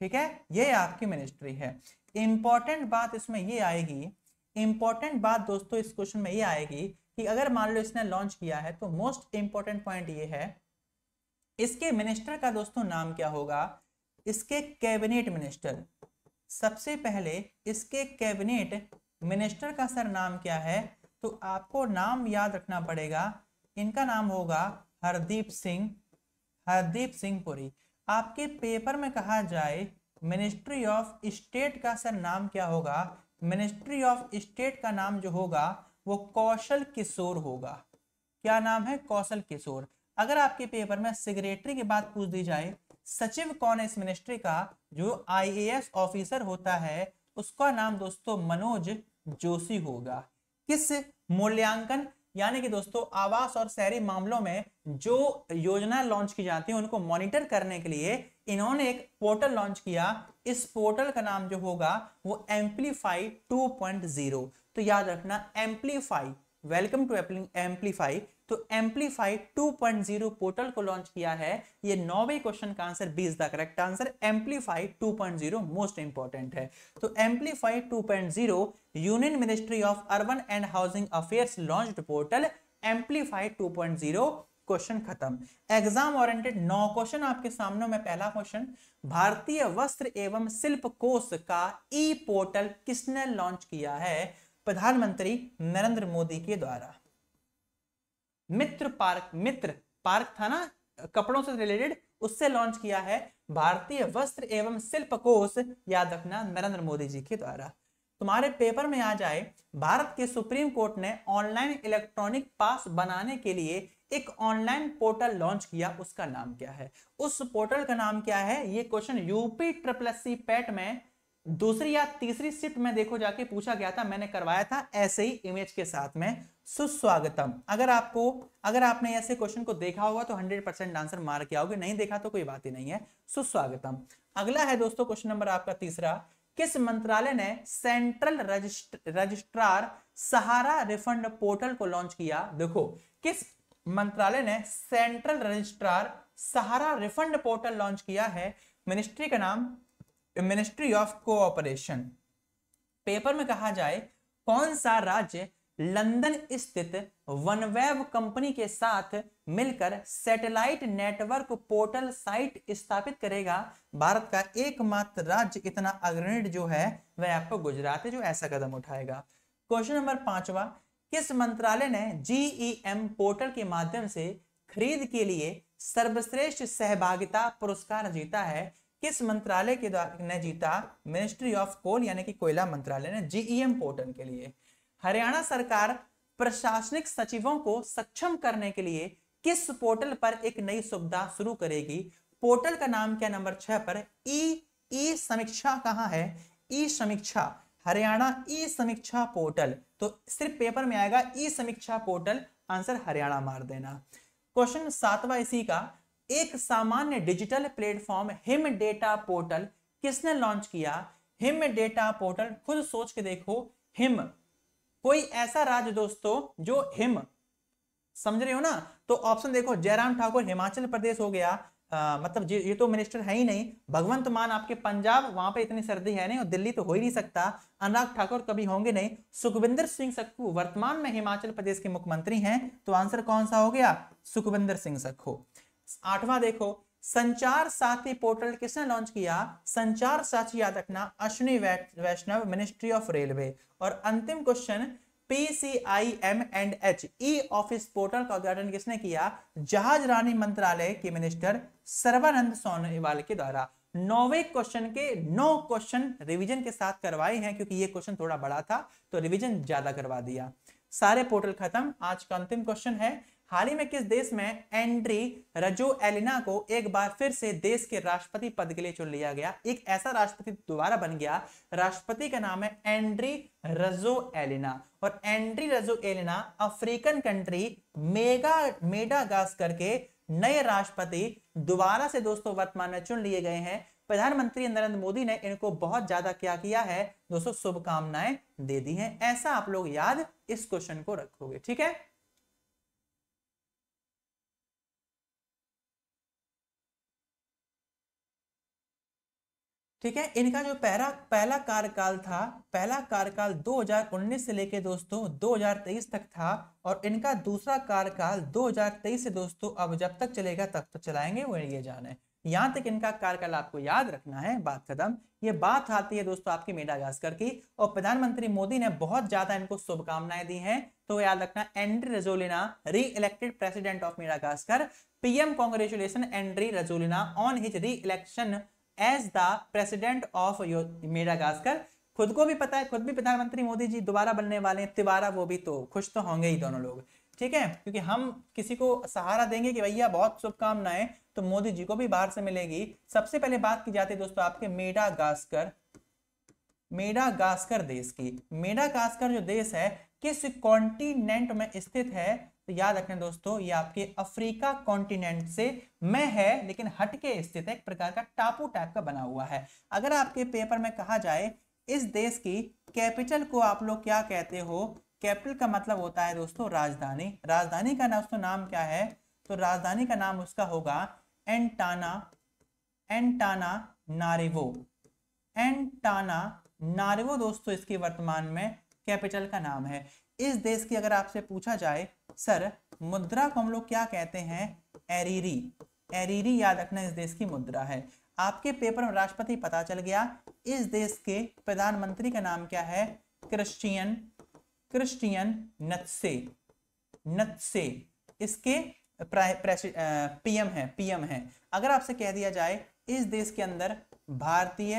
ठीक है यह आपकी मिनिस्ट्री है इंपॉर्टेंट बात इसमें यह आएगी इंपॉर्टेंट बात दोस्तों इस क्वेश्चन में यह आएगी कि अगर मान लो इसने लॉन्च किया है तो मोस्ट इंपॉर्टेंट पॉइंट यह है इसके मिनिस्टर का दोस्तों नाम क्या होगा इसके कैबिनेट मिनिस्टर सबसे पहले इसके कैबिनेट मिनिस्टर का सर नाम क्या है तो आपको नाम याद रखना पड़ेगा इनका नाम होगा हरदीप सिंह हरदीप सिंह पुरी आपके पेपर में कहा जाए मिनिस्ट्री ऑफ स्टेट का सर नाम क्या होगा मिनिस्ट्री ऑफ स्टेट का नाम जो होगा वो कौशल किशोर होगा क्या नाम है कौशल किशोर अगर आपके पेपर में सेक्रेटरी की बात पूछ दी जाए सचिव कौन है इस मिनिस्ट्री का जो आईएएस ऑफिसर होता है उसका नाम दोस्तों मनोज जोशी होगा किस मूल्यांकन यानी कि दोस्तों आवास और शहरी मामलों में जो योजना लॉन्च की जाती है उनको मॉनिटर करने के लिए इन्होंने एक पोर्टल लॉन्च किया इस पोर्टल का नाम जो होगा वो एम्पलीफाई 2.0 तो याद रखना एम्पलीफाई वेलकम टू एम्पलीफाई तो एम्पलीफाई 2.0 पोर्टल को लॉन्च किया है ये नौवे क्वेश्चन का आंसर बीस the correct answer Amplifi 2.0 most important है तो Amplifi 2.0 union ministry of urban and housing affairs launch portal Amplifi 2.0 question खत्म एग्जाम ओरिएंटेड नौ क्वेश्चन आपके सामने में पहला क्वेश्चन भारतीय वस्त्र एवं शिल्प कोष का ई पोर्टल किसने लॉन्च किया है प्रधानमंत्री नरेंद्र मोदी के द्वारा मित्र पार्क मित्र पार्क था ना कपड़ों से रिलेटेड उससे लॉन्च किया है भारतीय वस्त्र एवं शिल्प कोष याद रखना नरेंद्र मोदी जी के द्वारा तुम्हारे पेपर में आ जाए भारत के सुप्रीम कोर्ट ने ऑनलाइन इलेक्ट्रॉनिक पास बनाने के लिए एक ऑनलाइन पोर्टल लॉन्च किया उसका नाम क्या है उस पोर्टल का नाम क्या है ये question UP triple C PET में दूसरी या तीसरी शिफ्ट में देखो जाके पूछा गया था मैंने करवाया था ऐसे ही इमेज के साथ में सुस्वागतम अगर आपको अगर आपने ऐसे क्वेश्चन को देखा होगा तो 100 परसेंट आंसर मार के आओगे नहीं देखा तो कोई बात ही नहीं है सुस्वागतम अगला है दोस्तों क्वेश्चन नंबर आपका तीसरा किस मंत्रालय ने central registrar Sahara refund portal को लॉन्च किया देखो किस मंत्रालय ने central registrar Sahara refund portal launch किया है मिनिस्ट्री का नाम तो मिनिस्ट्री ऑफ कोऑपरेशन पेपर में कहा जाए कौन सा राज्य लंदन स्थित वनवेब कंपनी के साथ मिलकर सैटेलाइट नेटवर्क पोर्टल साइट स्थापित करेगा भारत का एकमात्र राज्य इतना अग्रणी जो है वह आपको गुजरात है जो ऐसा कदम उठाएगा क्वेश्चन नंबर पांचवा किस मंत्रालय ने जीईएम पोर्टल e के माध्यम से खरीद के लिए सर्वश्रेष्ठ सहभागिता पुरस्कार जीता है किस मंत्रालय के द्वारा ने जीता मिनिस्ट्री ऑफ कोल यानी कि कोयला मंत्रालय ने जीईएम पोर्टल e के लिए हरियाणा सरकार प्रशासनिक सचिवों को सक्षम करने के लिए किस पोर्टल पर एक नई सुविधा शुरू करेगी पोर्टल का नाम क्या नंबर छह पर ई ई समीक्षा कहाँ है ई समीक्षा हरियाणा ई समीक्षा पोर्टल तो सिर्फ पेपर में आएगा ई समीक्षा पोर्टल आंसर हरियाणा मार देना क्वेश्चन सातवा इसी का एक सामान्य digital platform Him data portal किसने लॉन्च किया हिम डेटा पोर्टल खुद सोच के देखो हिम कोई ऐसा राज्य दोस्तों जो हिम समझ रहे हो ना तो ऑप्शन देखो जयराम ठाकुर हिमाचल प्रदेश हो गया आ, मतलब ये तो मिनिस्टर है ही नहीं भगवंत मान आपके पंजाब वहां पे इतनी सर्दी है नहीं और दिल्ली तो हो ही नहीं सकता अनुराग ठाकुर कभी होंगे नहीं सुखविंदर सिंह सक्खू वर्तमान में हिमाचल प्रदेश के मुख्यमंत्री हैं तो आंसर कौन सा हो गया सुखविंदर सिंह सक्खू आठवां देखो संचार साथी पोर्टल किसने लॉन्च किया संचार साथी याद रखना Ashwini Vaishnaw ministry of railway और अंतिम question PCI and H E office portal का उद्घाटन किसने किया जहाज रानी मंत्रालय के मिनिस्टर सर्वानंद सोनोवाल के द्वारा नौवे क्वेश्चन के नौ क्वेश्चन रिवीजन के साथ करवाए हैं क्योंकि ये क्वेश्चन थोड़ा बड़ा था तो रिवीजन ज्यादा करवा दिया सारे पोर्टल खत्म आज का अंतिम क्वेश्चन है हाल ही में किस देश में एंड्री रजो एलिना को एक बार फिर से देश के राष्ट्रपति पद के लिए चुन लिया गया एक ऐसा राष्ट्रपति दोबारा बन गया राष्ट्रपति का नाम है एंड्री रजो एलिना और Andry Rajoelina African country मेगा मेडागास करके नए राष्ट्रपति दोबारा से दोस्तों वर्तमान में चुन लिए गए हैं प्रधानमंत्री नरेंद्र मोदी ने इनको बहुत ज्यादा क्या किया है दोस्तों शुभकामनाएं दे दी हैं ऐसा आप लोग याद इस क्वेश्चन को रखोगे ठीक है ठीक है इनका जो पहला पहला कार्यकाल था पहला कार्यकाल 2019 से लेके दोस्तों 2023 तक था और इनका दूसरा कार्यकाल 2023 से दोस्तों अब जब तक चलेगा तब तक चलाएंगे वो ये जाने यहाँ तक इनका कार्यकाल आपको याद रखना है बात खत्म ये बात आती है दोस्तों आपकी मेडा गास्कर की और प्रधानमंत्री मोदी ने बहुत ज्यादा इनको शुभकामनाएं दी हैं तो याद रखना Andry Rajoelina re elected president of Madagascar PM congratulation Andry Rajoelina on his re election as the president of Madagascar खुद को भी पता है खुद भी प्रधानमंत्री मोदी जी दोबारा बनने वाले हैं तिबारा वो भी तो खुश तो होंगे ही दोनों लोग ठीक है क्योंकि हम किसी को सहारा देंगे कि भैया बहुत शुभकामनाएं तो मोदी जी को भी बाहर से मिलेगी सबसे पहले बात की जाती है दोस्तों आपके मेडा गास्कर मेडा गास्कर देश की मेडा गास्कर जो देश है किस कॉन्टिनेंट में स्थित है तो याद रखना दोस्तों ये आपके अफ्रीका कॉन्टिनेंट से में है लेकिन हटके स्थित है एक प्रकार का टापू टाइप का बना हुआ है अगर आपके पेपर में कहा जाए इस देश की कैपिटल को आप लोग क्या कहते हो कैपिटल का मतलब होता है दोस्तों राजधानी राजधानी का ना दोस्तों नाम क्या है तो राजधानी का नाम उसका होगा एंटाना एंटाना नारेवो एंटाना नारेवो दोस्तों इसकी वर्तमान में कैपिटल का नाम है इस देश की अगर आपसे पूछा जाए सर मुद्रा को हम लोग क्या कहते हैं एरीरी एरीरी याद रखना इस देश की मुद्रा है आपके पेपर में राष्ट्रपति पता चल गया इस देश के प्रधानमंत्री का नाम क्या है क्रिश्चियन क्रिश्चियन नत्से नत्से इसके पीएम है पीएम है अगर आपसे कह दिया जाए इस देश के अंदर भारतीय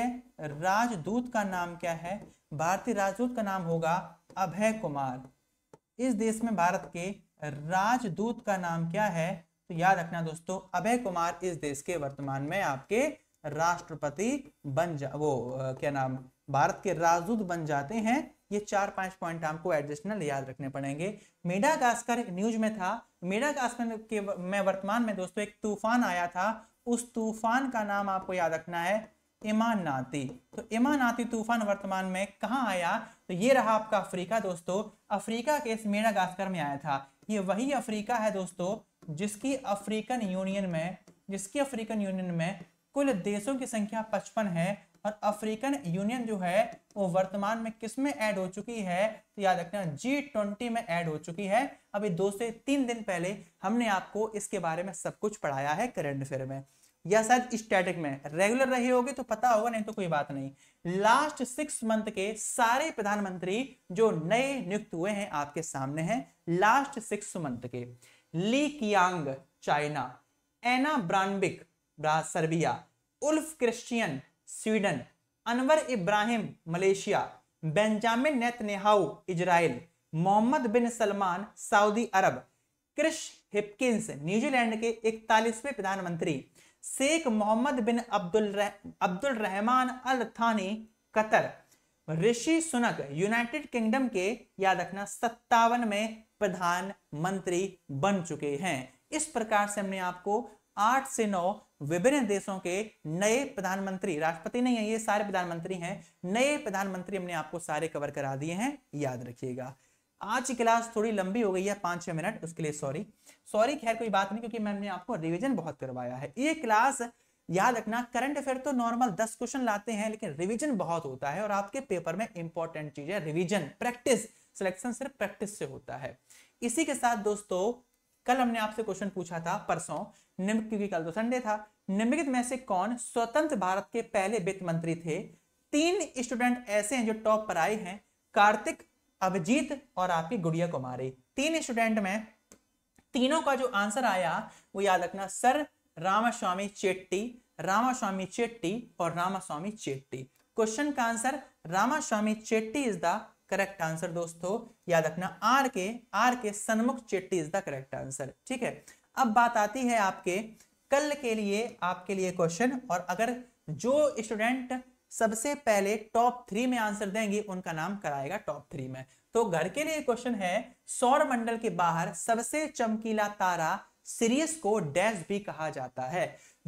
राजदूत का नाम क्या है भारतीय राजदूत का नाम होगा अभय कुमार इस देश में भारत के राजदूत का नाम क्या है तो याद रखना दोस्तों अभय कुमार इस देश के वर्तमान में आपके राष्ट्रपति बन जा वो क्या नाम भारत के राजदूत बन जाते हैं ये चार पांच पॉइंट आपको एडिशनल याद रखने पड़ेंगे मेडागास्कर न्यूज में था मेडागास्कर के में वर्तमान में दोस्तों एक तूफान आया था उस तूफान का नाम आपको याद रखना है इमानाती तो इमानाती तूफान वर्तमान में कहा आया तो ये रहा आपका अफ्रीका दोस्तों अफ्रीका के केस मेडागास्कर में आया था ये वही अफ्रीका है दोस्तों जिसकी अफ्रीकन यूनियन में जिसकी अफ्रीकन यूनियन में कुल देशों की संख्या पचपन है और अफ्रीकन यूनियन जो है वो वर्तमान में किस में ऐड हो चुकी है तो याद रखना जी ट्वेंटी में ऐड हो चुकी है अभी दो से तीन दिन पहले हमने आपको इसके बारे में सब कुछ पढ़ाया है करंट अफेयर में या शायद स्टैटिक में रेगुलर रहे होगी तो पता होगा नहीं तो कोई बात नहीं लास्ट सिक्स मंथ के सारे प्रधानमंत्री जो नए नियुक्त हुए हैं आपके सामने हैं लास्ट सिक्स मंथ के ली कियांग चाइना एना ब्रांडबिक Serbia Ulf Christian Sweden Anwar Ibrahim Malaysia Benjamin नेहाउ Israel Mohammad बिन सलमान सऊदी अरब क्रिश हिपकिंस न्यूजीलैंड के इकतालीसवें प्रधानमंत्री शेख मोहम्मद बिन अब्दुल रह, Abdul Rahman Al Thani Qatar Rishi Sunak United Kingdom के याद रखना सत्तावन में प्रधानमंत्री बन चुके हैं इस प्रकार से हमने आपको आठ से नौ विभिन्न देशों के नए प्रधानमंत्री राष्ट्रपति नहीं है ये सारे प्रधानमंत्री हैं नए प्रधानमंत्री हमने आपको सारे कवर करा दिए हैं याद रखिएगा आज की क्लास थोड़ी लंबी हो गई है पाँच छः मिनट उसके लिए सॉरी सॉरी खैर कोई बात नहीं क्योंकि मैंने आपको रिविजन बहुत करवाया है ये क्लास याद रखना करंट अफेयर तो नॉर्मल दस क्वेश्चन लाते हैं लेकिन रिवीजन बहुत होता है और आपके पेपर में इंपॉर्टेंट चीज है रिविजन प्रैक्टिस सिलेक्शन सिर्फ प्रैक्टिस से होता है इसी के साथ दोस्तों कल हमने आपसे क्वेश्चन पूछा था परसों निम्न क्योंकि कल तो संडे था निम्नलिखित में से कौन स्वतंत्र भारत के पहले वित्त मंत्री थे तीन स्टूडेंट ऐसे हैं जो टॉप पर आए हैं कार्तिक अभिजीत और आपकी गुड़िया कुमारी तीन स्टूडेंट में तीनों का जो आंसर आया वो याद रखना सर रामास्वामी चेट्टी रामास्वामी चेट्टी और रामास्वामी चेट्टी क्वेश्चन का answer Ramaswamy Chetty is the correct answer दोस्तों याद रखना R K R K Shanmukham Chetty is the correct answer ठीक है अब बात आती है आपके कल के लिए आपके लिए क्वेश्चन और अगर जो स्टूडेंट सबसे पहले टॉप थ्री में आंसर देंगे उनका नाम कराएगा टॉप थ्री में तो घर के लिए क्वेश्चन है सौर मंडल के बाहर सबसे चमकीला तारा सीरियस को डैश भी कहा जाता है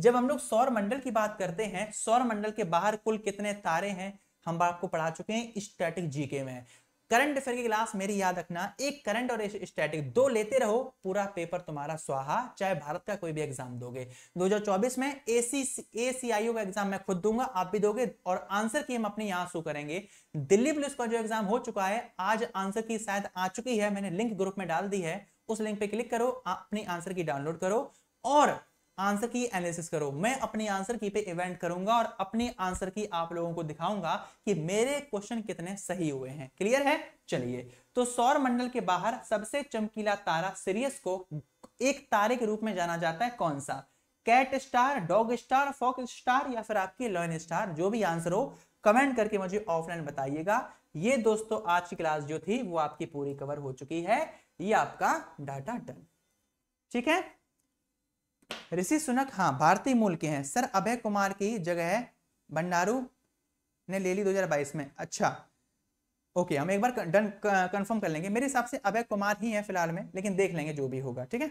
जब हम लोग सौर मंडल की बात करते हैं सौर मंडल के बाहर कुल कितने तारे हैं हम आपको पढ़ा चुके हैं स्टैटिक जीके में करंट अफेयर की क्लास मेरी याद रखना एक करंट और स्टैटिक दो लेते रहो पूरा पेपर तुम्हारा स्वाहा चाहे भारत का कोई भी एग्जाम दोगे 2024 में एसी एसीआईओ का एग्जाम मैं खुद दूंगा आप भी दोगे और आंसर की हम अपने यहां शू करेंगे दिल्ली पुलिस का जो एग्जाम हो चुका है आज आंसर की शायद आ चुकी है मैंने लिंक ग्रुप में डाल दी है उस लिंक पे क्लिक करो अपनी आंसर की डाउनलोड करो और आंसर की एनालिसिस करो मैं अपनी आंसर की पे इवेंट करूंगा और अपनी आंसर की आप लोगों को दिखाऊंगा कि मेरे क्वेश्चन कितने सही हुए हैं क्लियर है चलिए तो सौर मंडल के बाहर सबसे चमकीला तारा सीरियस को एक तारे के रूप में जाना जाता है कौन सा cat star dog star fox star या फिर आपकी लॉयन स्टार जो भी आंसर हो कमेंट करके मुझे ऑफलाइन बताइएगा ये दोस्तों आज की क्लास जो थी वो आपकी पूरी कवर हो चुकी है ये आपका डाटा डन ठीक है ऋषि सुनक हाँ भारतीय मूल के हैं सर अभय कुमार की जगह है भंडारू ने ले ली 2022 में अच्छा ओके हम एक बार डन कंफर्म कर लेंगे मेरे हिसाब से अभय कुमार ही हैं फिलहाल में लेकिन देख लेंगे जो भी होगा ठीक है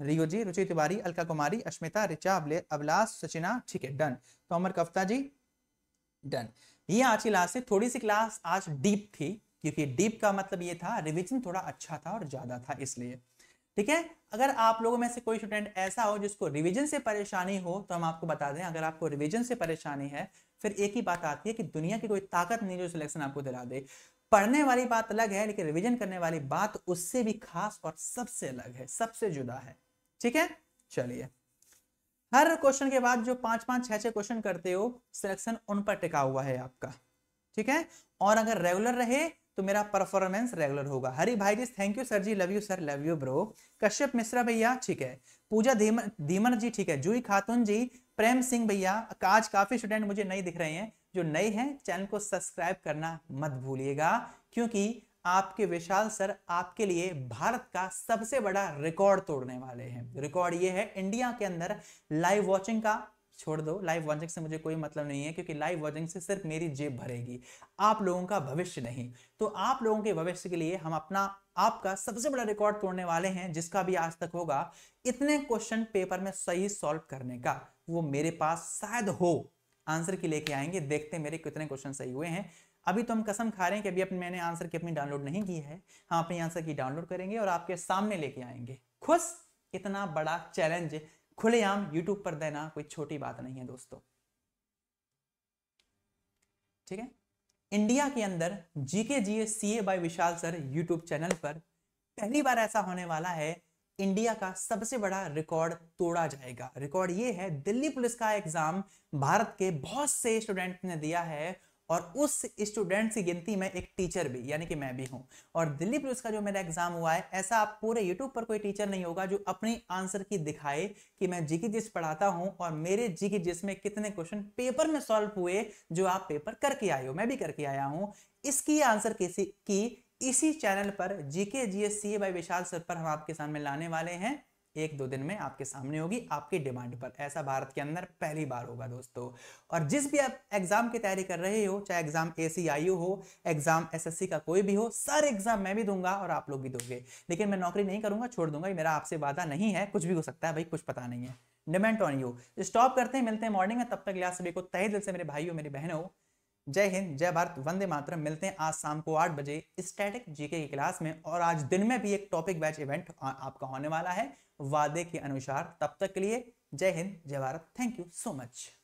रियो जी रुचि तिवारी अलका कुमारी अश्मिता ऋचा अभिलास सचिना ठीक है डन तोमर कफ्ता जी डन ये आज की क्लास से थोड़ी सी क्लास आज डीप थी क्योंकि डीप का मतलब ये था रिविजन थोड़ा अच्छा था और ज्यादा था इसलिए ठीक है अगर आप लोगों में से कोई स्टूडेंट ऐसा हो जिसको रिवीजन से परेशानी हो तो हम आपको बता दें अगर आपको रिवीजन से परेशानी है फिर एक ही बात आती है कि दुनिया की कोई ताकत नहीं जो सिलेक्शन आपको दिला दे पढ़ने वाली बात अलग है लेकिन रिवीजन करने वाली बात उससे भी खास और सबसे अलग है सबसे जुदा है ठीक है चलिए हर क्वेश्चन के बाद जो पांच पांच छह छह क्वेश्चन करते हो सिलेक्शन उन पर टिका हुआ है आपका ठीक है और अगर रेगुलर रहे तो मेरा परफॉर्मेंस रेगुलर होगा हरी भाई ji thank you sir ji love you sir love you bro Kashyap Mishra भैया ठीक है पूजा धीमन जी ठीक है जूही खातून जी प्रेम सिंह भैया आज काफी स्टूडेंट मुझे नहीं दिख रहे हैं जो नए हैं चैनल को सब्सक्राइब करना मत भूलिएगा क्योंकि आपके विशाल सर आपके लिए भारत का सबसे बड़ा रिकॉर्ड तोड़ने वाले हैं रिकॉर्ड ये है इंडिया के अंदर लाइव वॉचिंग का छोड़ दो लाइव वॉचिंग से मुझे कोई मतलब नहीं है क्योंकि लाइव वॉचिंग से सिर्फ मेरी जेब भरेगी आप लोगों का भविष्य नहीं तो आप लोगों के भविष्य के लिए हम अपना आपका सबसे बड़ा रिकॉर्ड तोड़ने वाले हैं जिसका भी आज तक होगा इतने क्वेश्चन पेपर में सही सॉल्व करने का वो मेरे पास शायद हो आंसर की लेके आएंगे देखते हैं मेरे कितने क्वेश्चन सही हुए हैं अभी तो हम कसम खा रहे हैं कि अभी अपने मैंने आंसर की अपनी डाउनलोड नहीं की है हम अपनी आंसर की डाउनलोड करेंगे और आपके सामने लेके आएंगे खुश इतना बड़ा चैलेंज खुलेआम यूट्यूब पर देना कोई छोटी बात नहीं है दोस्तों ठीक है इंडिया के अंदर GK GA A by Vishal sir YouTube channel पर पहली बार ऐसा होने वाला है इंडिया का सबसे बड़ा रिकॉर्ड तोड़ा जाएगा रिकॉर्ड ये है दिल्ली पुलिस का एग्जाम भारत के बहुत से स्टूडेंट ने दिया है और उस स्टूडेंट्स की गिनती में एक टीचर भी यानी कि मैं भी हूँ और दिल्ली पुलिस का जो मेरा एग्जाम हुआ है ऐसा आप पूरे यूट्यूब पर कोई टीचर नहीं होगा जो अपने आंसर की दिखाए कि मैं जी की जिस पढ़ाता हूँ और मेरे जी की जिस में कितने क्वेश्चन पेपर में सॉल्व हुए जो आप पेपर करके आए हो मैं भी करके आया हूँ इसकी आंसर किसी की इसी चैनल पर GK GS C by Vishal sir पर हम आपके सामने लाने वाले हैं एक दो दिन में आपके सामने होगी आपकी डिमांड पर ऐसा भारत के अंदर पहली बार होगा दोस्तों और जिस भी आप एग्जाम की तैयारी कर रहे हो चाहे एग्जाम ए हो एग्जाम एस का कोई भी हो सर एग्जाम मैं भी दूंगा और आप लोग भी दोगे लेकिन मैं नौकरी नहीं करूंगा छोड़ दूंगा मेरा आपसे वादा नहीं है कुछ भी हो सकता है भाई कुछ पता नहीं है डिमेंट ऑन यू तो स्टॉप करते हैं मिलते हैं मॉर्निंग में तब तक लिया सभी को तय दिल से मेरे भाइयों मेरी बहन हो जय हिंद जय भारत वंदे मातरम मिलते हैं आज शाम को आठ बजे स्टैटिक जीके की क्लास में और आज दिन में भी एक टॉपिक बैच इवेंट आपका होने वाला है वादे के अनुसार तब तक के लिए जय हिंद जय Bharat thank you so much